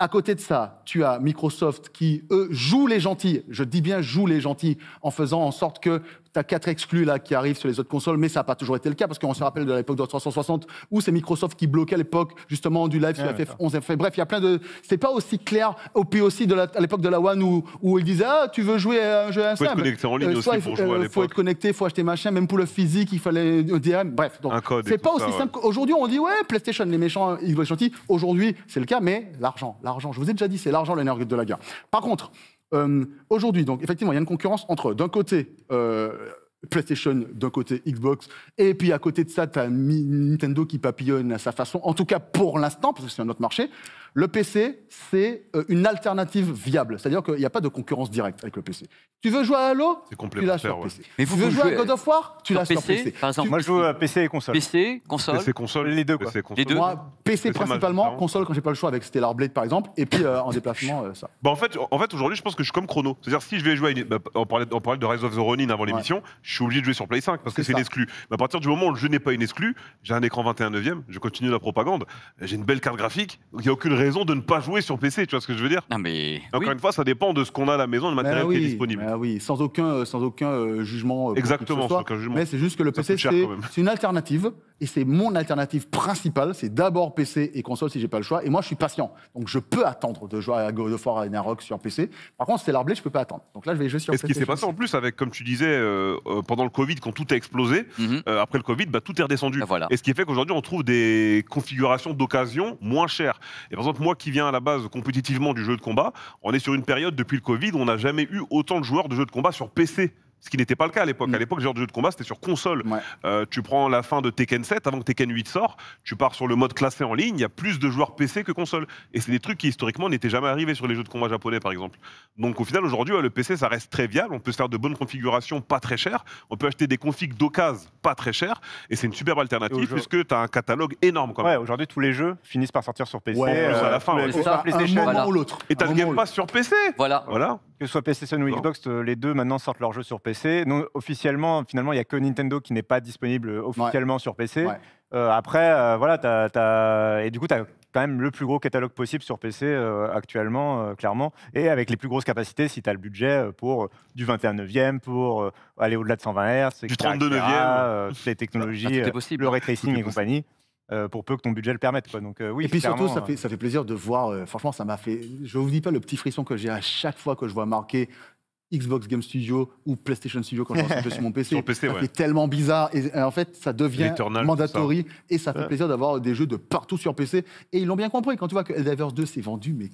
À côté de ça, tu as Microsoft qui, eux, jouent les gentils, je dis bien jouent les gentils, en faisant en sorte que tu quatre exclus là qui arrivent sur les autres consoles, mais ça n'a pas toujours été le cas parce qu'on se rappelle de l'époque de 360 où c'est Microsoft qui bloquait à l'époque justement du live sur a FF11. Bref, il y a plein de. C'est pas aussi clair. au puis aussi de à l'époque de la One où, où ils disaient Ah, tu veux jouer à un jeu Il Faut être connecté en ligne euh, aussi euh, Faut être connecté, faut acheter machin. Même pour le physique, il fallait euh, DM. Bref, donc c'est pas aussi simple. qu'aujourd'hui. Aujourd'hui, on dit ouais, PlayStation, les méchants, ils être gentils. Aujourd'hui, c'est le cas, mais l'argent, l'argent. Je vous ai déjà dit, c'est l'argent l'énergie de la guerre. Par contre, euh, aujourd'hui, effectivement, il y a une concurrence entre, d'un côté, euh, PlayStation d'un côté Xbox, et puis à côté de ça, tu as Nintendo qui papillonne à sa façon, en tout cas pour l'instant, parce que c'est un autre marché. Le PC, c'est euh, une alternative viable. C'est-à-dire qu'il n'y a pas de concurrence directe avec le PC. Tu veux jouer à Halo Tu l'as sur PC. tu veux jouer à God of War Tu l'as sur PC. Par exemple, Moi, je joue à PC et console. PC, console. PC, console. Les deux, quoi. Les deux. Moi, PC, principalement, console quand j'ai pas le choix avec Stellar Blade, par exemple, et puis euh, en déplacement, euh, ça. Bah, en fait, en fait aujourd'hui, je pense que je suis comme Chrono. C'est-à-dire, si je vais jouer à une... Bah, on, parlait, de Rise of the Ronin avant l'émission, je suis obligé de jouer sur Play 5 parce que c'est une exclue. Mais à partir du moment où je n'ai pas une exclue, j'ai un écran 21 9 je continue la propagande, j'ai une belle carte graphique, il n'y a aucune raison de ne pas jouer sur PC, tu vois ce que je veux dire Non mais encore une fois, ça dépend de ce qu'on a à la maison, le bah matériel qui est disponible. Bah oui, sans aucun, euh, sans aucun euh, jugement. Euh, Exactement, sans aucun jugement. Mais c'est juste que le PC, c'est une alternative et c'est mon alternative principale. C'est d'abord PC et console si j'ai pas le choix. Et moi, je suis patient, donc je peux attendre de jouer à God of War et Rock sur PC. Par contre, c'est l'arblé, je peux pas attendre. Donc là, je vais jouer sur. Et ce qui s'est passé en plus avec, comme tu disais, pendant le Covid, quand tout a explosé, mhm. après le Covid, bah, tout est redescendu. Voilà. Et ce qui fait qu'aujourd'hui, on trouve des configurations d'occasion moins chères. Et par exemple, moi qui viens à la base compétitivement du jeu de combat, on est sur une période depuis le Covid, on n'a jamais eu autant de joueurs de jeux de combat sur PC. Ce qui n'était pas le cas à l'époque. À mm. l'époque, genre de jeu de combat, c'était sur console. Euh, tu prends la fin de Tekken 7, avant que Tekken 8 sort, tu pars sur le mode classé en ligne, il y a plus de joueurs PC que console. Et c'est des trucs qui, historiquement, n'étaient jamais arrivés sur les jeux de combat japonais, par exemple. Donc au final, aujourd'hui, le PC, ça reste très viable. On peut se faire de bonnes configurations pas très chères. On peut acheter des configs d'occasion pas très chères. Et c'est une superbe alternative, puisque tu as un catalogue énorme. Quand même. Ouais, aujourd'hui, tous les jeux finissent par sortir sur PC. Euh, à la fin, l'autre. Et t'as le Game Pass sur PC. Voilà. voilà. Que ce soit PlayStation ou Xbox, euh, les deux maintenant sortent leurs jeux sur PC officiellement, finalement, il n'y a que Nintendo qui n'est pas disponible euh, officiellement sur PC. Euh, après, euh, voilà, et du coup, tu as quand même le plus gros catalogue possible sur PC actuellement, clairement, et avec les plus grosses capacités si tu as le budget pour du 21 e pour aller au-delà de 120 Hz, du 32 e toutes les technologies, bah, le ray tracing et compagnie. pour peu que ton budget le permette. Donc, et puis surtout, ça fait, ça fait plaisir de voir, franchement, ça m'a fait, je vous dis pas le petit frisson que j'ai à chaque fois que je vois marqué Xbox Game Studio ou PlayStation Studio quand je sur mon PC. sur tellement bizarre et en fait ça devient mandatory et ça fait plaisir d'avoir des jeux de partout sur PC et ils l'ont bien compris quand tu vois que Eldivers 2 s'est vendu mais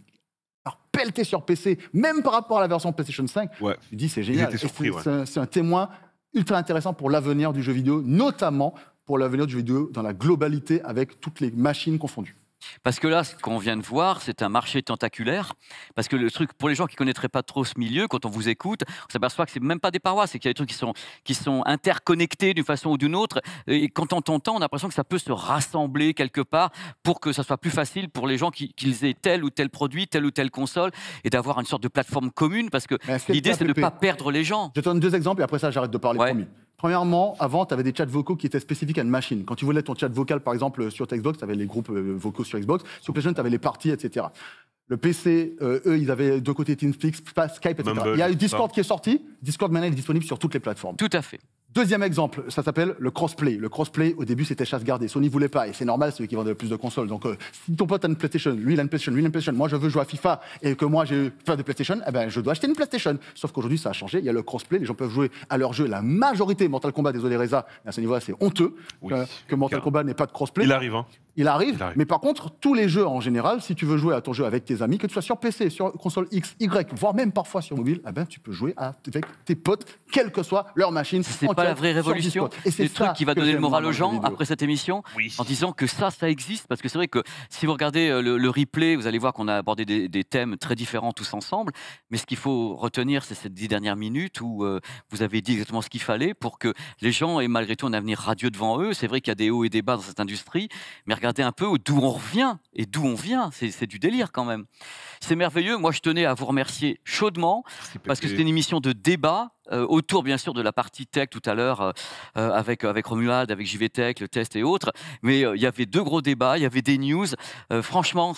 alors pelleté sur PC même par rapport à la version PlayStation 5 ouais. tu dis c'est génial c'est un témoin ultra intéressant pour l'avenir du jeu vidéo notamment pour l'avenir du jeu vidéo dans la globalité avec toutes les machines confondues. Parce que là, ce qu'on vient de voir, c'est un marché tentaculaire. Parce que le truc, pour les gens qui ne connaîtraient pas trop ce milieu, quand on vous écoute, on s'aperçoit que c'est même pas des parois, c'est qu'il y a des trucs qui sont, qui interconnectés d'une façon ou d'une autre. Et quand on t'entend, on a l'impression que ça peut se rassembler quelque part pour que ça soit plus facile pour les gens qu'ils aient tel ou tel produit, telle ou telle console, et d'avoir une sorte de plateforme commune. Parce que l'idée, c'est de ne pas perdre les gens. Je te donne deux exemples et après ça, j'arrête de parler, pour promis. Premièrement, avant, tu avais des chats vocaux qui étaient spécifiques à une machine. Quand tu voulais ton chat vocal, par exemple, sur Xbox, tu avais les groupes euh, vocaux sur Xbox. Sur PlayStation, tu avais les parties, etc. Le PC, euh, eux, ils avaient deux côtés TeamSpeak, Skype, etc. Il y a eu Discord qui est sorti. Discord maintenant est disponible sur toutes les plateformes. Tout à fait. Deuxième exemple, ça s'appelle le crossplay. Le crossplay, au début, c'était chasse gardée. Sony voulait pas, et c'est normal, c'est qui vendaient le plus de consoles. Donc, euh, si ton pote a une PlayStation, lui il a une PlayStation, moi je veux jouer à FIFA et que moi j'ai pas de PlayStation, eh ben je dois acheter une PlayStation. Sauf qu'aujourd'hui, ça a changé. Il y a le crossplay, les gens peuvent jouer à leur jeu. La majorité Mortal Kombat, désolé Reza, à ce niveau-là, c'est honteux que, Mortal Kombat n'ait pas de crossplay. Il arrive. Hein. Il arrive, mais par contre, tous les jeux en général, si tu veux jouer à ton jeu avec tes amis, que tu sois sur PC, sur console X, Y, voire même parfois sur mobile, eh ben, tu peux jouer avec tes potes, quelle que soit leur machine. C'est pas la vraie révolution. Et c'est le truc qui va donner le moral aux gens après cette émission, en disant que ça, ça existe, parce que c'est vrai que si vous regardez euh, le, replay, vous allez voir qu'on a abordé des, thèmes très différents tous ensemble, mais ce qu'il faut retenir, c'est cette dix dernières minutes où euh, vous avez dit exactement ce qu'il fallait pour que les gens aient malgré tout un avenir radieux devant eux. C'est vrai qu'il y a des hauts et des bas dans cette industrie, mais Regardez un peu d'où on revient et d'où on vient. C'est du délire quand même. C'est merveilleux. Moi, je tenais à vous remercier chaudement parce que c'était une émission de débat euh, autour, bien sûr, de la partie tech tout à l'heure euh, euh, avec, avec Romuald, avec JVTech, le test et autres. Mais il y avait deux gros débats, il y avait des news. franchement,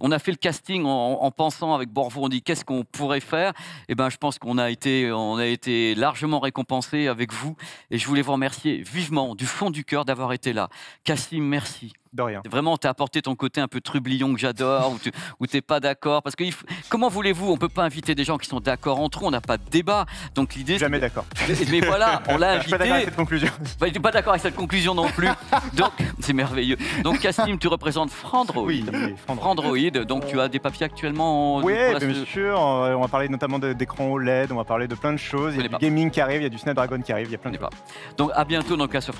on a fait le casting en, en pensant avec Borvo, on dit qu'est-ce qu'on pourrait faire. Et eh ben, je pense qu'on a été, on a été largement récompensé avec vous. Et je voulais vous remercier vivement, du fond du cœur, d'avoir été là. Cassim, merci. De rien. Vraiment, t'as apporté ton côté un peu trublion que j'adore, où t'es pas d'accord. Parce que comment voulez-vous On peut pas inviter des gens qui sont d'accord entre eux, on n'a pas de débat. Donc l'idée. Jamais d'accord. Mais voilà, on l'a invité. Je suis pas d'accord avec cette conclusion. Bah, suis pas d'accord avec cette conclusion non plus. Donc, c'est merveilleux. Donc, Cassim, tu représentes Frandroid. Oui, Frandroid. Donc, tu as des papiers actuellement. En... Oui, bien sûr. Euh, on va parler notamment d'écran OLED, on va parler de plein de choses. Il y a du gaming qui arrive, il y a du Snapdragon qui arrive, il y a plein de choses. Donc, à bientôt dans cas sur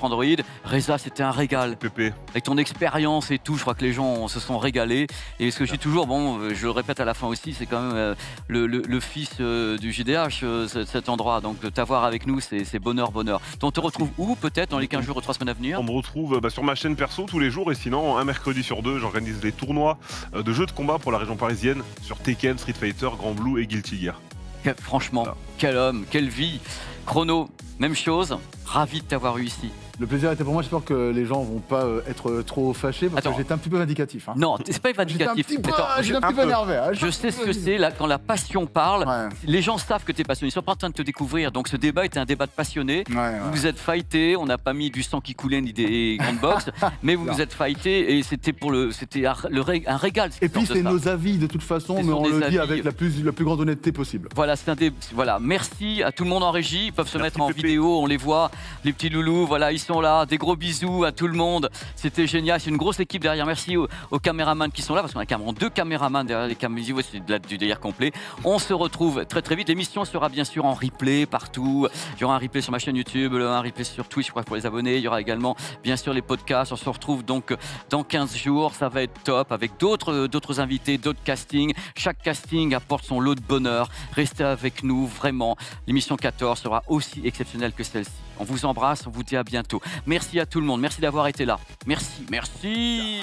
Reza, c'était un régal. Pépé. Avec ton expérience expérience et tout. Je crois que les gens se sont régalés. Et ce que je dis toujours, bon, euh, je répète à la fin aussi, c'est quand même euh, le, fils euh, du JDH, cet endroit. Donc t'avoir avec nous, c'est bonheur, bonheur. on te retrouve où peut-être dans les 15 jours ou 3 semaines à venir On me retrouve bah, sur ma chaîne perso tous les jours et sinon un mercredi sur deux, j'organise des tournois de jeux de combat pour la région parisienne sur Tekken, Street Fighter, Grand Blue et Guilty Gear. Franchement, quel homme, quelle vie Chrono, même chose. Ravi de t'avoir eu ici. Le plaisir était pour moi, j'espère que les gens vont pas euh, être euh, trop fâchés parce que j'étais un petit peu vindicatif. Hein. Non, c'est pas vindicatif. J'étais un petit peu, je, un petit énervé. Hein. Je sais ce que c'est là quand la passion parle. Les gens savent que tu es passionné, ils sont pas en train de te découvrir. Donc ce débat était un débat de passionnés. Vous vous êtes fightés, on n'a pas mis du sang qui coulait ni des grandes boxes, mais vous vous êtes fightés et c'était pour le c'était un, régal. et puis c'est nos avis de toute façon, mais on le dit avec la plus la plus grande honnêteté possible. Voilà, c'est voilà. Merci à tout le monde en régie peuvent se mettre en vidéo, on les voit, les petits loulous, voilà, ils sont là. Des gros bisous à tout le monde. C'était génial, c'est une grosse équipe derrière. Merci aux, caméramans qui sont là, parce qu'on a même deux caméramans derrière les caméras, c'est du délire complet. On se retrouve très très vite. L'émission sera bien sûr en replay partout. Il y aura un replay sur ma chaîne YouTube, un replay sur Twitch pour les abonnés. Il y aura également bien sûr les podcasts. On se retrouve donc dans 15 jours. Ça va être top avec d'autres d'autres invités, d'autres castings. Chaque casting apporte son lot de bonheur. Restez avec nous vraiment. L'émission 14 sera aussi exceptionnelle que celle-ci. On vous embrasse, on vous dit à bientôt. Merci à tout le monde, merci d'avoir été là. Merci, merci.